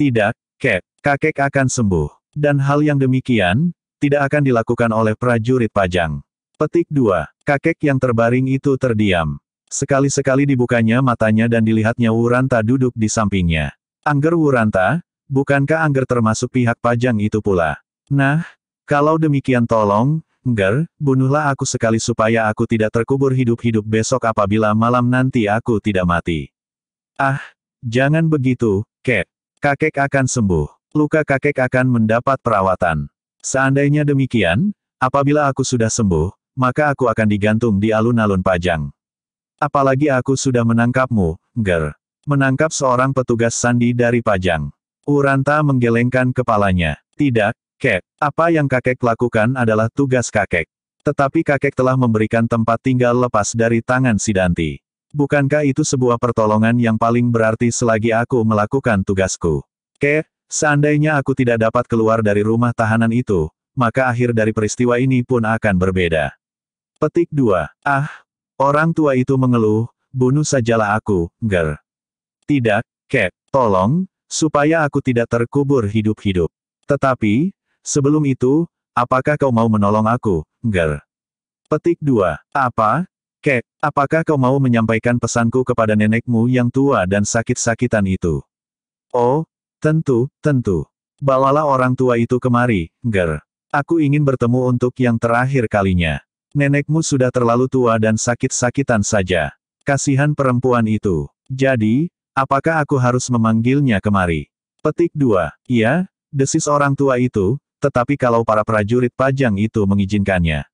[SPEAKER 1] Tidak, kek, kakek akan sembuh. Dan hal yang demikian, tidak akan dilakukan oleh prajurit pajang. Petik 2. Kakek yang terbaring itu terdiam. Sekali-sekali dibukanya matanya dan dilihatnya Wuranta duduk di sampingnya. Angger Wuranta, bukankah Angger termasuk pihak pajang itu pula? Nah, kalau demikian tolong, Ger, bunuhlah aku sekali supaya aku tidak terkubur hidup-hidup besok apabila malam nanti aku tidak mati. Ah, jangan begitu, Kek. Kakek akan sembuh. Luka kakek akan mendapat perawatan. Seandainya demikian, apabila aku sudah sembuh, maka aku akan digantung di alun-alun Pajang. Apalagi aku sudah menangkapmu, Ger. Menangkap seorang petugas sandi dari Pajang. Uranta menggelengkan kepalanya. Tidak, Kek, apa yang kakek lakukan adalah tugas kakek. Tetapi kakek telah memberikan tempat tinggal lepas dari tangan Sidanti. Bukankah itu sebuah pertolongan yang paling berarti selagi aku melakukan tugasku? Kek, seandainya aku tidak dapat keluar dari rumah tahanan itu, maka akhir dari peristiwa ini pun akan berbeda. Petik 2. Ah, orang tua itu mengeluh, bunuh sajalah aku, ger. Tidak, Kek, tolong, supaya aku tidak terkubur hidup-hidup. Tetapi, Sebelum itu, apakah kau mau menolong aku, Ger? Petik 2. Apa? Kek, apakah kau mau menyampaikan pesanku kepada nenekmu yang tua dan sakit-sakitan itu? Oh, tentu, tentu. Bawalah orang tua itu kemari, Ger. Aku ingin bertemu untuk yang terakhir kalinya. Nenekmu sudah terlalu tua dan sakit-sakitan saja. Kasihan perempuan itu. Jadi, apakah aku harus memanggilnya kemari? Petik 2. Iya, desis orang tua itu, tetapi kalau para prajurit pajang itu mengizinkannya.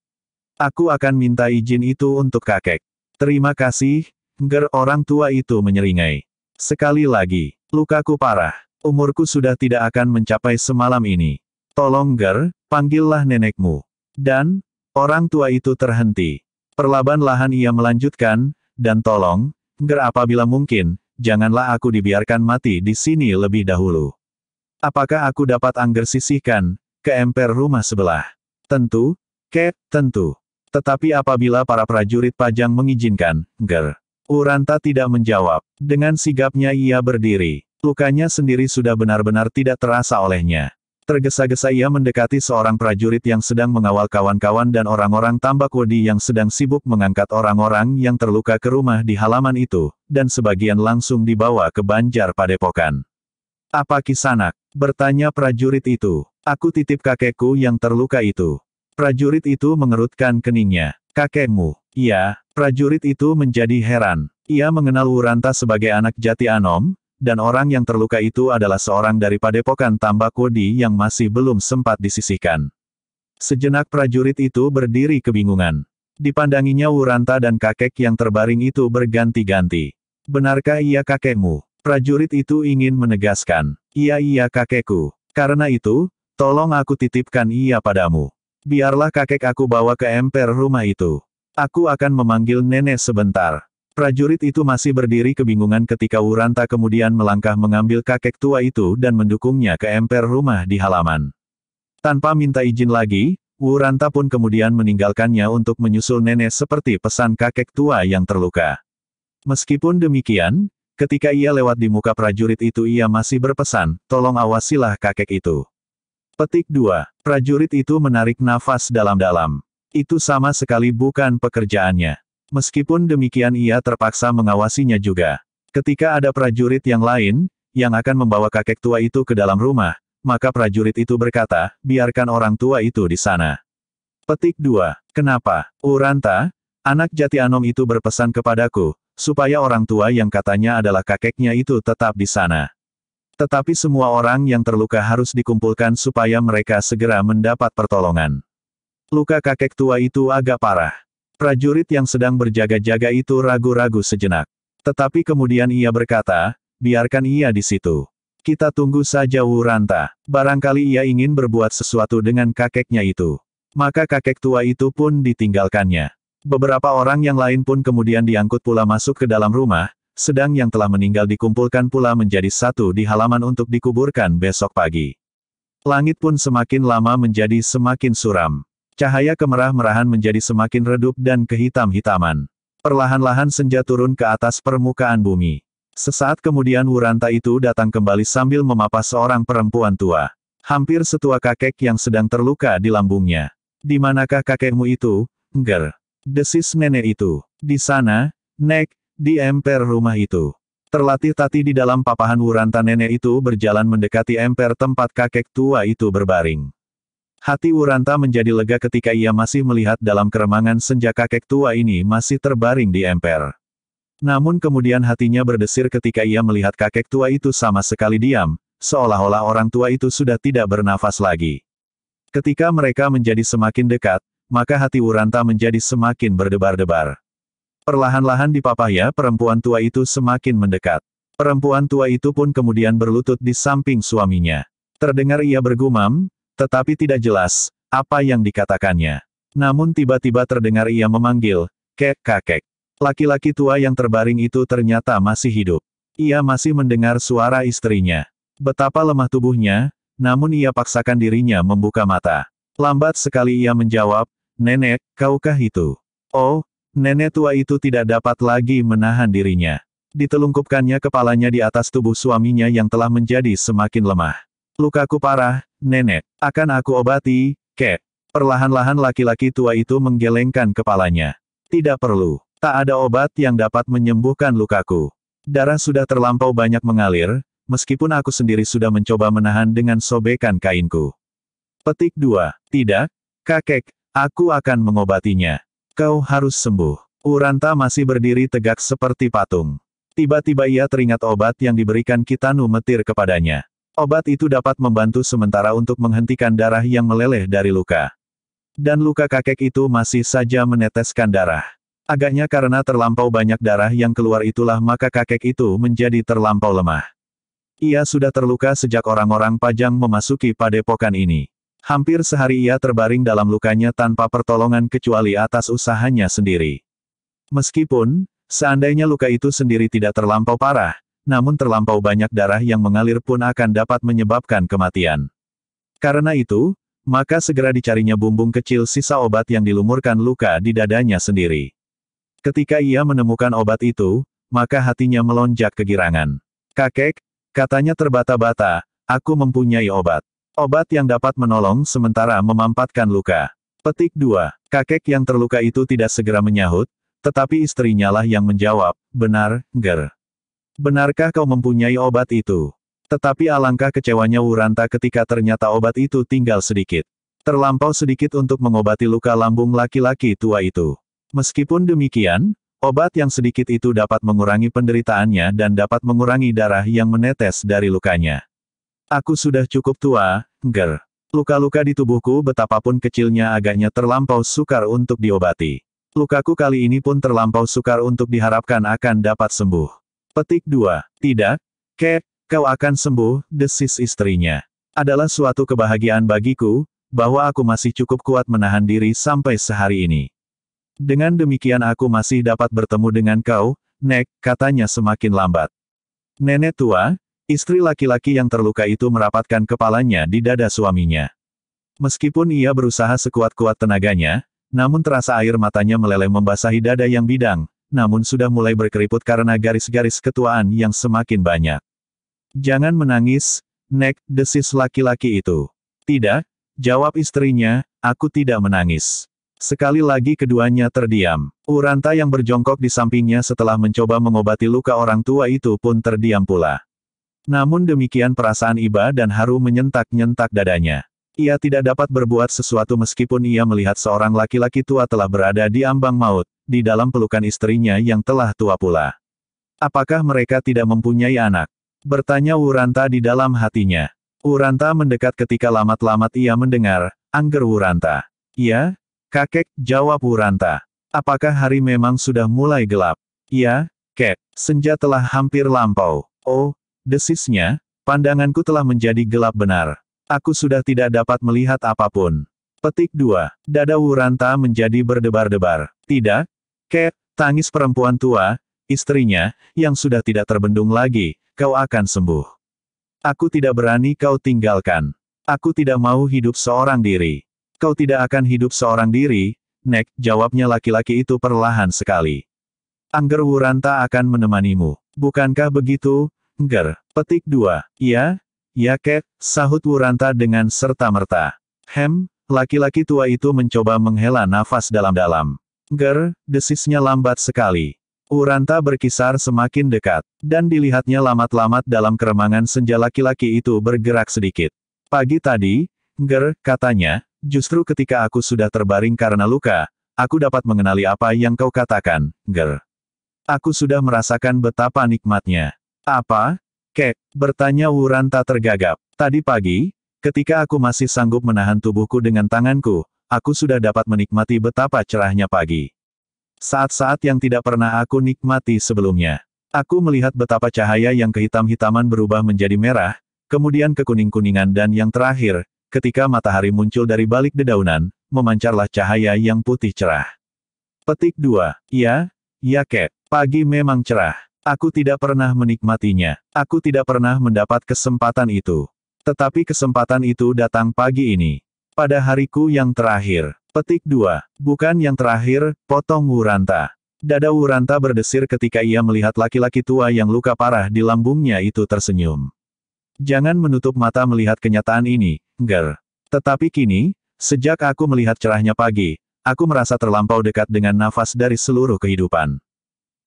[SPEAKER 1] Aku akan minta izin itu untuk kakek. Terima kasih, ger orang tua itu menyeringai. Sekali lagi, lukaku parah. Umurku sudah tidak akan mencapai semalam ini. Tolong ger, panggillah nenekmu. Dan, orang tua itu terhenti. Perlahan-lahan ia melanjutkan, dan tolong, ger apabila mungkin, janganlah aku dibiarkan mati di sini lebih dahulu. Apakah aku dapat angger sisihkan, ke emper rumah sebelah. Tentu, ke, tentu. Tetapi apabila para prajurit pajang mengizinkan, ger. Uranta tidak menjawab. Dengan sigapnya ia berdiri. Lukanya sendiri sudah benar-benar tidak terasa olehnya. Tergesa-gesa ia mendekati seorang prajurit yang sedang mengawal kawan-kawan dan orang-orang tambak wedi yang sedang sibuk mengangkat orang-orang yang terluka ke rumah di halaman itu, dan sebagian langsung dibawa ke Banjar Padepokan. Apa kisanak? Bertanya prajurit itu. Aku titip kakekku yang terluka itu. Prajurit itu mengerutkan keningnya. Kakekmu. Iya, prajurit itu menjadi heran. Ia mengenal Wuranta sebagai anak jati Anom, dan orang yang terluka itu adalah seorang dari padepokan Tambakodi yang masih belum sempat disisihkan. Sejenak prajurit itu berdiri kebingungan. Dipandanginya Wuranta dan kakek yang terbaring itu berganti-ganti. Benarkah ia kakekmu? Prajurit itu ingin menegaskan. Iya iya kakekku. Karena itu, Tolong aku titipkan ia padamu. Biarlah kakek aku bawa ke emper rumah itu. Aku akan memanggil nenek sebentar. Prajurit itu masih berdiri kebingungan ketika Uranta kemudian melangkah mengambil kakek tua itu dan mendukungnya ke emper rumah di halaman. Tanpa minta izin lagi, Uranta pun kemudian meninggalkannya untuk menyusul nenek seperti pesan kakek tua yang terluka. Meskipun demikian, ketika ia lewat di muka prajurit itu ia masih berpesan, tolong awasilah kakek itu. Petik 2. Prajurit itu menarik nafas dalam-dalam. Itu sama sekali bukan pekerjaannya. Meskipun demikian ia terpaksa mengawasinya juga. Ketika ada prajurit yang lain, yang akan membawa kakek tua itu ke dalam rumah, maka prajurit itu berkata, biarkan orang tua itu di sana. Petik 2. Kenapa? Uranta, anak jati Anom itu berpesan kepadaku, supaya orang tua yang katanya adalah kakeknya itu tetap di sana. Tetapi semua orang yang terluka harus dikumpulkan supaya mereka segera mendapat pertolongan. Luka kakek tua itu agak parah. Prajurit yang sedang berjaga-jaga itu ragu-ragu sejenak. Tetapi kemudian ia berkata, biarkan ia di situ. Kita tunggu saja Wuranta. Barangkali ia ingin berbuat sesuatu dengan kakeknya itu. Maka kakek tua itu pun ditinggalkannya. Beberapa orang yang lain pun kemudian diangkut pula masuk ke dalam rumah, sedang yang telah meninggal dikumpulkan pula menjadi satu di halaman untuk dikuburkan besok pagi. Langit pun semakin lama menjadi semakin suram. Cahaya kemerah-merahan menjadi semakin redup dan kehitam-hitaman. Perlahan-lahan senja turun ke atas permukaan bumi. Sesaat kemudian Wuranta itu datang kembali sambil memapah seorang perempuan tua. Hampir setua kakek yang sedang terluka di lambungnya. Di manakah kakekmu itu, Ger? Desis nenek itu. Di sana, Nek, di emper rumah itu. Terlatih tati di dalam papahan Wuranta nenek itu berjalan mendekati emper tempat kakek tua itu berbaring. Hati Wuranta menjadi lega ketika ia masih melihat dalam keremangan senja kakek tua ini masih terbaring di emper. Namun kemudian hatinya berdesir ketika ia melihat kakek tua itu sama sekali diam, seolah-olah orang tua itu sudah tidak bernafas lagi. Ketika mereka menjadi semakin dekat, maka hati Wuranta menjadi semakin berdebar-debar. Perlahan-lahan di papaya perempuan tua itu semakin mendekat. Perempuan tua itu pun kemudian berlutut di samping suaminya. Terdengar ia bergumam, tetapi tidak jelas, apa yang dikatakannya. Namun tiba-tiba terdengar ia memanggil, kek kakek. Laki-laki tua yang terbaring itu ternyata masih hidup. Ia masih mendengar suara istrinya. Betapa lemah tubuhnya, namun ia paksakan dirinya membuka mata. Lambat sekali ia menjawab, Nenek, kaukah itu? Oh, Nenek tua itu tidak dapat lagi menahan dirinya. Ditelungkupkannya kepalanya di atas tubuh suaminya yang telah menjadi semakin lemah. Lukaku parah, nenek. Akan aku obati, kek. Perlahan-lahan laki-laki tua itu menggelengkan kepalanya. Tidak perlu. Tak ada obat yang dapat menyembuhkan lukaku. Darah sudah terlampau banyak mengalir, meskipun aku sendiri sudah mencoba menahan dengan sobekan kainku. Petik 2. Tidak, kakek, aku akan mengobatinya. Kau harus sembuh. Uranta masih berdiri tegak seperti patung. Tiba-tiba ia teringat obat yang diberikan Kitanu Metir kepadanya. Obat itu dapat membantu sementara untuk menghentikan darah yang meleleh dari luka. Dan luka kakek itu masih saja meneteskan darah. Agaknya karena terlampau banyak darah yang keluar itulah maka kakek itu menjadi terlampau lemah. Ia sudah terluka sejak orang-orang Pajang memasuki padepokan ini. Hampir sehari ia terbaring dalam lukanya tanpa pertolongan kecuali atas usahanya sendiri. Meskipun, seandainya luka itu sendiri tidak terlampau parah, namun terlampau banyak darah yang mengalir pun akan dapat menyebabkan kematian. Karena itu, maka segera dicarinya bumbung kecil sisa obat yang dilumurkan luka di dadanya sendiri. Ketika ia menemukan obat itu, maka hatinya melonjak kegirangan. Kakek, katanya terbata-bata, aku mempunyai obat. Obat yang dapat menolong sementara memampatkan luka. Petik 2. Kakek yang terluka itu tidak segera menyahut, tetapi istrinya lah yang menjawab, benar, Ger. Benarkah kau mempunyai obat itu? Tetapi alangkah kecewanya Wuranta ketika ternyata obat itu tinggal sedikit. Terlampau sedikit untuk mengobati luka lambung laki-laki tua itu. Meskipun demikian, obat yang sedikit itu dapat mengurangi penderitaannya dan dapat mengurangi darah yang menetes dari lukanya. Aku sudah cukup tua, Ger. Luka-luka di tubuhku betapapun kecilnya agaknya terlampau sukar untuk diobati. Lukaku kali ini pun terlampau sukar untuk diharapkan akan dapat sembuh. Petik 2. Tidak, Kek, kau akan sembuh, desis istrinya. Adalah suatu kebahagiaan bagiku, bahwa aku masih cukup kuat menahan diri sampai sehari ini. Dengan demikian aku masih dapat bertemu dengan kau, Nek, katanya semakin lambat. Nenek tua, Istri laki-laki yang terluka itu merapatkan kepalanya di dada suaminya. Meskipun ia berusaha sekuat-kuat tenaganya, namun terasa air matanya meleleh membasahi dada yang bidang, namun sudah mulai berkeriput karena garis-garis ketuaan yang semakin banyak. Jangan menangis, Nek, desis laki-laki itu. Tidak, jawab istrinya, aku tidak menangis. Sekali lagi keduanya terdiam. Uranta yang berjongkok di sampingnya setelah mencoba mengobati luka orang tua itu pun terdiam pula. Namun demikian perasaan Iba dan Haru menyentak-nyentak dadanya. Ia tidak dapat berbuat sesuatu meskipun ia melihat seorang laki-laki tua telah berada di ambang maut, di dalam pelukan istrinya yang telah tua pula. Apakah mereka tidak mempunyai anak? Bertanya Wuranta di dalam hatinya. Wuranta mendekat ketika lamat-lamat ia mendengar, Angger Wuranta. Ya, kakek, jawab Wuranta. Apakah hari memang sudah mulai gelap? Ya, kek, senja telah hampir lampau. Oh, Desisnya, pandanganku telah menjadi gelap benar. Aku sudah tidak dapat melihat apapun. Petik 2. Dada Wuranta menjadi berdebar-debar. Tidak, Kek, tangis perempuan tua, istrinya, yang sudah tidak terbendung lagi, kau akan sembuh. Aku tidak berani kau tinggalkan. Aku tidak mau hidup seorang diri. Kau tidak akan hidup seorang diri, Nek, jawabnya laki-laki itu perlahan sekali. Angger Wuranta akan menemanimu. Bukankah begitu, Ger. Petik dua, Ya, ya kek, sahut Wuranta dengan serta-merta. Hem, laki-laki tua itu mencoba menghela nafas dalam-dalam. Ger, desisnya lambat sekali. Uranta berkisar semakin dekat, dan dilihatnya lamat-lamat dalam keremangan senja laki-laki itu bergerak sedikit. Pagi tadi, Ger, katanya, justru ketika aku sudah terbaring karena luka, aku dapat mengenali apa yang kau katakan, Ger. Aku sudah merasakan betapa nikmatnya. Apa? Kek, bertanya Wuran tak tergagap. Tadi pagi, ketika aku masih sanggup menahan tubuhku dengan tanganku, aku sudah dapat menikmati betapa cerahnya pagi. Saat-saat yang tidak pernah aku nikmati sebelumnya. Aku melihat betapa cahaya yang kehitam-hitaman berubah menjadi merah, kemudian kekuning-kuningan dan yang terakhir, ketika matahari muncul dari balik dedaunan, memancarlah cahaya yang putih cerah. Petik 2. Ya, ya kek, pagi memang cerah. Aku tidak pernah menikmatinya. Aku tidak pernah mendapat kesempatan itu. Tetapi kesempatan itu datang pagi ini. Pada hariku yang terakhir. Petik 2. Bukan yang terakhir, potong Wuranta. Dada Wuranta berdesir ketika ia melihat laki-laki tua yang luka parah di lambungnya itu tersenyum. Jangan menutup mata melihat kenyataan ini, Ger. Tetapi kini, sejak aku melihat cerahnya pagi, aku merasa terlampau dekat dengan nafas dari seluruh kehidupan.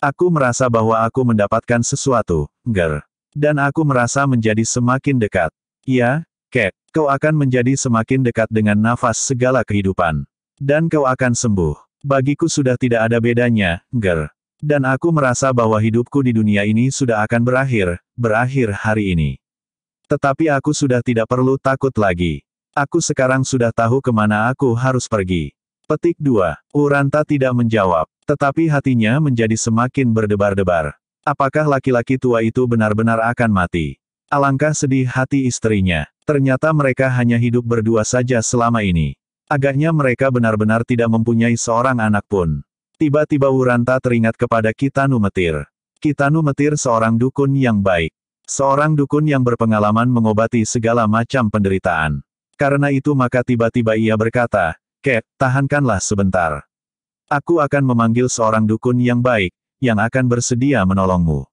[SPEAKER 1] Aku merasa bahwa aku mendapatkan sesuatu, Ger. Dan aku merasa menjadi semakin dekat. Ya, Kek, kau akan menjadi semakin dekat dengan nafas segala kehidupan. Dan kau akan sembuh. Bagiku sudah tidak ada bedanya, Ger. Dan aku merasa bahwa hidupku di dunia ini sudah akan berakhir, berakhir hari ini. Tetapi aku sudah tidak perlu takut lagi. Aku sekarang sudah tahu kemana aku harus pergi. Petik 2. Uranta tidak menjawab, tetapi hatinya menjadi semakin berdebar-debar. Apakah laki-laki tua itu benar-benar akan mati? Alangkah sedih hati istrinya. Ternyata mereka hanya hidup berdua saja selama ini. Agaknya mereka benar-benar tidak mempunyai seorang anak pun. Tiba-tiba Uranta teringat kepada Kitanu Metir. Kitanu Metir seorang dukun yang baik. Seorang dukun yang berpengalaman mengobati segala macam penderitaan. Karena itu maka tiba-tiba ia berkata, Cat, tahankanlah sebentar. Aku akan memanggil seorang dukun yang baik, yang akan bersedia menolongmu.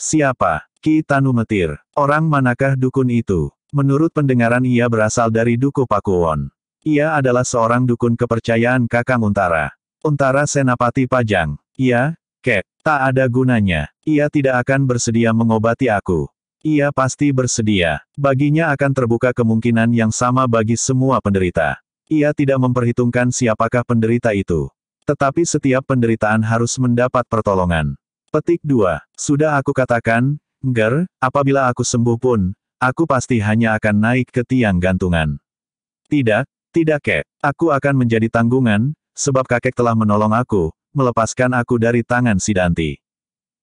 [SPEAKER 1] Siapa? Ki Tanu Metir. Orang manakah dukun itu? Menurut pendengaran ia berasal dari Duku Pakuwon. Ia adalah seorang dukun kepercayaan Kakang Untara. Untara Senapati Pajang. Ia, Kek, tak ada gunanya. Ia tidak akan bersedia mengobati aku. Ia pasti bersedia. Baginya akan terbuka kemungkinan yang sama bagi semua penderita. Ia tidak memperhitungkan siapakah penderita itu. Tetapi setiap penderitaan harus mendapat pertolongan. Petik 2. Sudah aku katakan, Ger, apabila aku sembuh pun, aku pasti hanya akan naik ke tiang gantungan. Tidak, tidak kek, aku akan menjadi tanggungan, sebab kakek telah menolong aku, melepaskan aku dari tangan Sidanti.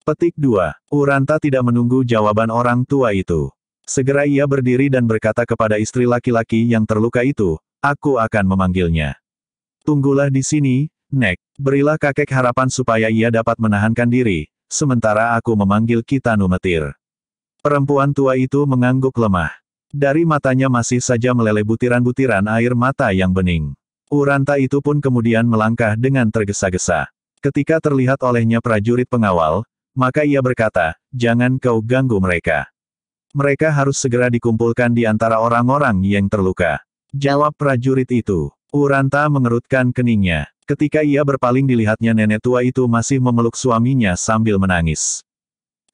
[SPEAKER 1] Petik 2. Uranta tidak menunggu jawaban orang tua itu. Segera ia berdiri dan berkata kepada istri laki-laki yang terluka itu, Aku akan memanggilnya. Tunggulah di sini, Nek. Berilah kakek harapan supaya ia dapat menahankan diri, sementara aku memanggil Kitanu Metir. Perempuan tua itu mengangguk lemah. Dari matanya masih saja meleleh butiran-butiran air mata yang bening. Uranta itu pun kemudian melangkah dengan tergesa-gesa. Ketika terlihat olehnya prajurit pengawal, maka ia berkata, jangan kau ganggu mereka. Mereka harus segera dikumpulkan di antara orang-orang yang terluka. Jawab prajurit itu. Uranta mengerutkan keningnya. Ketika ia berpaling dilihatnya nenek tua itu masih memeluk suaminya sambil menangis.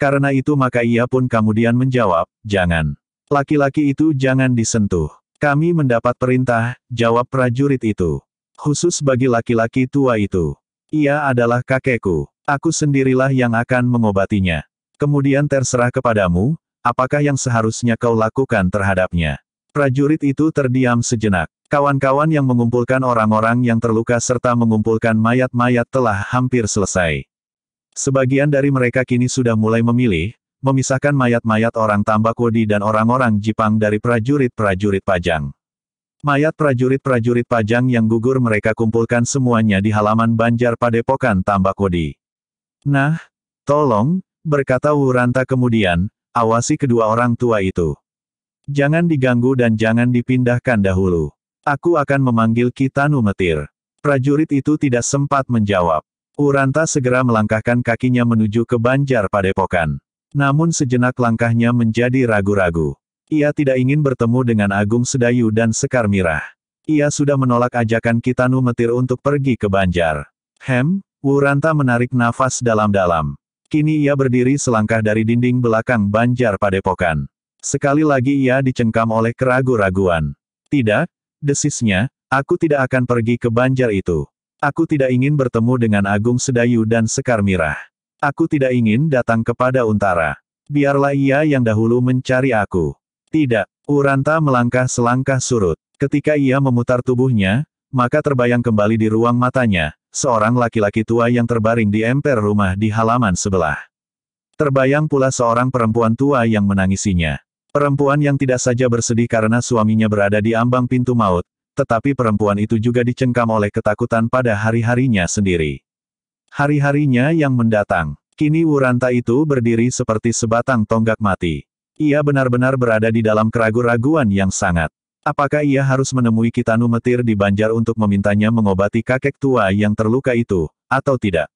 [SPEAKER 1] Karena itu maka ia pun kemudian menjawab, jangan. Laki-laki itu jangan disentuh. Kami mendapat perintah, jawab prajurit itu. Khusus bagi laki-laki tua itu. Ia adalah kakekku. Aku sendirilah yang akan mengobatinya. Kemudian terserah kepadamu, apakah yang seharusnya kau lakukan terhadapnya. Prajurit itu terdiam sejenak. Kawan-kawan yang mengumpulkan orang-orang yang terluka serta mengumpulkan mayat-mayat telah hampir selesai. Sebagian dari mereka kini sudah mulai memilih, memisahkan mayat-mayat orang Tambakodi dan orang-orang Jipang dari prajurit-prajurit Pajang. Mayat prajurit-prajurit Pajang yang gugur mereka kumpulkan semuanya di halaman Banjar Padepokan Tambakodi. Nah, tolong, berkata Wuranta kemudian, awasi kedua orang tua itu. Jangan diganggu dan jangan dipindahkan dahulu. Aku akan memanggil Kitanu Metir. Prajurit itu tidak sempat menjawab. Uranta segera melangkahkan kakinya menuju ke Banjar Padepokan. Namun sejenak langkahnya menjadi ragu-ragu. Ia tidak ingin bertemu dengan Agung Sedayu dan Sekar Mirah. Ia sudah menolak ajakan Kitanu Metir untuk pergi ke Banjar. Hem, Uranta menarik nafas dalam-dalam. Kini ia berdiri selangkah dari dinding belakang Banjar Padepokan. Sekali lagi ia dicengkam oleh keraguan raguan Tidak, desisnya, aku tidak akan pergi ke banjar itu. Aku tidak ingin bertemu dengan Agung Sedayu dan Sekar Mirah. Aku tidak ingin datang kepada Untara. Biarlah ia yang dahulu mencari aku. Tidak, Uranta melangkah selangkah surut. Ketika ia memutar tubuhnya, maka terbayang kembali di ruang matanya, seorang laki-laki tua yang terbaring di emper rumah di halaman sebelah. Terbayang pula seorang perempuan tua yang menangisinya. Perempuan yang tidak saja bersedih karena suaminya berada di ambang pintu maut, tetapi perempuan itu juga dicengkam oleh ketakutan pada hari-harinya sendiri. Hari-harinya yang mendatang, kini Wuranta itu berdiri seperti sebatang tonggak mati. Ia benar-benar berada di dalam keraguan-raguan yang sangat. Apakah ia harus menemui Kitanu Metir di Banjar untuk memintanya mengobati kakek tua yang terluka itu, atau tidak?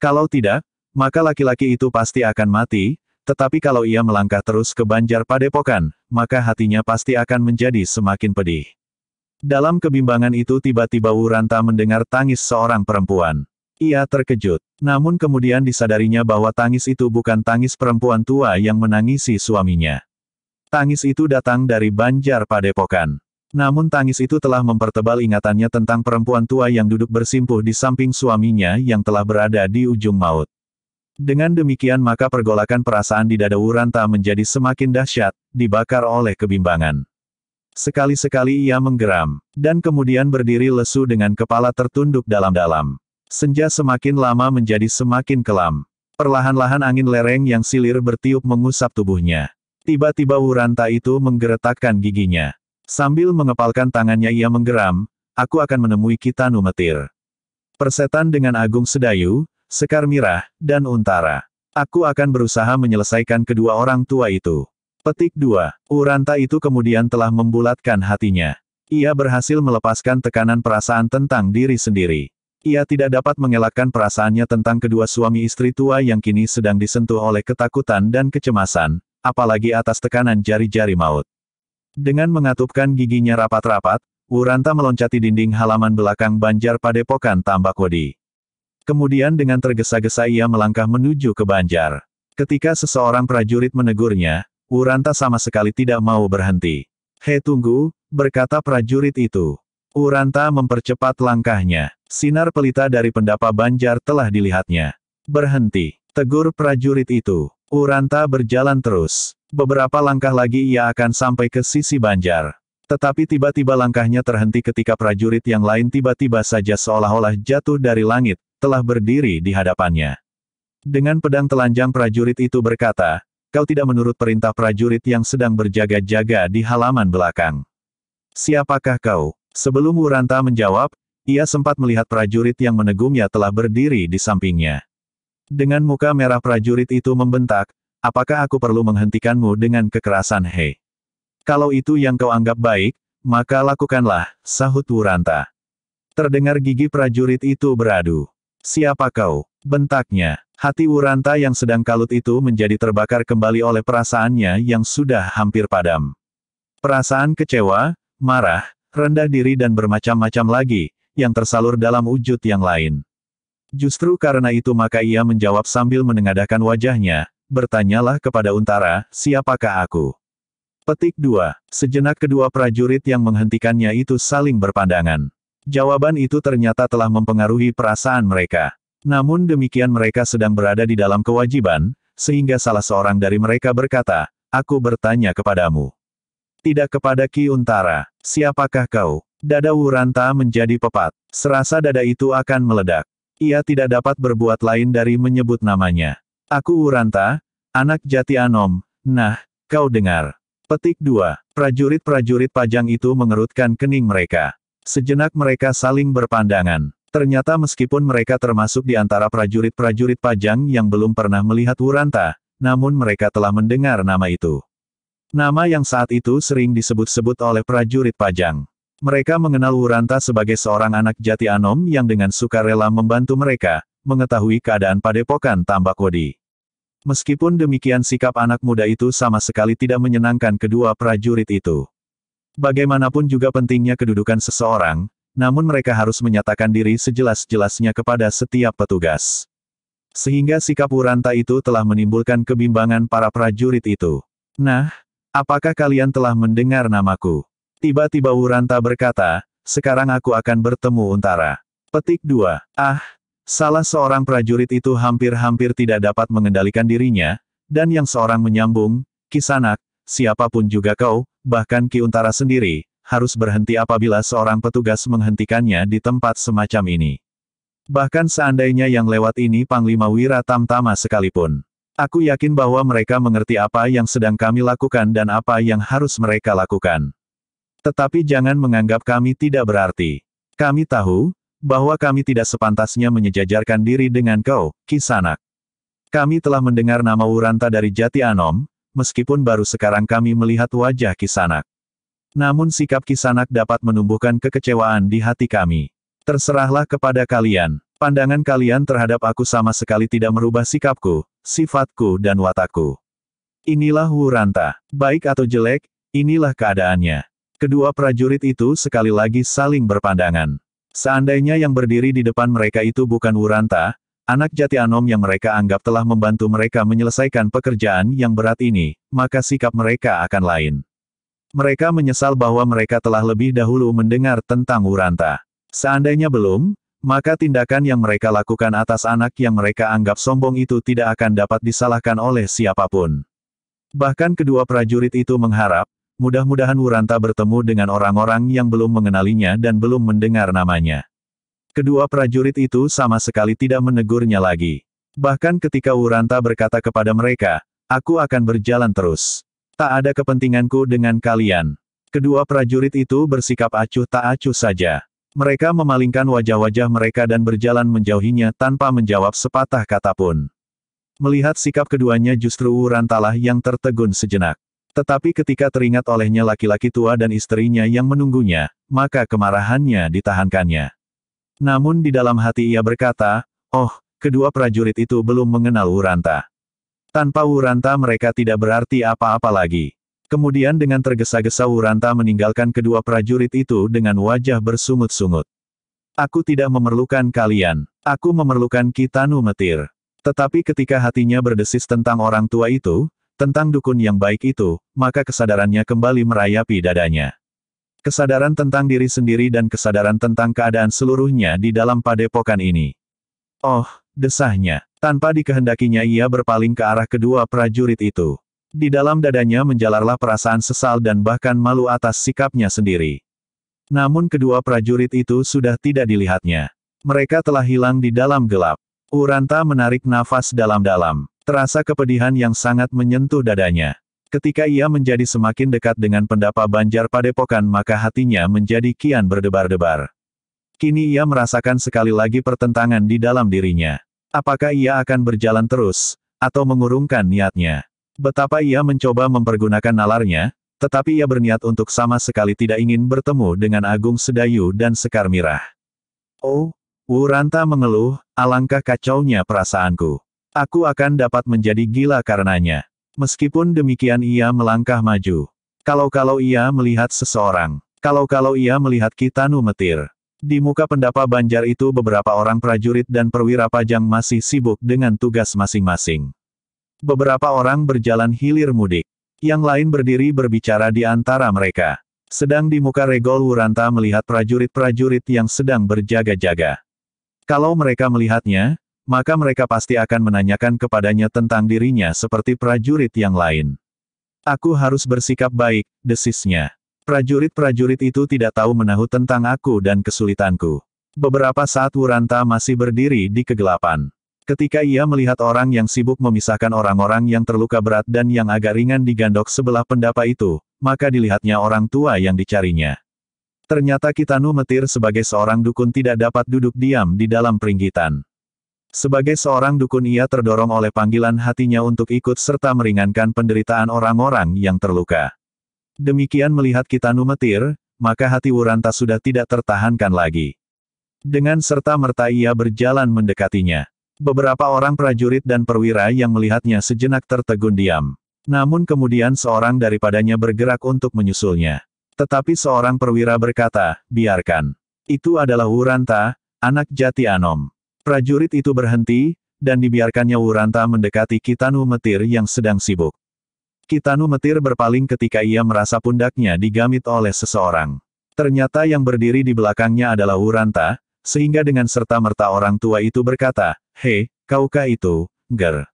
[SPEAKER 1] Kalau tidak, maka laki-laki itu pasti akan mati, tetapi kalau ia melangkah terus ke Banjar Padepokan, maka hatinya pasti akan menjadi semakin pedih. Dalam kebimbangan itu tiba-tiba Wuranta mendengar tangis seorang perempuan. Ia terkejut. Namun kemudian disadarinya bahwa tangis itu bukan tangis perempuan tua yang menangisi suaminya. Tangis itu datang dari Banjar Padepokan. Namun tangis itu telah mempertebal ingatannya tentang perempuan tua yang duduk bersimpuh di samping suaminya yang telah berada di ujung maut. Dengan demikian maka pergolakan perasaan di dada Wuranta menjadi semakin dahsyat, dibakar oleh kebimbangan. Sekali-sekali ia menggeram, dan kemudian berdiri lesu dengan kepala tertunduk dalam-dalam. Senja semakin lama menjadi semakin kelam. Perlahan-lahan angin lereng yang silir bertiup mengusap tubuhnya. Tiba-tiba Wuranta itu menggeretakkan giginya. Sambil mengepalkan tangannya ia menggeram, aku akan menemui Kitanu Metir. Persetan dengan Agung Sedayu, Sekar Mirah, dan Untara. Aku akan berusaha menyelesaikan kedua orang tua itu. Petik 2. Uranta itu kemudian telah membulatkan hatinya. Ia berhasil melepaskan tekanan perasaan tentang diri sendiri. Ia tidak dapat mengelakkan perasaannya tentang kedua suami istri tua yang kini sedang disentuh oleh ketakutan dan kecemasan, apalagi atas tekanan jari-jari maut. Dengan mengatupkan giginya rapat-rapat, Uranta meloncati dinding halaman belakang Banjar Padepokan Tambakodi. Kemudian dengan tergesa-gesa ia melangkah menuju ke Banjar. Ketika seseorang prajurit menegurnya, Uranta sama sekali tidak mau berhenti. Hei tunggu, berkata prajurit itu. Uranta mempercepat langkahnya. Sinar pelita dari pendapa Banjar telah dilihatnya. Berhenti, tegur prajurit itu. Uranta berjalan terus. Beberapa langkah lagi ia akan sampai ke sisi Banjar. Tetapi tiba-tiba langkahnya terhenti ketika prajurit yang lain tiba-tiba saja seolah-olah jatuh dari langit, telah berdiri di hadapannya. Dengan pedang telanjang prajurit itu berkata, kau tidak menurut perintah prajurit yang sedang berjaga-jaga di halaman belakang. Siapakah kau? Sebelum Wuranta menjawab, ia sempat melihat prajurit yang menegumnya telah berdiri di sampingnya. Dengan muka merah prajurit itu membentak, apakah aku perlu menghentikanmu dengan kekerasan hei? Kalau itu yang kau anggap baik, maka lakukanlah, sahut Wuranta. Terdengar gigi prajurit itu beradu. Siapa kau? Bentaknya. Hati Uranta yang sedang kalut itu menjadi terbakar kembali oleh perasaannya yang sudah hampir padam. Perasaan kecewa, marah, rendah diri dan bermacam-macam lagi, yang tersalur dalam wujud yang lain. Justru karena itu maka ia menjawab sambil menengadahkan wajahnya, bertanyalah kepada Untara, siapakah aku? Petik 2. Sejenak kedua prajurit yang menghentikannya itu saling berpandangan. Jawaban itu ternyata telah mempengaruhi perasaan mereka. Namun demikian mereka sedang berada di dalam kewajiban, sehingga salah seorang dari mereka berkata, Aku bertanya kepadamu. Tidak kepada Ki Untara, siapakah kau? Dada Wuranta menjadi pepat. Serasa dada itu akan meledak. Ia tidak dapat berbuat lain dari menyebut namanya. Aku Wuranta, anak jati Anom, nah, kau dengar. Petik 2. Prajurit-prajurit pajang itu mengerutkan kening mereka. Sejenak mereka saling berpandangan. Ternyata meskipun mereka termasuk di antara prajurit-prajurit Pajang yang belum pernah melihat Wuranta, namun mereka telah mendengar nama itu. Nama yang saat itu sering disebut-sebut oleh prajurit Pajang. Mereka mengenal Wuranta sebagai seorang anak jati Anom yang dengan suka rela membantu mereka, mengetahui keadaan padepokan tambak wodi. Meskipun demikian sikap anak muda itu sama sekali tidak menyenangkan kedua prajurit itu. Bagaimanapun juga pentingnya kedudukan seseorang, namun mereka harus menyatakan diri sejelas-jelasnya kepada setiap petugas. Sehingga sikap Uranta itu telah menimbulkan kebimbangan para prajurit itu. Nah, apakah kalian telah mendengar namaku? Tiba-tiba Uranta berkata, sekarang aku akan bertemu Untara. Petik 2. Ah, salah seorang prajurit itu hampir-hampir tidak dapat mengendalikan dirinya, dan yang seorang menyambung, Kisanak, siapapun juga kau, bahkan Ki Untara sendiri, harus berhenti apabila seorang petugas menghentikannya di tempat semacam ini. Bahkan seandainya yang lewat ini Panglima Wira Tamtama sekalipun. Aku yakin bahwa mereka mengerti apa yang sedang kami lakukan dan apa yang harus mereka lakukan. Tetapi jangan menganggap kami tidak berarti. Kami tahu, bahwa kami tidak sepantasnya menyejajarkan diri dengan kau, Kisanak. Kami telah mendengar nama Uranta dari Jati Anom, meskipun baru sekarang kami melihat wajah Kisanak. Namun sikap Kisanak dapat menumbuhkan kekecewaan di hati kami. Terserahlah kepada kalian. Pandangan kalian terhadap aku sama sekali tidak merubah sikapku, sifatku dan watakku. Inilah Wuranta. Baik atau jelek, inilah keadaannya. Kedua prajurit itu sekali lagi saling berpandangan. Seandainya yang berdiri di depan mereka itu bukan Wuranta, Anak jati Anom yang mereka anggap telah membantu mereka menyelesaikan pekerjaan yang berat ini, maka sikap mereka akan lain. Mereka menyesal bahwa mereka telah lebih dahulu mendengar tentang Uranta. Seandainya belum, maka tindakan yang mereka lakukan atas anak yang mereka anggap sombong itu tidak akan dapat disalahkan oleh siapapun. Bahkan kedua prajurit itu mengharap, mudah-mudahan Uranta bertemu dengan orang-orang yang belum mengenalinya dan belum mendengar namanya. Kedua prajurit itu sama sekali tidak menegurnya lagi. Bahkan ketika Uranta berkata kepada mereka, aku akan berjalan terus. Tak ada kepentinganku dengan kalian. Kedua prajurit itu bersikap acuh tak acuh saja. Mereka memalingkan wajah-wajah mereka dan berjalan menjauhinya tanpa menjawab sepatah kata pun. Melihat sikap keduanya justru Urantalah yang tertegun sejenak. Tetapi ketika teringat olehnya laki-laki tua dan istrinya yang menunggunya, maka kemarahannya ditahankannya. Namun di dalam hati ia berkata, oh, kedua prajurit itu belum mengenal Wuranta. Tanpa Wuranta mereka tidak berarti apa-apa lagi. Kemudian dengan tergesa-gesa Wuranta meninggalkan kedua prajurit itu dengan wajah bersungut-sungut. Aku tidak memerlukan kalian. Aku memerlukan Kitanu Metir. Tetapi ketika hatinya berdesis tentang orang tua itu, tentang dukun yang baik itu, maka kesadarannya kembali merayapi dadanya. Kesadaran tentang diri sendiri dan kesadaran tentang keadaan seluruhnya di dalam padepokan ini. Oh, desahnya. Tanpa dikehendakinya ia berpaling ke arah kedua prajurit itu. Di dalam dadanya menjalarlah perasaan sesal dan bahkan malu atas sikapnya sendiri. Namun kedua prajurit itu sudah tidak dilihatnya. Mereka telah hilang di dalam gelap. Uranta menarik nafas dalam-dalam. Terasa kepedihan yang sangat menyentuh dadanya. Ketika ia menjadi semakin dekat dengan pendapa Banjar Padepokan maka hatinya menjadi kian berdebar-debar. Kini ia merasakan sekali lagi pertentangan di dalam dirinya. Apakah ia akan berjalan terus, atau mengurungkan niatnya? Betapa ia mencoba mempergunakan nalarnya, tetapi ia berniat untuk sama sekali tidak ingin bertemu dengan Agung Sedayu dan Sekar Mirah. Oh, Wuranta mengeluh, alangkah kacaunya perasaanku. Aku akan dapat menjadi gila karenanya. Meskipun demikian ia melangkah maju. Kalau-kalau ia melihat seseorang. Kalau-kalau ia melihat Kitanu Metir. Di muka pendapa banjar itu beberapa orang prajurit dan perwira pajang masih sibuk dengan tugas masing-masing. Beberapa orang berjalan hilir mudik. Yang lain berdiri berbicara di antara mereka. Sedang di muka Regol Wuranta melihat prajurit-prajurit yang sedang berjaga-jaga. Kalau mereka melihatnya, maka mereka pasti akan menanyakan kepadanya tentang dirinya seperti prajurit yang lain. Aku harus bersikap baik, desisnya. Prajurit-prajurit itu tidak tahu menahu tentang aku dan kesulitanku. Beberapa saat Wuranta masih berdiri di kegelapan. Ketika ia melihat orang yang sibuk memisahkan orang-orang yang terluka berat dan yang agak ringan di gandok sebelah pendapa itu, maka dilihatnya orang tua yang dicarinya. Ternyata Kitanu Metir sebagai seorang dukun tidak dapat duduk diam di dalam peringgitan. Sebagai seorang dukun ia terdorong oleh panggilan hatinya untuk ikut serta meringankan penderitaan orang-orang yang terluka. Demikian melihat Kitanu metir, maka hati Wuranta sudah tidak tertahankan lagi. Dengan serta-merta ia berjalan mendekatinya. Beberapa orang prajurit dan perwira yang melihatnya sejenak tertegun diam. Namun kemudian seorang daripadanya bergerak untuk menyusulnya. Tetapi seorang perwira berkata, biarkan. Itu adalah Wuranta, anak jati Anom. Prajurit itu berhenti, dan dibiarkannya Wuranta mendekati Kitanu Metir yang sedang sibuk. Kitanu Metir berpaling ketika ia merasa pundaknya digamit oleh seseorang. Ternyata yang berdiri di belakangnya adalah Wuranta, sehingga dengan serta-merta orang tua itu berkata, Hei, kaukah itu, Ger?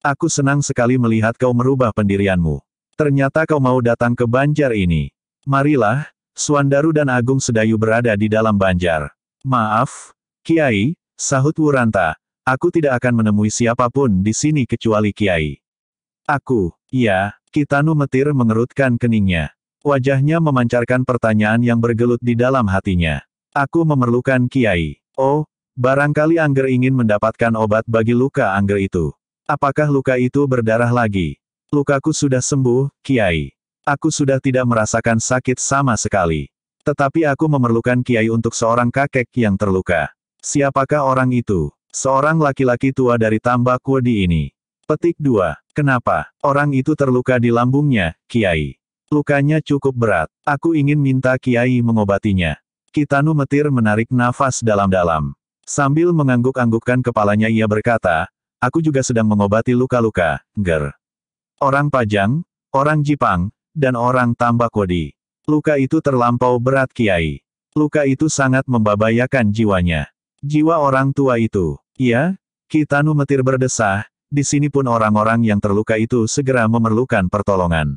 [SPEAKER 1] Aku senang sekali melihat kau merubah pendirianmu. Ternyata kau mau datang ke banjar ini. Marilah, Suandaru dan Agung Sedayu berada di dalam banjar. Maaf, Kiai, Sahut Wuranta, aku tidak akan menemui siapapun di sini kecuali Kiai. Aku, ya, Kitanu Metir mengerutkan keningnya. Wajahnya memancarkan pertanyaan yang bergelut di dalam hatinya. Aku memerlukan Kiai. Oh, barangkali Angger ingin mendapatkan obat bagi luka Angger itu. Apakah luka itu berdarah lagi? Lukaku sudah sembuh, Kiai. Aku sudah tidak merasakan sakit sama sekali. Tetapi aku memerlukan Kiai untuk seorang kakek yang terluka. Siapakah orang itu? Seorang laki-laki tua dari tambak kuadi ini. Petik 2. Kenapa? Orang itu terluka di lambungnya, Kiai. Lukanya cukup berat. Aku ingin minta Kiai mengobatinya. Kitanu Metir menarik nafas dalam-dalam. Sambil mengangguk-anggukkan kepalanya ia berkata, aku juga sedang mengobati luka-luka, ger. Orang Pajang, orang Jipang, dan orang Tambakwadi. Luka itu terlampau berat Kiai. Luka itu sangat membabayakan jiwanya. Jiwa orang tua itu. Ya, Kitanu metir berdesah, di sini pun orang-orang yang terluka itu segera memerlukan pertolongan.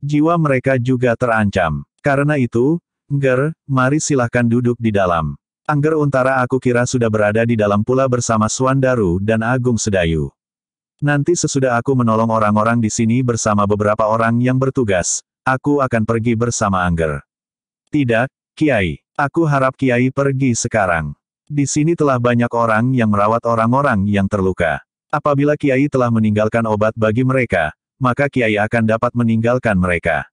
[SPEAKER 1] Jiwa mereka juga terancam. Karena itu, Ger, mari silahkan duduk di dalam. Angger Untara aku kira sudah berada di dalam pula bersama Suandaru dan Agung Sedayu. Nanti sesudah aku menolong orang-orang di sini bersama beberapa orang yang bertugas, aku akan pergi bersama Angger. Tidak, Kiai. Aku harap Kiai pergi sekarang. Di sini telah banyak orang yang merawat orang-orang yang terluka. Apabila Kiai telah meninggalkan obat bagi mereka, maka Kiai akan dapat meninggalkan mereka.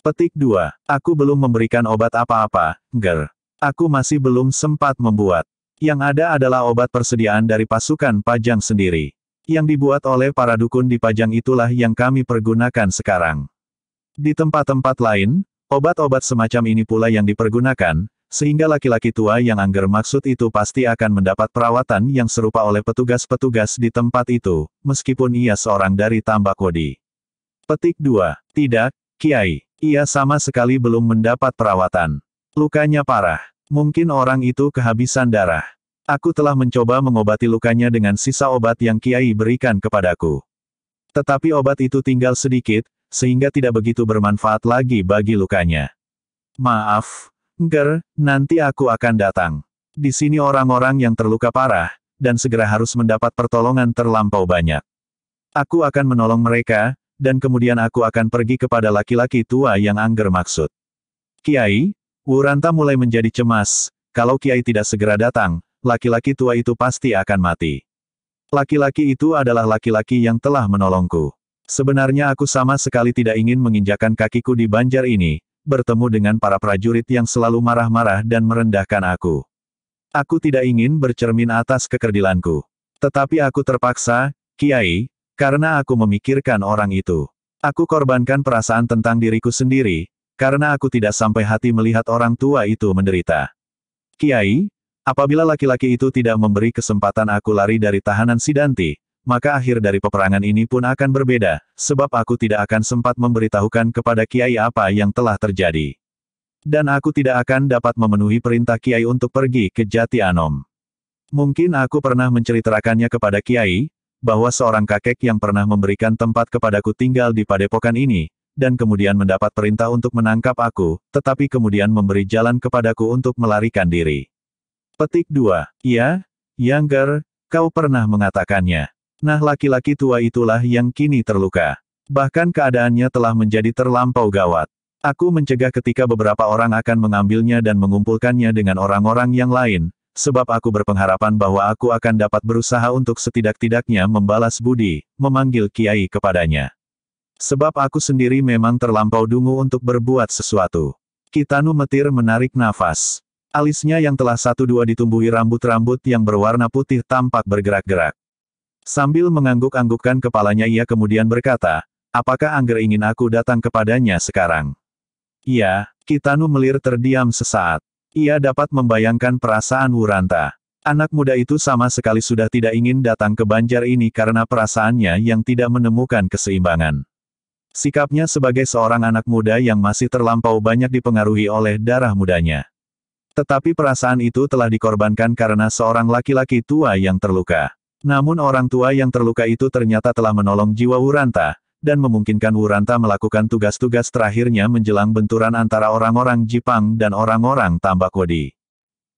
[SPEAKER 1] Petik 2. Aku belum memberikan obat apa-apa, Ger. Aku masih belum sempat membuat. Yang ada adalah obat persediaan dari pasukan pajang sendiri. Yang dibuat oleh para dukun di pajang itulah yang kami pergunakan sekarang. Di tempat-tempat lain, obat-obat semacam ini pula yang dipergunakan, sehingga laki-laki tua yang Angger maksud itu pasti akan mendapat perawatan yang serupa oleh petugas-petugas di tempat itu, meskipun ia seorang dari tambak Tambakodi. Petik 2. Tidak, Kiai. Ia sama sekali belum mendapat perawatan. Lukanya parah. Mungkin orang itu kehabisan darah. Aku telah mencoba mengobati lukanya dengan sisa obat yang Kiai berikan kepadaku. Tetapi obat itu tinggal sedikit, sehingga tidak begitu bermanfaat lagi bagi lukanya. Maaf, Ger, nanti aku akan datang. Di sini orang-orang yang terluka parah, dan segera harus mendapat pertolongan terlampau banyak. Aku akan menolong mereka, dan kemudian aku akan pergi kepada laki-laki tua yang Angger maksud. Kiai, Wuranta mulai menjadi cemas, kalau Kiai tidak segera datang, laki-laki tua itu pasti akan mati. Laki-laki itu adalah laki-laki yang telah menolongku. Sebenarnya aku sama sekali tidak ingin menginjakan kakiku di banjar ini, bertemu dengan para prajurit yang selalu marah-marah dan merendahkan aku. Aku tidak ingin bercermin atas kekerdilanku. Tetapi aku terpaksa, Kiai, karena aku memikirkan orang itu. Aku korbankan perasaan tentang diriku sendiri, karena aku tidak sampai hati melihat orang tua itu menderita. Kiai, apabila laki-laki itu tidak memberi kesempatan aku lari dari tahanan Sidanti, maka akhir dari peperangan ini pun akan berbeda, sebab aku tidak akan sempat memberitahukan kepada Kiai apa yang telah terjadi. Dan aku tidak akan dapat memenuhi perintah Kiai untuk pergi ke Jati Anom. Mungkin aku pernah menceritakannya kepada Kiai, bahwa seorang kakek yang pernah memberikan tempat kepadaku tinggal di padepokan ini, dan kemudian mendapat perintah untuk menangkap aku, tetapi kemudian memberi jalan kepadaku untuk melarikan diri. Petik 2. Ya, Yangger, kau pernah mengatakannya. Nah laki-laki tua itulah yang kini terluka. Bahkan keadaannya telah menjadi terlampau gawat. Aku mencegah ketika beberapa orang akan mengambilnya dan mengumpulkannya dengan orang-orang yang lain, sebab aku berpengharapan bahwa aku akan dapat berusaha untuk setidak-tidaknya membalas budi, memanggil kiai kepadanya. Sebab aku sendiri memang terlampau dungu untuk berbuat sesuatu. Kitanu Metir menarik nafas. Alisnya yang telah satu dua ditumbuhi rambut-rambut yang berwarna putih tampak bergerak-gerak. Sambil mengangguk-anggukkan kepalanya ia kemudian berkata, apakah Angger ingin aku datang kepadanya sekarang? Iya, Kitanu melir terdiam sesaat. Ia dapat membayangkan perasaan Wuranta. Anak muda itu sama sekali sudah tidak ingin datang ke banjar ini karena perasaannya yang tidak menemukan keseimbangan. Sikapnya sebagai seorang anak muda yang masih terlampau banyak dipengaruhi oleh darah mudanya. Tetapi perasaan itu telah dikorbankan karena seorang laki-laki tua yang terluka. Namun orang tua yang terluka itu ternyata telah menolong jiwa Wuranta, dan memungkinkan Wuranta melakukan tugas-tugas terakhirnya menjelang benturan antara orang-orang Jipang dan orang-orang Tambak Tambakodi.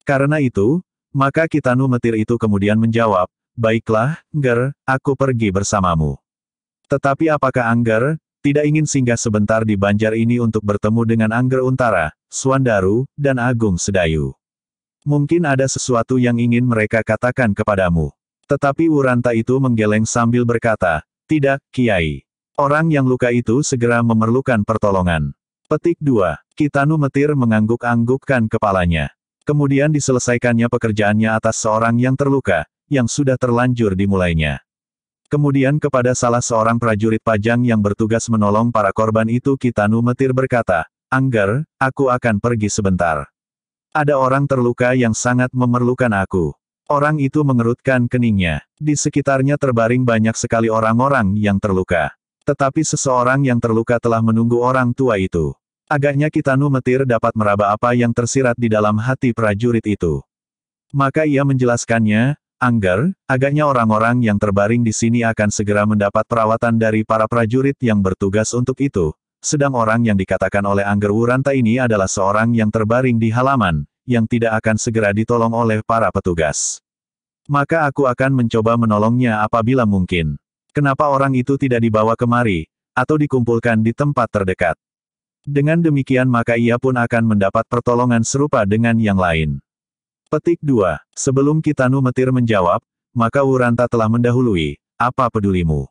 [SPEAKER 1] Karena itu, maka Kitanu Metir itu kemudian menjawab, Baiklah, Ger, aku pergi bersamamu. Tetapi apakah Angger, tidak ingin singgah sebentar di banjar ini untuk bertemu dengan Angger Untara, Suandaru, dan Agung Sedayu? Mungkin ada sesuatu yang ingin mereka katakan kepadamu. Tetapi Uranta itu menggeleng sambil berkata, Tidak, Kiai. Orang yang luka itu segera memerlukan pertolongan. Petik 2. Kitanu Metir mengangguk-anggukkan kepalanya. Kemudian diselesaikannya pekerjaannya atas seorang yang terluka, yang sudah terlanjur dimulainya. Kemudian kepada salah seorang prajurit pajang yang bertugas menolong para korban itu Kitanu Metir berkata, Angger, aku akan pergi sebentar. Ada orang terluka yang sangat memerlukan aku. Orang itu mengerutkan keningnya. Di sekitarnya terbaring banyak sekali orang-orang yang terluka. Tetapi seseorang yang terluka telah menunggu orang tua itu. Agaknya Kitanu Metir dapat meraba apa yang tersirat di dalam hati prajurit itu. Maka ia menjelaskannya, Angger, agaknya orang-orang yang terbaring di sini akan segera mendapat perawatan dari para prajurit yang bertugas untuk itu. Sedang orang yang dikatakan oleh Angger Wuranta ini adalah seorang yang terbaring di halaman, yang tidak akan segera ditolong oleh para petugas. Maka aku akan mencoba menolongnya apabila mungkin. Kenapa orang itu tidak dibawa kemari, atau dikumpulkan di tempat terdekat? Dengan demikian maka ia pun akan mendapat pertolongan serupa dengan yang lain. Petik 2. Sebelum Kitanu Metir menjawab, maka Wuranta telah mendahului, apa pedulimu?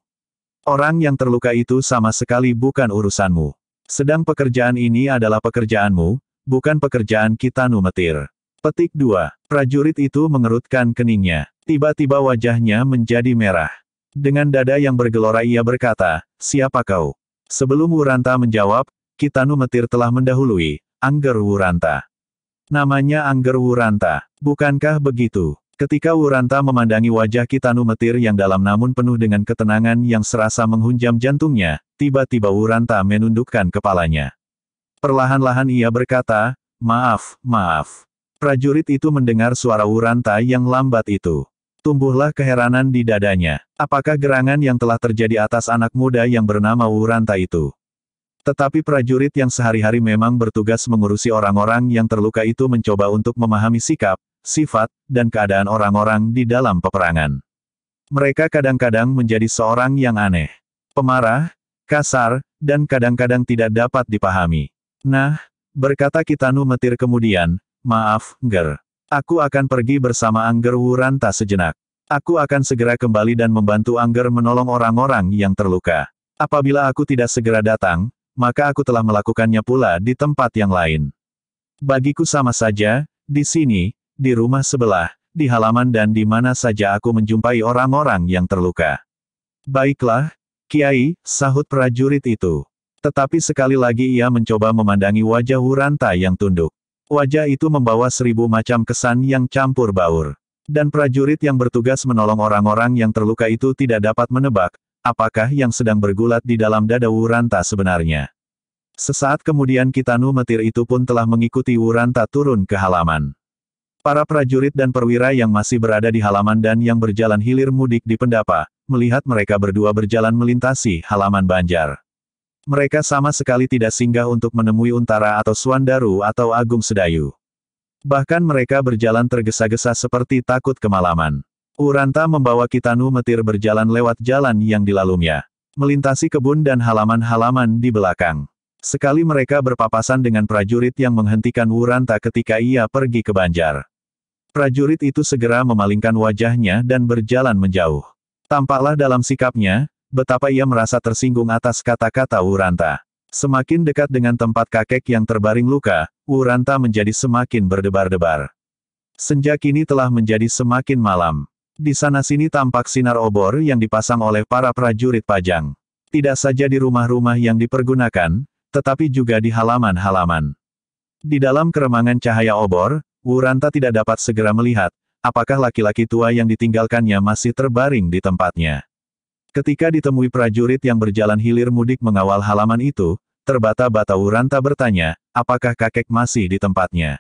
[SPEAKER 1] Orang yang terluka itu sama sekali bukan urusanmu. Sedang pekerjaan ini adalah pekerjaanmu, bukan pekerjaan kita numetir. Petik 2. Prajurit itu mengerutkan keningnya. Tiba-tiba wajahnya menjadi merah. Dengan dada yang bergelora ia berkata, siapa kau? Sebelum Wuranta menjawab, Kitanu Metir telah mendahului, Angger Wuranta. Namanya Angger Wuranta, bukankah begitu? Ketika Wuranta memandangi wajah Kitanu Metir yang dalam namun penuh dengan ketenangan yang serasa menghunjam jantungnya, tiba-tiba Wuranta menundukkan kepalanya. Perlahan-lahan ia berkata, maaf, maaf. Prajurit itu mendengar suara Wuranta yang lambat itu. Tumbuhlah keheranan di dadanya. Apakah gerangan yang telah terjadi atas anak muda yang bernama Wuranta itu? Tetapi prajurit yang sehari-hari memang bertugas mengurusi orang-orang yang terluka itu mencoba untuk memahami sikap, sifat, dan keadaan orang-orang di dalam peperangan. Mereka kadang-kadang menjadi seorang yang aneh, pemarah, kasar, dan kadang-kadang tidak dapat dipahami. Nah, berkata Kitanu Metir kemudian, maaf, Ger. Aku akan pergi bersama Angger Wuranta sejenak. Aku akan segera kembali dan membantu Angger menolong orang-orang yang terluka. Apabila aku tidak segera datang, maka aku telah melakukannya pula di tempat yang lain. Bagiku sama saja, di sini, di rumah sebelah, di halaman dan di mana saja aku menjumpai orang-orang yang terluka. Baiklah, Kiai, sahut prajurit itu. Tetapi sekali lagi ia mencoba memandangi wajah Wuranta yang tunduk. Wajah itu membawa seribu macam kesan yang campur baur. Dan prajurit yang bertugas menolong orang-orang yang terluka itu tidak dapat menebak, apakah yang sedang bergulat di dalam dada Wuranta sebenarnya. Sesaat kemudian Kitanu Metir itu pun telah mengikuti Wuranta turun ke halaman. Para prajurit dan perwira yang masih berada di halaman dan yang berjalan hilir mudik di pendapa, melihat mereka berdua berjalan melintasi halaman banjar. Mereka sama sekali tidak singgah untuk menemui Untara atau Suandaru atau Agung Sedayu. Bahkan mereka berjalan tergesa-gesa seperti takut kemalaman. Uranta membawa Kitanu Metir berjalan lewat jalan yang dilalunya. Melintasi kebun dan halaman-halaman di belakang. Sekali mereka berpapasan dengan prajurit yang menghentikan Uranta ketika ia pergi ke Banjar. Prajurit itu segera memalingkan wajahnya dan berjalan menjauh. Tampaklah dalam sikapnya, Betapa ia merasa tersinggung atas kata-kata Uranta. Semakin dekat dengan tempat kakek yang terbaring luka, Uranta menjadi semakin berdebar-debar. Senja kini telah menjadi semakin malam. Di sana-sini tampak sinar obor yang dipasang oleh para prajurit pajang. Tidak saja di rumah-rumah yang dipergunakan, tetapi juga di halaman-halaman. Di dalam keremangan cahaya obor, Uranta tidak dapat segera melihat, apakah laki-laki tua yang ditinggalkannya masih terbaring di tempatnya. Ketika ditemui prajurit yang berjalan hilir mudik mengawal halaman itu, terbata-bata Uranta bertanya, apakah kakek masih di tempatnya?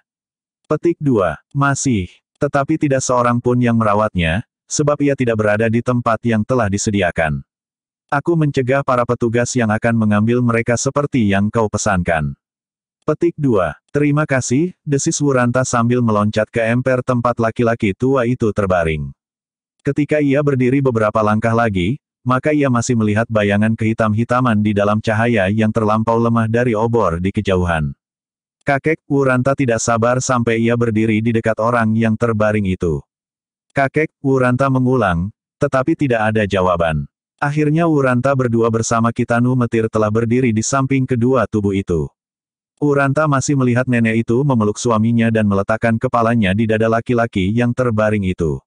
[SPEAKER 1] Petik 2. Masih. Tetapi tidak seorang pun yang merawatnya, sebab ia tidak berada di tempat yang telah disediakan. Aku mencegah para petugas yang akan mengambil mereka seperti yang kau pesankan. Petik 2. Terima kasih, desis Wuranta sambil meloncat ke emper tempat laki-laki tua itu terbaring. Ketika ia berdiri beberapa langkah lagi, maka ia masih melihat bayangan kehitam-hitaman di dalam cahaya yang terlampau lemah dari obor di kejauhan. Kakek Uranta tidak sabar sampai ia berdiri di dekat orang yang terbaring itu. Kakek Uranta mengulang, tetapi tidak ada jawaban. Akhirnya Uranta berdua bersama Kitanu Metir telah berdiri di samping kedua tubuh itu. Uranta masih melihat nenek itu memeluk suaminya dan meletakkan kepalanya di dada laki-laki yang terbaring itu.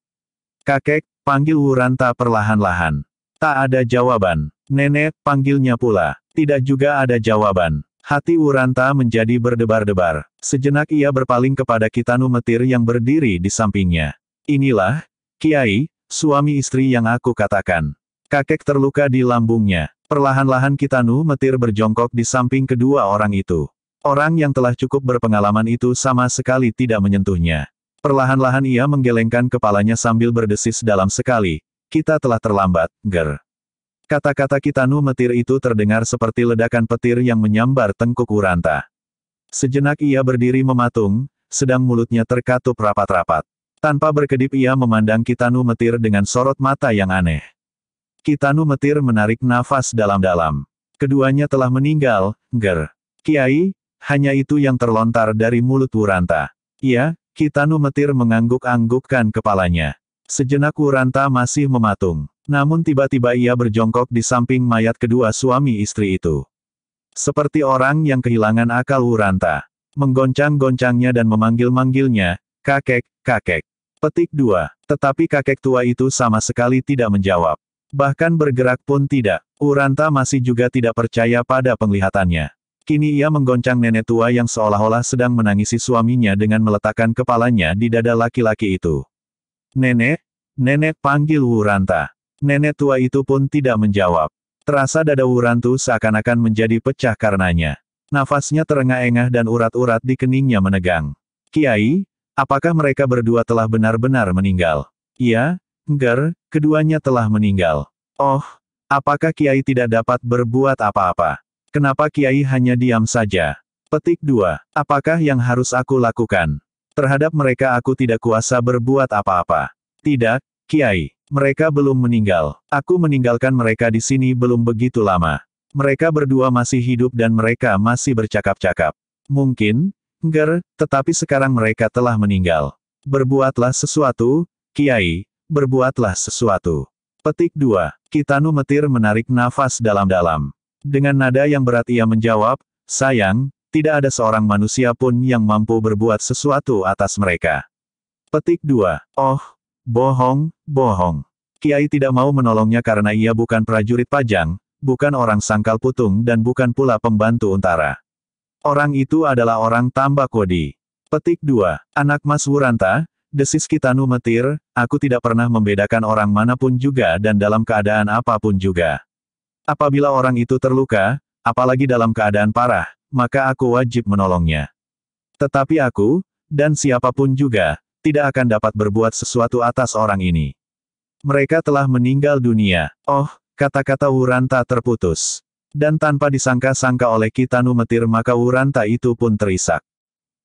[SPEAKER 1] Kakek, panggil Uranta perlahan-lahan. Tak ada jawaban. Nenek, panggilnya pula. Tidak juga ada jawaban. Hati Uranta menjadi berdebar-debar. Sejenak ia berpaling kepada Kitanu Metir yang berdiri di sampingnya. Inilah, Kiai, suami istri yang aku katakan. Kakek terluka di lambungnya. Perlahan-lahan Kitanu Metir berjongkok di samping kedua orang itu. Orang yang telah cukup berpengalaman itu sama sekali tidak menyentuhnya. Perlahan-lahan ia menggelengkan kepalanya sambil berdesis dalam sekali, kita telah terlambat, Ger. Kata-kata Kitanu metir itu terdengar seperti ledakan petir yang menyambar tengkuk Uranta. Sejenak ia berdiri mematung, sedang mulutnya terkatup rapat-rapat. Tanpa berkedip ia memandang Kitanu Metir dengan sorot mata yang aneh. Kitanu Metir menarik nafas dalam-dalam. Keduanya telah meninggal, Ger. Kiai, hanya itu yang terlontar dari mulut Uranta. Ia, Kitanu Metir mengangguk-anggukkan kepalanya. Sejenak Uranta masih mematung. Namun tiba-tiba ia berjongkok di samping mayat kedua suami istri itu. Seperti orang yang kehilangan akal Uranta. Menggoncang-goncangnya dan memanggil-manggilnya, kakek, kakek. Petik dua. Tetapi kakek tua itu sama sekali tidak menjawab. Bahkan bergerak pun tidak. Uranta masih juga tidak percaya pada penglihatannya. Kini ia menggoncang nenek tua yang seolah-olah sedang menangisi suaminya dengan meletakkan kepalanya di dada laki-laki itu. Nenek? Nenek panggil Wuranta. Nenek tua itu pun tidak menjawab. Terasa dada Wurantu seakan-akan menjadi pecah karenanya. Nafasnya terengah-engah dan urat-urat di keningnya menegang. Kiai, apakah mereka berdua telah benar-benar meninggal? Iya, Ger, keduanya telah meninggal. Oh, apakah Kiai tidak dapat berbuat apa-apa? Kenapa Kiai hanya diam saja? Petik 2. Apakah yang harus aku lakukan? Terhadap mereka aku tidak kuasa berbuat apa-apa. Tidak, Kiai. Mereka belum meninggal. Aku meninggalkan mereka di sini belum begitu lama. Mereka berdua masih hidup dan mereka masih bercakap-cakap. Mungkin, Ger, tetapi sekarang mereka telah meninggal. Berbuatlah sesuatu, Kiai, berbuatlah sesuatu. Petik 2. Kitanu Metir menarik nafas dalam-dalam. Dengan nada yang berat ia menjawab, sayang, tidak ada seorang manusia pun yang mampu berbuat sesuatu atas mereka. Petik 2. Oh, bohong, bohong. Kiai tidak mau menolongnya karena ia bukan prajurit pajang, bukan orang sangkal putung dan bukan pula pembantu untara. Orang itu adalah orang tambah kodi. Petik 2. Anak Mas Wuranta, desis Kitanu Metir, aku tidak pernah membedakan orang manapun juga dan dalam keadaan apapun juga. Apabila orang itu terluka, apalagi dalam keadaan parah, maka aku wajib menolongnya. Tetapi aku, dan siapapun juga, tidak akan dapat berbuat sesuatu atas orang ini. Mereka telah meninggal dunia. Oh, kata-kata Wuranta terputus. Dan tanpa disangka-sangka oleh Kitanu Metir maka Wuranta itu pun terisak.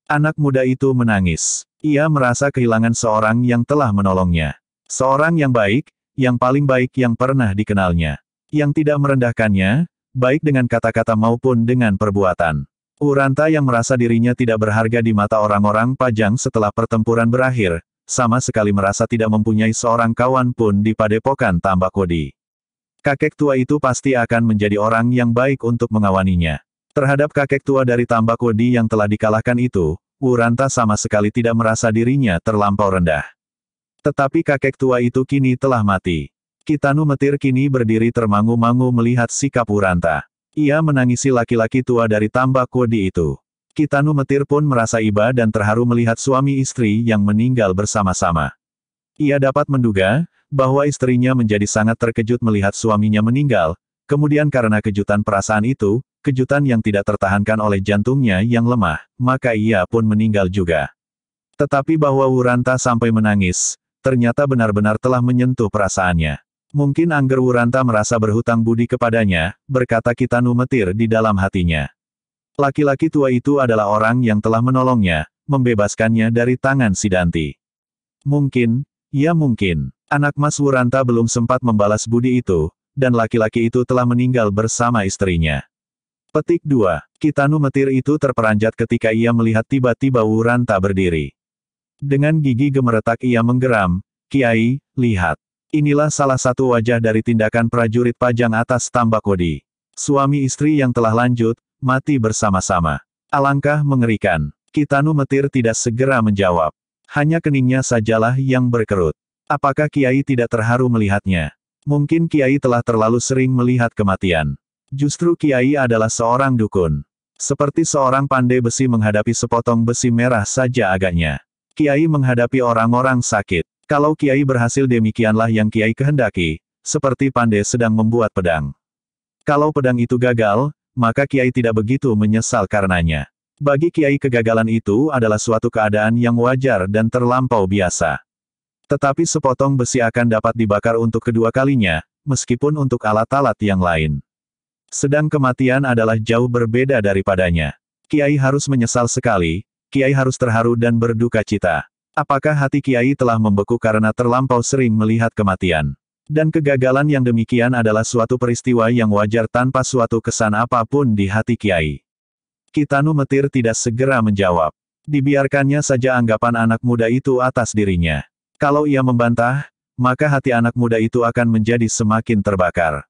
[SPEAKER 1] Anak muda itu menangis. Ia merasa kehilangan seorang yang telah menolongnya. Seorang yang baik, yang paling baik yang pernah dikenalnya. Yang tidak merendahkannya, baik dengan kata-kata maupun dengan perbuatan. Uranta yang merasa dirinya tidak berharga di mata orang-orang Pajang setelah pertempuran berakhir, sama sekali merasa tidak mempunyai seorang kawan pun di padepokan tambak Tambakodi. Kakek tua itu pasti akan menjadi orang yang baik untuk mengawaninya. Terhadap kakek tua dari tambak Tambakodi yang telah dikalahkan itu, Uranta sama sekali tidak merasa dirinya terlampau rendah. Tetapi kakek tua itu kini telah mati. Kitano Metir kini berdiri termangu-mangu melihat sikap Uranta. Ia menangisi laki-laki tua dari tambak kodi itu. Kitano Metir pun merasa iba dan terharu melihat suami istri yang meninggal bersama-sama. Ia dapat menduga, bahwa istrinya menjadi sangat terkejut melihat suaminya meninggal, kemudian karena kejutan perasaan itu, kejutan yang tidak tertahankan oleh jantungnya yang lemah, maka ia pun meninggal juga. Tetapi bahwa Uranta sampai menangis, ternyata benar-benar telah menyentuh perasaannya. Mungkin Angger Wuranta merasa berhutang budi kepadanya, berkata Kitanu Metir di dalam hatinya. Laki-laki tua itu adalah orang yang telah menolongnya, membebaskannya dari tangan Sidanti. Mungkin, ya mungkin, anak Mas Wuranta belum sempat membalas budi itu, dan laki-laki itu telah meninggal bersama istrinya. Petik 2. Kitanu Metir itu terperanjat ketika ia melihat tiba-tiba Wuranta berdiri. Dengan gigi gemeretak ia menggeram, Kiai, lihat. Inilah salah satu wajah dari tindakan prajurit pajang atas Tambakodi. Suami istri yang telah lanjut, mati bersama-sama. Alangkah mengerikan. Kitanu Metir tidak segera menjawab. Hanya keningnya sajalah yang berkerut. Apakah Kiai tidak terharu melihatnya? Mungkin Kiai telah terlalu sering melihat kematian. Justru Kiai adalah seorang dukun. Seperti seorang pandai besi menghadapi sepotong besi merah saja agaknya. Kiai menghadapi orang-orang sakit. Kalau Kiai berhasil demikianlah yang Kiai kehendaki, seperti pandai sedang membuat pedang. Kalau pedang itu gagal, maka Kiai tidak begitu menyesal karenanya. Bagi Kiai kegagalan itu adalah suatu keadaan yang wajar dan terlampau biasa. Tetapi sepotong besi akan dapat dibakar untuk kedua kalinya, meskipun untuk alat-alat yang lain. Sedang kematian adalah jauh berbeda daripadanya. Kiai harus menyesal sekali, Kiai harus terharu dan berduka cita. Apakah hati Kiai telah membeku karena terlampau sering melihat kematian? Dan kegagalan yang demikian adalah suatu peristiwa yang wajar tanpa suatu kesan apapun di hati Kiai. Kitanu Metir tidak segera menjawab. Dibiarkannya saja anggapan anak muda itu atas dirinya. Kalau ia membantah, maka hati anak muda itu akan menjadi semakin terbakar.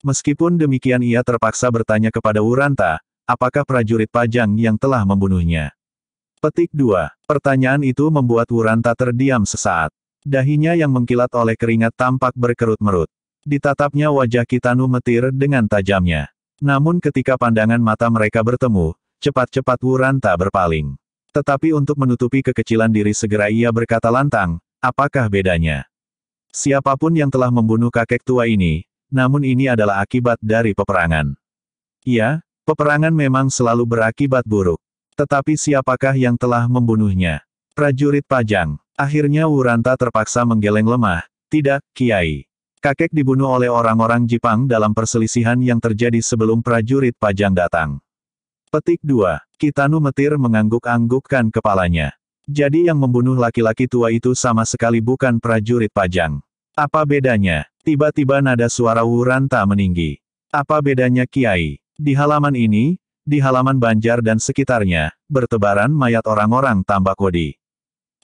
[SPEAKER 1] Meskipun demikian ia terpaksa bertanya kepada Uranta, apakah prajurit Pajang yang telah membunuhnya. Petik 2. Pertanyaan itu membuat Wuranta terdiam sesaat. Dahinya yang mengkilat oleh keringat tampak berkerut-merut. Ditatapnya wajah Kitanu metir dengan tajamnya. Namun ketika pandangan mata mereka bertemu, cepat-cepat Wuranta berpaling. Tetapi untuk menutupi kekecilan diri segera ia berkata lantang, apakah bedanya? Siapapun yang telah membunuh kakek tua ini, namun ini adalah akibat dari peperangan. Ya, peperangan memang selalu berakibat buruk. Tetapi siapakah yang telah membunuhnya? Prajurit Pajang. Akhirnya Wuranta terpaksa menggeleng lemah. Tidak, Kiai. Kakek dibunuh oleh orang-orang Jepang dalam perselisihan yang terjadi sebelum prajurit Pajang datang. Petik 2. Kitanu Metir mengangguk-anggukkan kepalanya. Jadi yang membunuh laki-laki tua itu sama sekali bukan prajurit Pajang. Apa bedanya? Tiba-tiba nada suara Wuranta meninggi. Apa bedanya Kiai? Di halaman ini, di halaman Banjar dan sekitarnya, bertebaran mayat orang-orang tambak Tambakodi.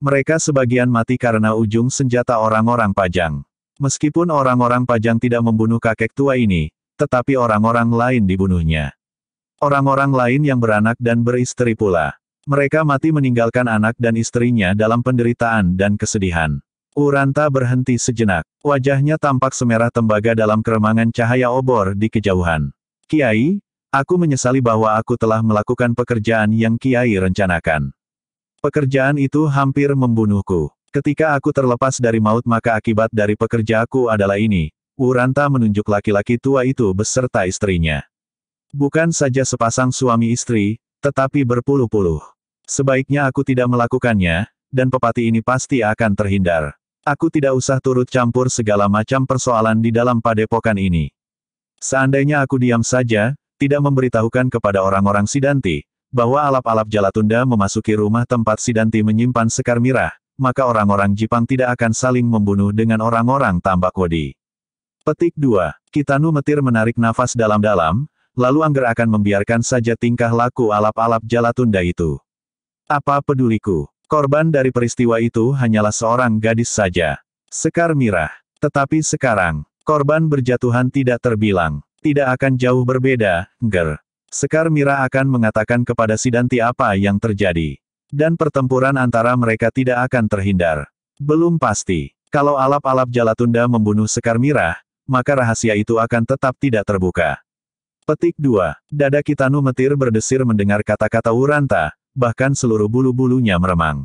[SPEAKER 1] Mereka sebagian mati karena ujung senjata orang-orang Pajang. Meskipun orang-orang Pajang tidak membunuh kakek tua ini, tetapi orang-orang lain dibunuhnya. Orang-orang lain yang beranak dan beristri pula. Mereka mati meninggalkan anak dan istrinya dalam penderitaan dan kesedihan. Uranta berhenti sejenak. Wajahnya tampak semerah tembaga dalam keremangan cahaya obor di kejauhan. Kiai, Aku menyesali bahwa aku telah melakukan pekerjaan yang Kiai rencanakan. Pekerjaan itu hampir membunuhku. Ketika aku terlepas dari maut maka akibat dari pekerjaku adalah ini. Uranta menunjuk laki-laki tua itu beserta istrinya. Bukan saja sepasang suami istri, tetapi berpuluh-puluh. Sebaiknya aku tidak melakukannya, dan pepati ini pasti akan terhindar. Aku tidak usah turut campur segala macam persoalan di dalam padepokan ini. Seandainya aku diam saja, tidak memberitahukan kepada orang-orang Sidanti, bahwa alap-alap Jalatunda memasuki rumah tempat Sidanti menyimpan sekar mirah, maka orang-orang Jipang tidak akan saling membunuh dengan orang-orang tambak wadi. Petik 2. Kitanu Metir menarik nafas dalam-dalam, lalu Angger akan membiarkan saja tingkah laku alap-alap Jalatunda itu. Apa peduliku? Korban dari peristiwa itu hanyalah seorang gadis saja. Sekar mirah. Tetapi sekarang, korban berjatuhan tidak terbilang. Tidak akan jauh berbeda, Ger. Sekar Mira akan mengatakan kepada Sidanti apa yang terjadi. Dan pertempuran antara mereka tidak akan terhindar. Belum pasti. Kalau alap-alap Jalatunda membunuh Sekar Mira, maka rahasia itu akan tetap tidak terbuka. Petik 2. Dada Kitanu Metir berdesir mendengar kata-kata Uranta, bahkan seluruh bulu-bulunya meremang.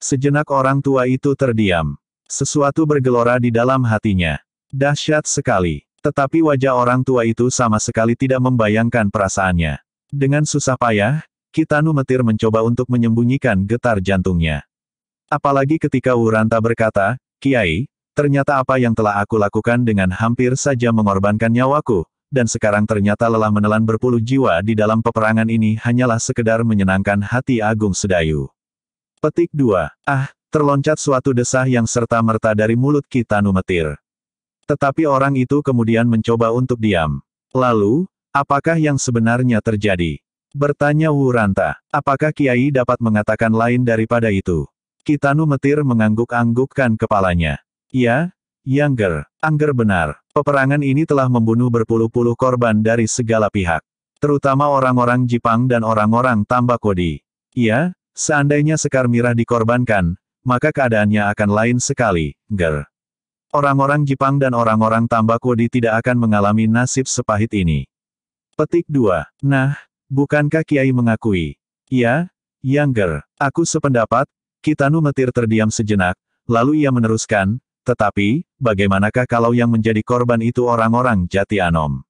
[SPEAKER 1] Sejenak orang tua itu terdiam. Sesuatu bergelora di dalam hatinya. Dahsyat sekali. Tetapi wajah orang tua itu sama sekali tidak membayangkan perasaannya. Dengan susah payah, Kitanu Metir mencoba untuk menyembunyikan getar jantungnya. Apalagi ketika Wuranta berkata, Kiai, ternyata apa yang telah aku lakukan dengan hampir saja mengorbankan nyawaku, dan sekarang ternyata lelah menelan berpuluh jiwa di dalam peperangan ini hanyalah sekedar menyenangkan hati Agung Sedayu. Petik 2. Ah, terloncat suatu desah yang serta-merta dari mulut Kitanu Metir. Tetapi orang itu kemudian mencoba untuk diam. Lalu, apakah yang sebenarnya terjadi? Bertanya Wuranta, apakah Kiai dapat mengatakan lain daripada itu? Kitanu Metir mengangguk-anggukkan kepalanya. Ya, Yangger, Angger benar. Peperangan ini telah membunuh berpuluh-puluh korban dari segala pihak. Terutama orang-orang Jipang dan orang-orang Tambakodi. Ya, seandainya Sekar Mirah dikorbankan, maka keadaannya akan lain sekali, Ger. Orang-orang Jepang dan orang-orang Tambakodi tidak akan mengalami nasib sepahit ini. Petik 2. Nah, bukankah Kiai mengakui? Ya, Younger, aku sependapat, Kitanu Metir terdiam sejenak, lalu ia meneruskan, tetapi, bagaimanakah kalau yang menjadi korban itu orang-orang jati anom?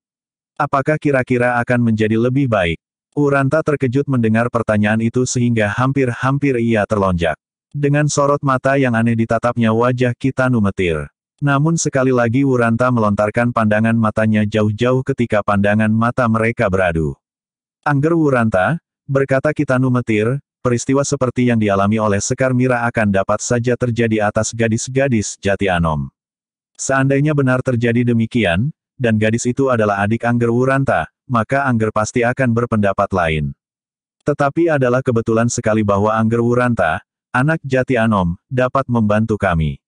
[SPEAKER 1] Apakah kira-kira akan menjadi lebih baik? Uranta terkejut mendengar pertanyaan itu sehingga hampir-hampir ia terlonjak. Dengan sorot mata yang aneh ditatapnya wajah Kitanu Metir. Namun sekali lagi Wuranta melontarkan pandangan matanya jauh-jauh ketika pandangan mata mereka beradu. Angger Wuranta, berkata kita Metir, peristiwa seperti yang dialami oleh Sekar Mira akan dapat saja terjadi atas gadis-gadis jati Anom. Seandainya benar terjadi demikian, dan gadis itu adalah adik Angger Wuranta, maka Angger pasti akan berpendapat lain. Tetapi adalah kebetulan sekali bahwa Angger Wuranta, anak jati Anom, dapat membantu kami.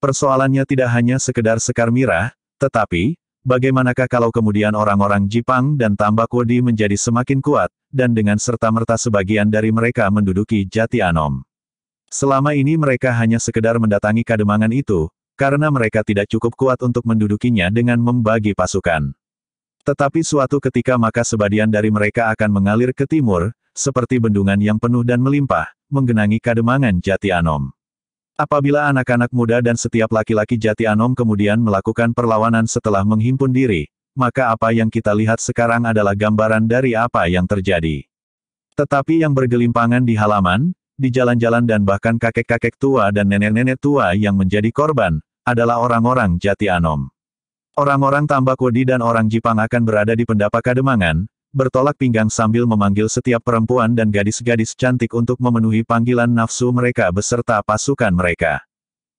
[SPEAKER 1] Persoalannya tidak hanya sekedar sekar mirah, tetapi, bagaimanakah kalau kemudian orang-orang Jipang dan Wodi menjadi semakin kuat, dan dengan serta-merta sebagian dari mereka menduduki jati anom. Selama ini mereka hanya sekedar mendatangi kademangan itu, karena mereka tidak cukup kuat untuk mendudukinya dengan membagi pasukan. Tetapi suatu ketika maka sebagian dari mereka akan mengalir ke timur, seperti bendungan yang penuh dan melimpah, menggenangi kademangan Jati Anom. Apabila anak-anak muda dan setiap laki-laki jati Anom kemudian melakukan perlawanan setelah menghimpun diri, maka apa yang kita lihat sekarang adalah gambaran dari apa yang terjadi. Tetapi yang bergelimpangan di halaman, di jalan-jalan dan bahkan kakek-kakek tua dan nenek-nenek tua yang menjadi korban, adalah orang-orang jati Anom. Orang-orang Tambak Wedi dan orang Jipang akan berada di pendapa Kademangan, bertolak pinggang sambil memanggil setiap perempuan dan gadis-gadis cantik untuk memenuhi panggilan nafsu mereka beserta pasukan mereka.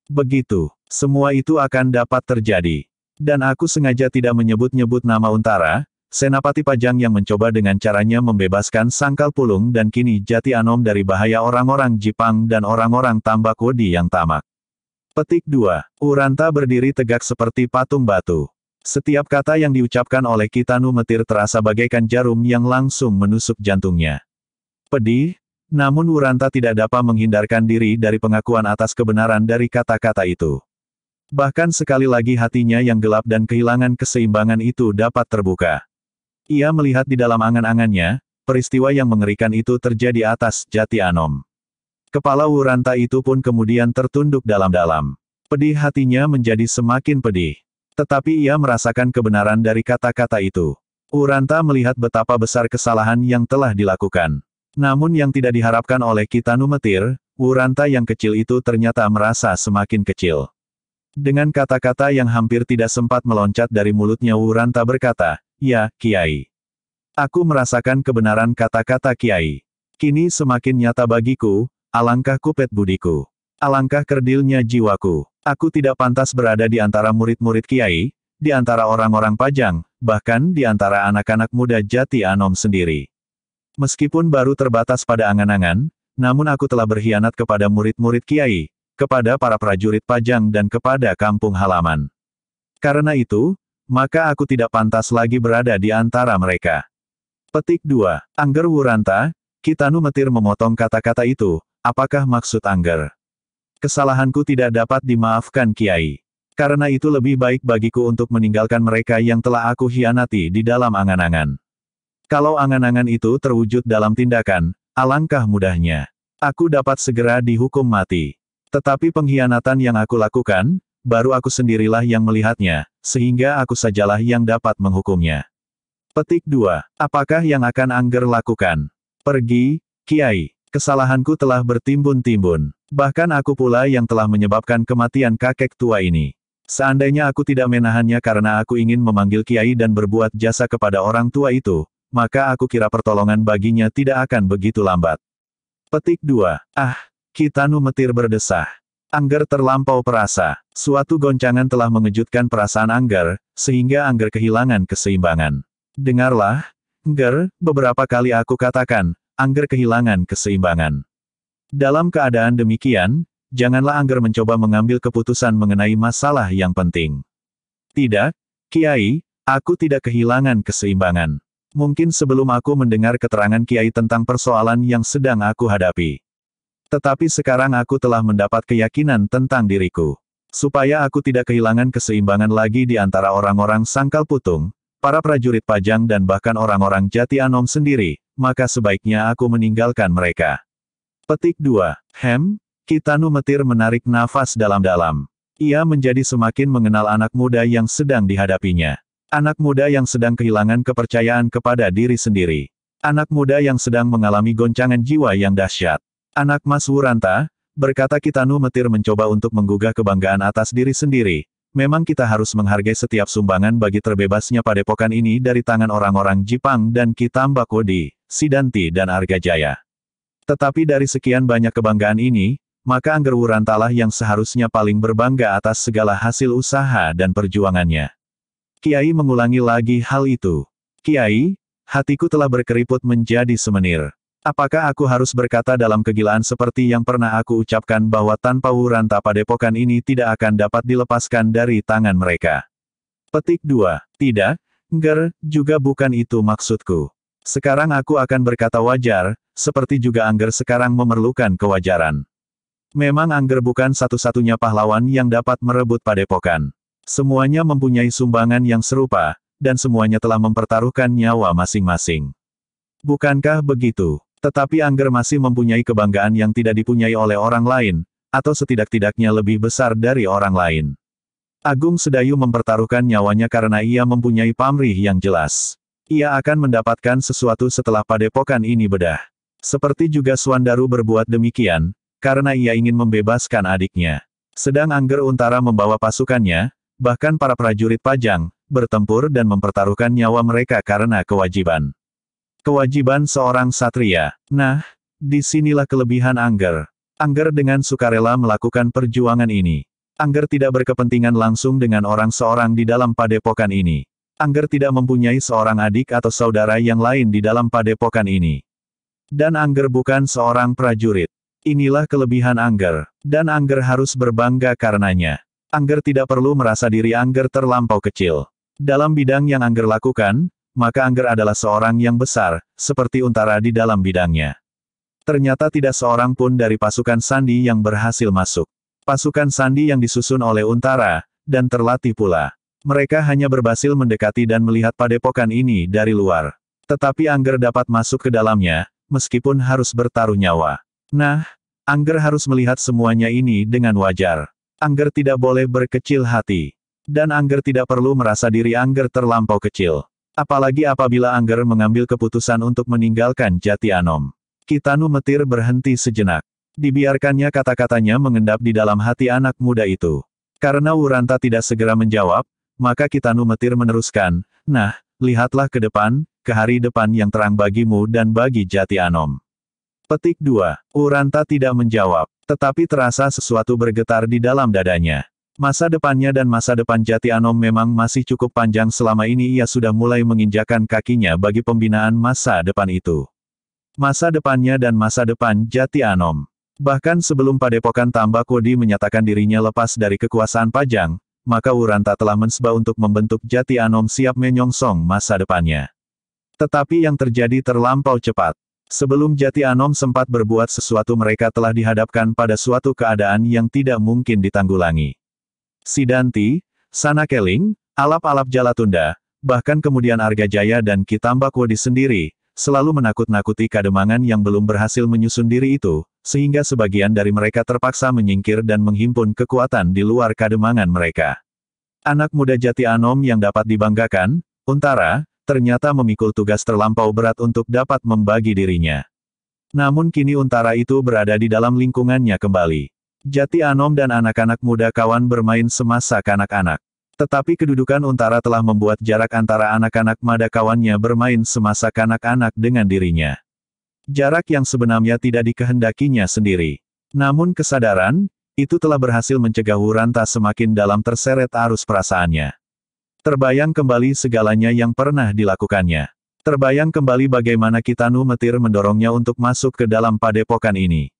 [SPEAKER 1] Begitu, semua itu akan dapat terjadi. Dan aku sengaja tidak menyebut-nyebut nama Untara, Senapati Pajang yang mencoba dengan caranya membebaskan Sangkal Pulung dan kini Jati Anom dari bahaya orang-orang Jipang dan orang-orang Tambakodi yang tamak. Petik 2. Uranta berdiri tegak seperti patung batu. Setiap kata yang diucapkan oleh Kitanu Metir terasa bagaikan jarum yang langsung menusuk jantungnya. Pedih, namun Wuranta tidak dapat menghindarkan diri dari pengakuan atas kebenaran dari kata-kata itu. Bahkan sekali lagi hatinya yang gelap dan kehilangan keseimbangan itu dapat terbuka. Ia melihat di dalam angan-angannya, peristiwa yang mengerikan itu terjadi atas jati Anom. Kepala Wuranta itu pun kemudian tertunduk dalam-dalam. Pedih hatinya menjadi semakin pedih. Tetapi ia merasakan kebenaran dari kata-kata itu. Uranta melihat betapa besar kesalahan yang telah dilakukan. Namun yang tidak diharapkan oleh Kitanu Metir, Uranta yang kecil itu ternyata merasa semakin kecil. Dengan kata-kata yang hampir tidak sempat meloncat dari mulutnya Uranta berkata, Ya, Kiai. Aku merasakan kebenaran kata-kata Kiai. Kini semakin nyata bagiku, alangkah kupet budiku. Alangkah kerdilnya jiwaku. Aku tidak pantas berada di antara murid-murid kiai, di antara orang-orang pajang, bahkan di antara anak-anak muda jati Anom sendiri. Meskipun baru terbatas pada angan-angan, namun aku telah berkhianat kepada murid-murid kiai, kepada para prajurit pajang dan kepada kampung halaman. Karena itu, maka aku tidak pantas lagi berada di antara mereka. Petik 2. Angger Wuranta, Kitanu Metir memotong kata-kata itu, apakah maksud Angger? Kesalahanku tidak dapat dimaafkan Kiai. Karena itu lebih baik bagiku untuk meninggalkan mereka yang telah aku hianati di dalam angan-angan. Kalau angan-angan itu terwujud dalam tindakan, alangkah mudahnya. Aku dapat segera dihukum mati. Tetapi pengkhianatan yang aku lakukan, baru aku sendirilah yang melihatnya, sehingga aku sajalah yang dapat menghukumnya. Petik 2. Apakah yang akan Angger lakukan? Pergi, Kiai. Kesalahanku telah bertimbun-timbun. Bahkan aku pula yang telah menyebabkan kematian kakek tua ini. Seandainya aku tidak menahannya karena aku ingin memanggil kiai dan berbuat jasa kepada orang tua itu, maka aku kira pertolongan baginya tidak akan begitu lambat. Petik 2. Ah, Kitanu metir berdesah. Angger terlampau perasa. Suatu goncangan telah mengejutkan perasaan Angger, sehingga Angger kehilangan keseimbangan. Dengarlah, Angger, beberapa kali aku katakan, Angger kehilangan keseimbangan. Dalam keadaan demikian, janganlah Angger mencoba mengambil keputusan mengenai masalah yang penting. Tidak, Kiai, aku tidak kehilangan keseimbangan. Mungkin sebelum aku mendengar keterangan Kiai tentang persoalan yang sedang aku hadapi. Tetapi sekarang aku telah mendapat keyakinan tentang diriku. Supaya aku tidak kehilangan keseimbangan lagi di antara orang-orang sangkal putung, para prajurit pajang dan bahkan orang-orang jati anom sendiri, maka sebaiknya aku meninggalkan mereka. Petik 2. Hem, Kitanu Metir menarik nafas dalam-dalam. Ia menjadi semakin mengenal anak muda yang sedang dihadapinya. Anak muda yang sedang kehilangan kepercayaan kepada diri sendiri. Anak muda yang sedang mengalami goncangan jiwa yang dahsyat. Anak Mas Wuranta, berkata Kitanu Metir mencoba untuk menggugah kebanggaan atas diri sendiri, memang kita harus menghargai setiap sumbangan bagi terbebasnya padepokan ini dari tangan orang-orang Jipang dan Kitam di Sidanti dan Arga Jaya. Tetapi dari sekian banyak kebanggaan ini, maka Angger Wurantalah yang seharusnya paling berbangga atas segala hasil usaha dan perjuangannya. Kiai mengulangi lagi hal itu. Kiai, hatiku telah berkeriput menjadi semenir. Apakah aku harus berkata dalam kegilaan seperti yang pernah aku ucapkan bahwa tanpa tanpa depokan ini tidak akan dapat dilepaskan dari tangan mereka? Petik 2. Tidak, Ger, juga bukan itu maksudku. Sekarang aku akan berkata wajar, seperti juga Angger sekarang memerlukan kewajaran. Memang Angger bukan satu-satunya pahlawan yang dapat merebut padepokan. Semuanya mempunyai sumbangan yang serupa, dan semuanya telah mempertaruhkan nyawa masing-masing. Bukankah begitu? Tetapi Angger masih mempunyai kebanggaan yang tidak dipunyai oleh orang lain, atau setidak-tidaknya lebih besar dari orang lain. Agung Sedayu mempertaruhkan nyawanya karena ia mempunyai pamrih yang jelas. Ia akan mendapatkan sesuatu setelah padepokan ini bedah. Seperti juga Suandaru berbuat demikian, karena ia ingin membebaskan adiknya. Sedang Angger Untara membawa pasukannya, bahkan para prajurit pajang, bertempur dan mempertaruhkan nyawa mereka karena kewajiban. Kewajiban seorang satria. Nah, disinilah kelebihan Angger. Angger dengan sukarela melakukan perjuangan ini. Angger tidak berkepentingan langsung dengan orang seorang di dalam padepokan ini. Angger tidak mempunyai seorang adik atau saudara yang lain di dalam padepokan ini. Dan Angger bukan seorang prajurit. Inilah kelebihan Angger. Dan Angger harus berbangga karenanya. Angger tidak perlu merasa diri Angger terlampau kecil. Dalam bidang yang Angger lakukan, maka Angger adalah seorang yang besar, seperti untara di dalam bidangnya. Ternyata tidak seorang pun dari pasukan Sandi yang berhasil masuk. Pasukan Sandi yang disusun oleh untara, dan terlatih pula. Mereka hanya berhasil mendekati dan melihat padepokan ini dari luar. Tetapi Angger dapat masuk ke dalamnya, meskipun harus bertaruh nyawa. Nah, Angger harus melihat semuanya ini dengan wajar. Angger tidak boleh berkecil hati. Dan Angger tidak perlu merasa diri Angger terlampau kecil. Apalagi apabila Angger mengambil keputusan untuk meninggalkan Jati Anom. Kitanu Metir berhenti sejenak. Dibiarkannya kata-katanya mengendap di dalam hati anak muda itu. Karena Uranta tidak segera menjawab, maka Kitanu Metir meneruskan, Nah, lihatlah ke depan, ke hari depan yang terang bagimu dan bagi Jati Anom. Petik 2. Uranta tidak menjawab, tetapi terasa sesuatu bergetar di dalam dadanya. Masa depannya dan masa depan Jati Anom memang masih cukup panjang selama ini ia sudah mulai menginjakan kakinya bagi pembinaan masa depan itu. Masa depannya dan masa depan Jati Anom. Bahkan sebelum Padepokan Tambak Kodi menyatakan dirinya lepas dari kekuasaan Pajang, maka Uranta telah mensba untuk membentuk Jati Anom siap menyongsong masa depannya. Tetapi yang terjadi terlampau cepat. Sebelum Jati Anom sempat berbuat sesuatu mereka telah dihadapkan pada suatu keadaan yang tidak mungkin ditanggulangi. Sidanti, Sana Keling, alap-alap Jalatunda, bahkan kemudian Arga Jaya dan Kitambakudi sendiri, selalu menakut-nakuti kademangan yang belum berhasil menyusun diri itu, sehingga sebagian dari mereka terpaksa menyingkir dan menghimpun kekuatan di luar kademangan mereka. Anak muda jati Anom yang dapat dibanggakan, Untara, ternyata memikul tugas terlampau berat untuk dapat membagi dirinya. Namun kini Untara itu berada di dalam lingkungannya kembali. Jati Anom dan anak-anak muda kawan bermain semasa kanak-kanak. Tetapi kedudukan Untara telah membuat jarak antara anak-anak mada kawannya bermain semasa kanak-kanak dengan dirinya. Jarak yang sebenarnya tidak dikehendakinya sendiri. Namun kesadaran, itu telah berhasil mencegah Wuranta semakin dalam terseret arus perasaannya. Terbayang kembali segalanya yang pernah dilakukannya. Terbayang kembali bagaimana Kitanu Metir mendorongnya untuk masuk ke dalam padepokan ini.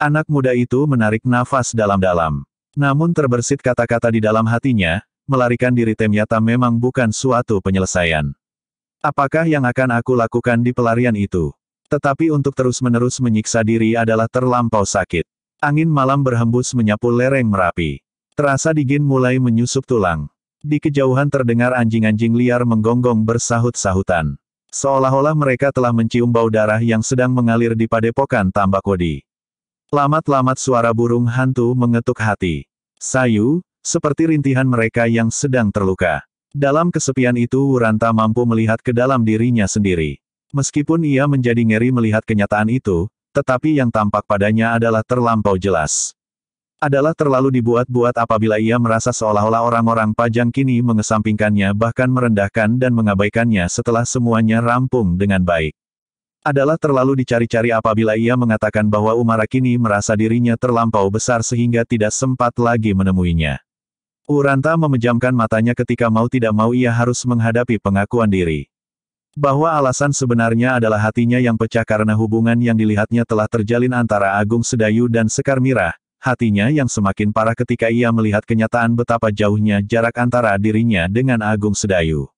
[SPEAKER 1] Anak muda itu menarik nafas dalam-dalam. Namun terbersit kata-kata di dalam hatinya, melarikan diri Temyata memang bukan suatu penyelesaian. Apakah yang akan aku lakukan di pelarian itu? Tetapi untuk terus-menerus menyiksa diri adalah terlampau sakit. Angin malam berhembus menyapu lereng Merapi. Terasa dingin mulai menyusup tulang. Di kejauhan terdengar anjing-anjing liar menggonggong bersahut-sahutan. Seolah-olah mereka telah mencium bau darah yang sedang mengalir di padepokan Tambakodi. Lamat-lamat suara burung hantu mengetuk hati. Sayu, seperti rintihan mereka yang sedang terluka. Dalam kesepian itu Wuranta mampu melihat ke dalam dirinya sendiri. Meskipun ia menjadi ngeri melihat kenyataan itu, tetapi yang tampak padanya adalah terlampau jelas. Adalah terlalu dibuat-buat apabila ia merasa seolah-olah orang-orang pajang kini mengesampingkannya bahkan merendahkan dan mengabaikannya setelah semuanya rampung dengan baik adalah terlalu dicari-cari apabila ia mengatakan bahwa Umara kini merasa dirinya terlampau besar sehingga tidak sempat lagi menemuinya. Uranta memejamkan matanya ketika mau tidak mau ia harus menghadapi pengakuan diri. Bahwa alasan sebenarnya adalah hatinya yang pecah karena hubungan yang dilihatnya telah terjalin antara Agung Sedayu dan Sekar Mirah, hatinya yang semakin parah ketika ia melihat kenyataan betapa jauhnya jarak antara dirinya dengan Agung Sedayu.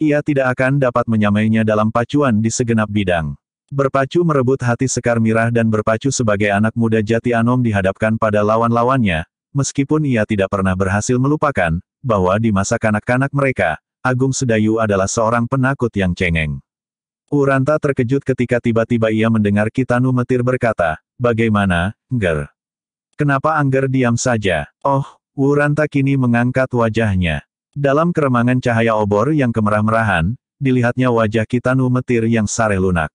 [SPEAKER 1] Ia tidak akan dapat menyamainya dalam pacuan di segenap bidang. Berpacu merebut hati Sekar Mirah dan berpacu sebagai anak muda jati Anom dihadapkan pada lawan-lawannya, meskipun ia tidak pernah berhasil melupakan, bahwa di masa kanak-kanak mereka, Agung Sedayu adalah seorang penakut yang cengeng. Uranta terkejut ketika tiba-tiba ia mendengar Kitanu Metir berkata, Bagaimana, Ger? Kenapa Angger diam saja? Oh, Uranta kini mengangkat wajahnya. Dalam keremangan cahaya obor yang kemerah-merahan, dilihatnya wajah Kitanu Metir yang sare lunak.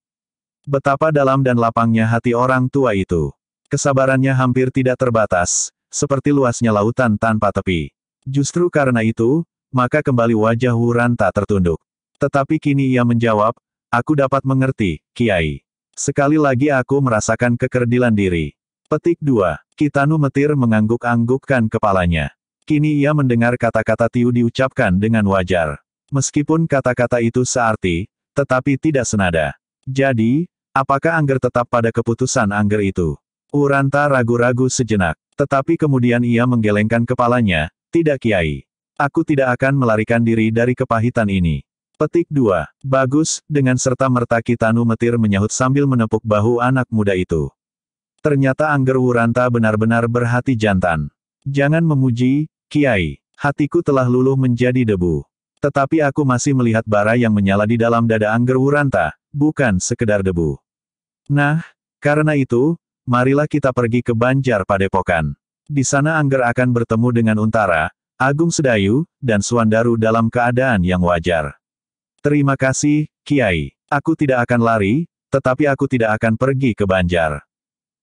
[SPEAKER 1] Betapa dalam dan lapangnya hati orang tua itu. Kesabarannya hampir tidak terbatas, seperti luasnya lautan tanpa tepi. Justru karena itu, maka kembali wajah Huran tak tertunduk. Tetapi kini ia menjawab, aku dapat mengerti, Kiai. Sekali lagi aku merasakan kekerdilan diri. Petik 2. Kitanu Metir mengangguk-anggukkan kepalanya. Kini ia mendengar kata-kata Tiu diucapkan dengan wajar. Meskipun kata-kata itu searti, tetapi tidak senada. Jadi, apakah Angger tetap pada keputusan Angger itu? Uranta ragu-ragu sejenak, tetapi kemudian ia menggelengkan kepalanya, tidak kiai. Aku tidak akan melarikan diri dari kepahitan ini. Petik 2. Bagus, dengan serta merta Kitanu Metir menyahut sambil menepuk bahu anak muda itu. Ternyata Angger Uranta benar-benar berhati jantan. Jangan memuji, Kiai, hatiku telah luluh menjadi debu. Tetapi aku masih melihat bara yang menyala di dalam dada Angger Wuranta, bukan sekedar debu. Nah, karena itu, marilah kita pergi ke Banjar Padepokan. Di sana Angger akan bertemu dengan Untara, Agung Sedayu, dan Suandaru dalam keadaan yang wajar. Terima kasih, Kiai. Aku tidak akan lari, tetapi aku tidak akan pergi ke Banjar.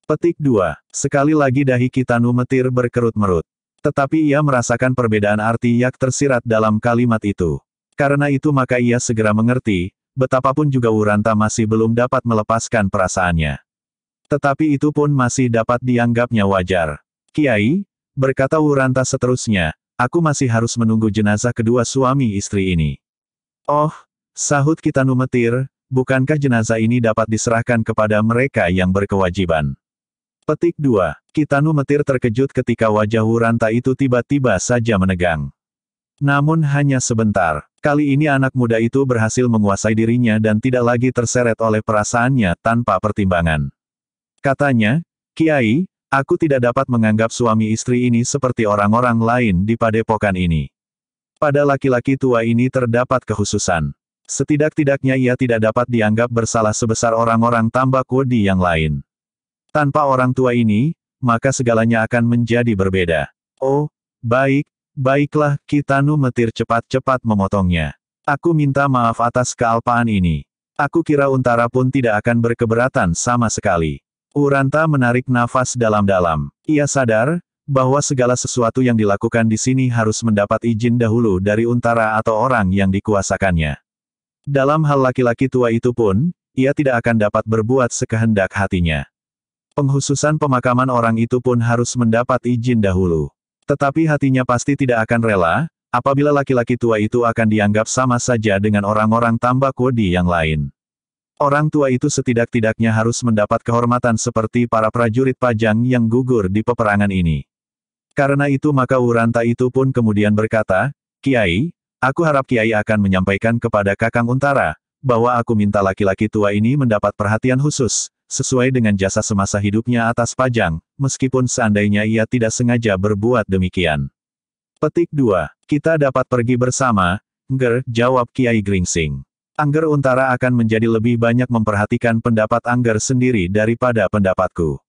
[SPEAKER 1] Petik 2. Sekali lagi dahi Kitanu Metir berkerut-merut. Tetapi ia merasakan perbedaan arti yang tersirat dalam kalimat itu. Karena itu maka ia segera mengerti, betapapun juga Uranta masih belum dapat melepaskan perasaannya. Tetapi itu pun masih dapat dianggapnya wajar. Kiai, berkata Uranta seterusnya, aku masih harus menunggu jenazah kedua suami istri ini. Oh, sahut kita numetir, bukankah jenazah ini dapat diserahkan kepada mereka yang berkewajiban? Petik 2. Kitanu Metir terkejut ketika wajah Wuranta itu tiba-tiba saja menegang. Namun hanya sebentar. Kali ini anak muda itu berhasil menguasai dirinya dan tidak lagi terseret oleh perasaannya tanpa pertimbangan. Katanya, Kiai, aku tidak dapat menganggap suami istri ini seperti orang-orang lain di padepokan ini. Pada laki-laki tua ini terdapat kehususan. Setidak-tidaknya ia tidak dapat dianggap bersalah sebesar orang-orang tambak wodi yang lain. Tanpa orang tua ini, maka segalanya akan menjadi berbeda. Oh, baik, baiklah, Kitanu metir cepat-cepat memotongnya. Aku minta maaf atas kealpaan ini. Aku kira Untara pun tidak akan berkeberatan sama sekali. Uranta menarik nafas dalam-dalam. Ia sadar, bahwa segala sesuatu yang dilakukan di sini harus mendapat izin dahulu dari Untara atau orang yang dikuasakannya. Dalam hal laki-laki tua itu pun, ia tidak akan dapat berbuat sekehendak hatinya. Penghususan pemakaman orang itu pun harus mendapat izin dahulu. Tetapi hatinya pasti tidak akan rela, apabila laki-laki tua itu akan dianggap sama saja dengan orang-orang tambah kodi yang lain. Orang tua itu setidak-tidaknya harus mendapat kehormatan seperti para prajurit pajang yang gugur di peperangan ini. Karena itu maka Uranta itu pun kemudian berkata, Kiai, aku harap Kiai akan menyampaikan kepada Kakang Untara, bahwa aku minta laki-laki tua ini mendapat perhatian khusus, sesuai dengan jasa semasa hidupnya atas Pajang, meskipun seandainya ia tidak sengaja berbuat demikian. Petik 2. Kita dapat pergi bersama, Ngger, jawab Kiai Gringsing. Angger Untara akan menjadi lebih banyak memperhatikan pendapat Angger sendiri daripada pendapatku.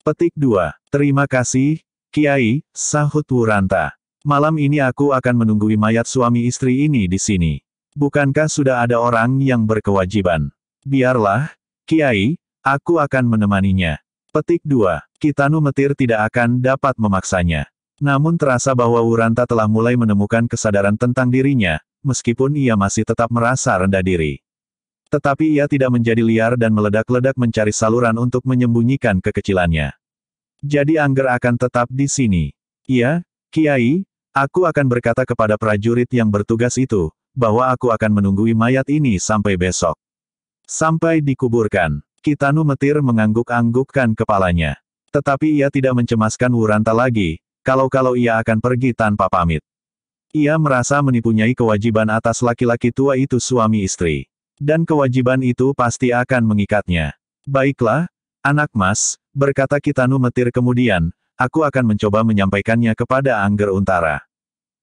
[SPEAKER 1] Petik 2. Terima kasih, Kiai, sahut Wuranta. Malam ini aku akan menunggui mayat suami istri ini di sini. Bukankah sudah ada orang yang berkewajiban? Biarlah, Kiai, Aku akan menemaninya. Petik 2. Kitanu Metir tidak akan dapat memaksanya. Namun terasa bahwa Wuranta telah mulai menemukan kesadaran tentang dirinya, meskipun ia masih tetap merasa rendah diri. Tetapi ia tidak menjadi liar dan meledak-ledak mencari saluran untuk menyembunyikan kekecilannya. Jadi Angger akan tetap di sini. Iya, Kiai, aku akan berkata kepada prajurit yang bertugas itu, bahwa aku akan menunggui mayat ini sampai besok. Sampai dikuburkan. Kitano Metir mengangguk-anggukkan kepalanya. Tetapi ia tidak mencemaskan Wuranta lagi, kalau-kalau ia akan pergi tanpa pamit. Ia merasa menipunyai kewajiban atas laki-laki tua itu suami istri. Dan kewajiban itu pasti akan mengikatnya. Baiklah, anak mas, berkata Kitanu Metir kemudian, aku akan mencoba menyampaikannya kepada Angger Untara.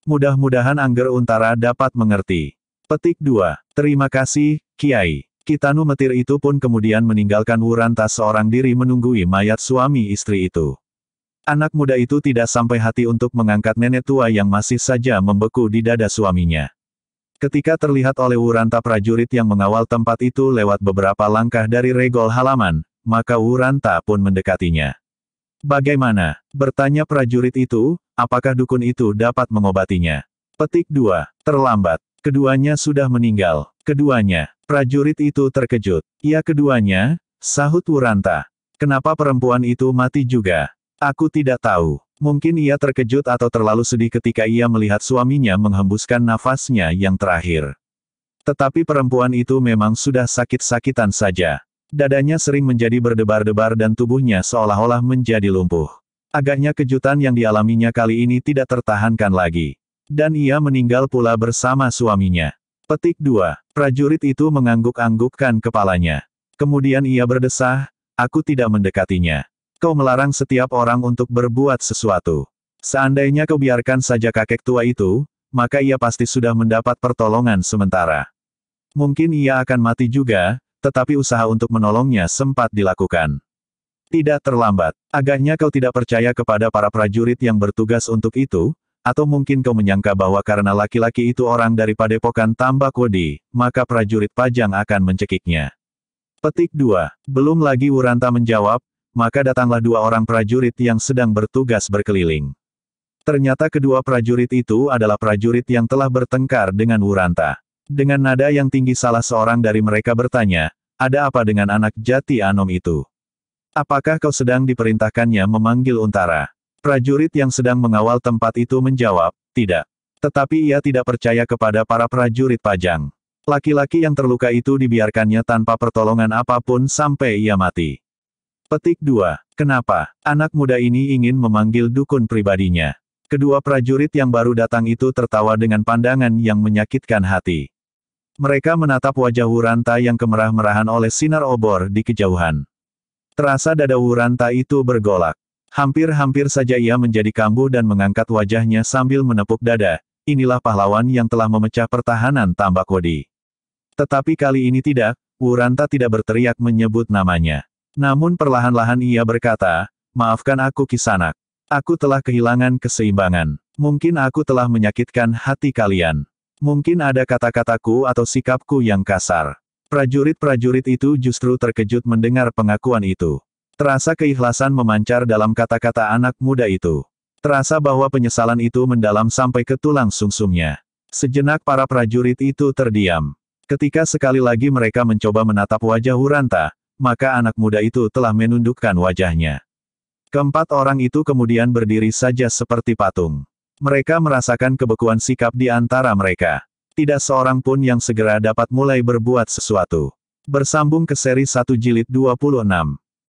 [SPEAKER 1] Mudah-mudahan Angger Untara dapat mengerti. Petik 2. Terima kasih, Kiai. Kitano metir itu pun kemudian meninggalkan Wuranta seorang diri menunggui mayat suami istri itu. Anak muda itu tidak sampai hati untuk mengangkat nenek tua yang masih saja membeku di dada suaminya. Ketika terlihat oleh Wuranta prajurit yang mengawal tempat itu lewat beberapa langkah dari regol halaman, maka Wuranta pun mendekatinya. Bagaimana? Bertanya prajurit itu, apakah dukun itu dapat mengobatinya? Petik 2. Terlambat. Keduanya sudah meninggal. Keduanya. Prajurit itu terkejut. Ia keduanya, sahut Wuranta. Kenapa perempuan itu mati juga? Aku tidak tahu. Mungkin ia terkejut atau terlalu sedih ketika ia melihat suaminya menghembuskan nafasnya yang terakhir. Tetapi perempuan itu memang sudah sakit-sakitan saja. Dadanya sering menjadi berdebar-debar dan tubuhnya seolah-olah menjadi lumpuh. Agaknya kejutan yang dialaminya kali ini tidak tertahankan lagi. Dan ia meninggal pula bersama suaminya. Petik 2. Prajurit itu mengangguk-anggukkan kepalanya. Kemudian ia berdesah, aku tidak mendekatinya. Kau melarang setiap orang untuk berbuat sesuatu. Seandainya kau biarkan saja kakek tua itu, maka ia pasti sudah mendapat pertolongan sementara. Mungkin ia akan mati juga, tetapi usaha untuk menolongnya sempat dilakukan. Tidak terlambat. Agaknya kau tidak percaya kepada para prajurit yang bertugas untuk itu, atau mungkin kau menyangka bahwa karena laki-laki itu orang dari padepokan Tambakodi, maka prajurit pajang akan mencekiknya. Petik 2. Belum lagi Uranta menjawab, maka datanglah dua orang prajurit yang sedang bertugas berkeliling. Ternyata kedua prajurit itu adalah prajurit yang telah bertengkar dengan Uranta. Dengan nada yang tinggi salah seorang dari mereka bertanya, ada apa dengan anak jati Anom itu? Apakah kau sedang diperintahkannya memanggil Untara? Prajurit yang sedang mengawal tempat itu menjawab, tidak. Tetapi ia tidak percaya kepada para prajurit pajang. Laki-laki yang terluka itu dibiarkannya tanpa pertolongan apapun sampai ia mati. Petik 2. Kenapa? Anak muda ini ingin memanggil dukun pribadinya. Kedua prajurit yang baru datang itu tertawa dengan pandangan yang menyakitkan hati. Mereka menatap wajah Wuranta yang kemerah-merahan oleh sinar obor di kejauhan. Terasa dada Wuranta itu bergolak. Hampir-hampir saja ia menjadi kambuh dan mengangkat wajahnya sambil menepuk dada, inilah pahlawan yang telah memecah pertahanan tambak Wodi. Tetapi kali ini tidak, Wuranta tidak berteriak menyebut namanya. Namun perlahan-lahan ia berkata, maafkan aku kisanak. Aku telah kehilangan keseimbangan. Mungkin aku telah menyakitkan hati kalian. Mungkin ada kata-kataku atau sikapku yang kasar. Prajurit-prajurit itu justru terkejut mendengar pengakuan itu. Terasa keikhlasan memancar dalam kata-kata anak muda itu. Terasa bahwa penyesalan itu mendalam sampai ke tulang sungsumnya. Sejenak para prajurit itu terdiam. Ketika sekali lagi mereka mencoba menatap wajah Huranta, maka anak muda itu telah menundukkan wajahnya. Keempat orang itu kemudian berdiri saja seperti patung. Mereka merasakan kebekuan sikap di antara mereka. Tidak seorang pun yang segera dapat mulai berbuat sesuatu. Bersambung ke seri 1 jilid 26.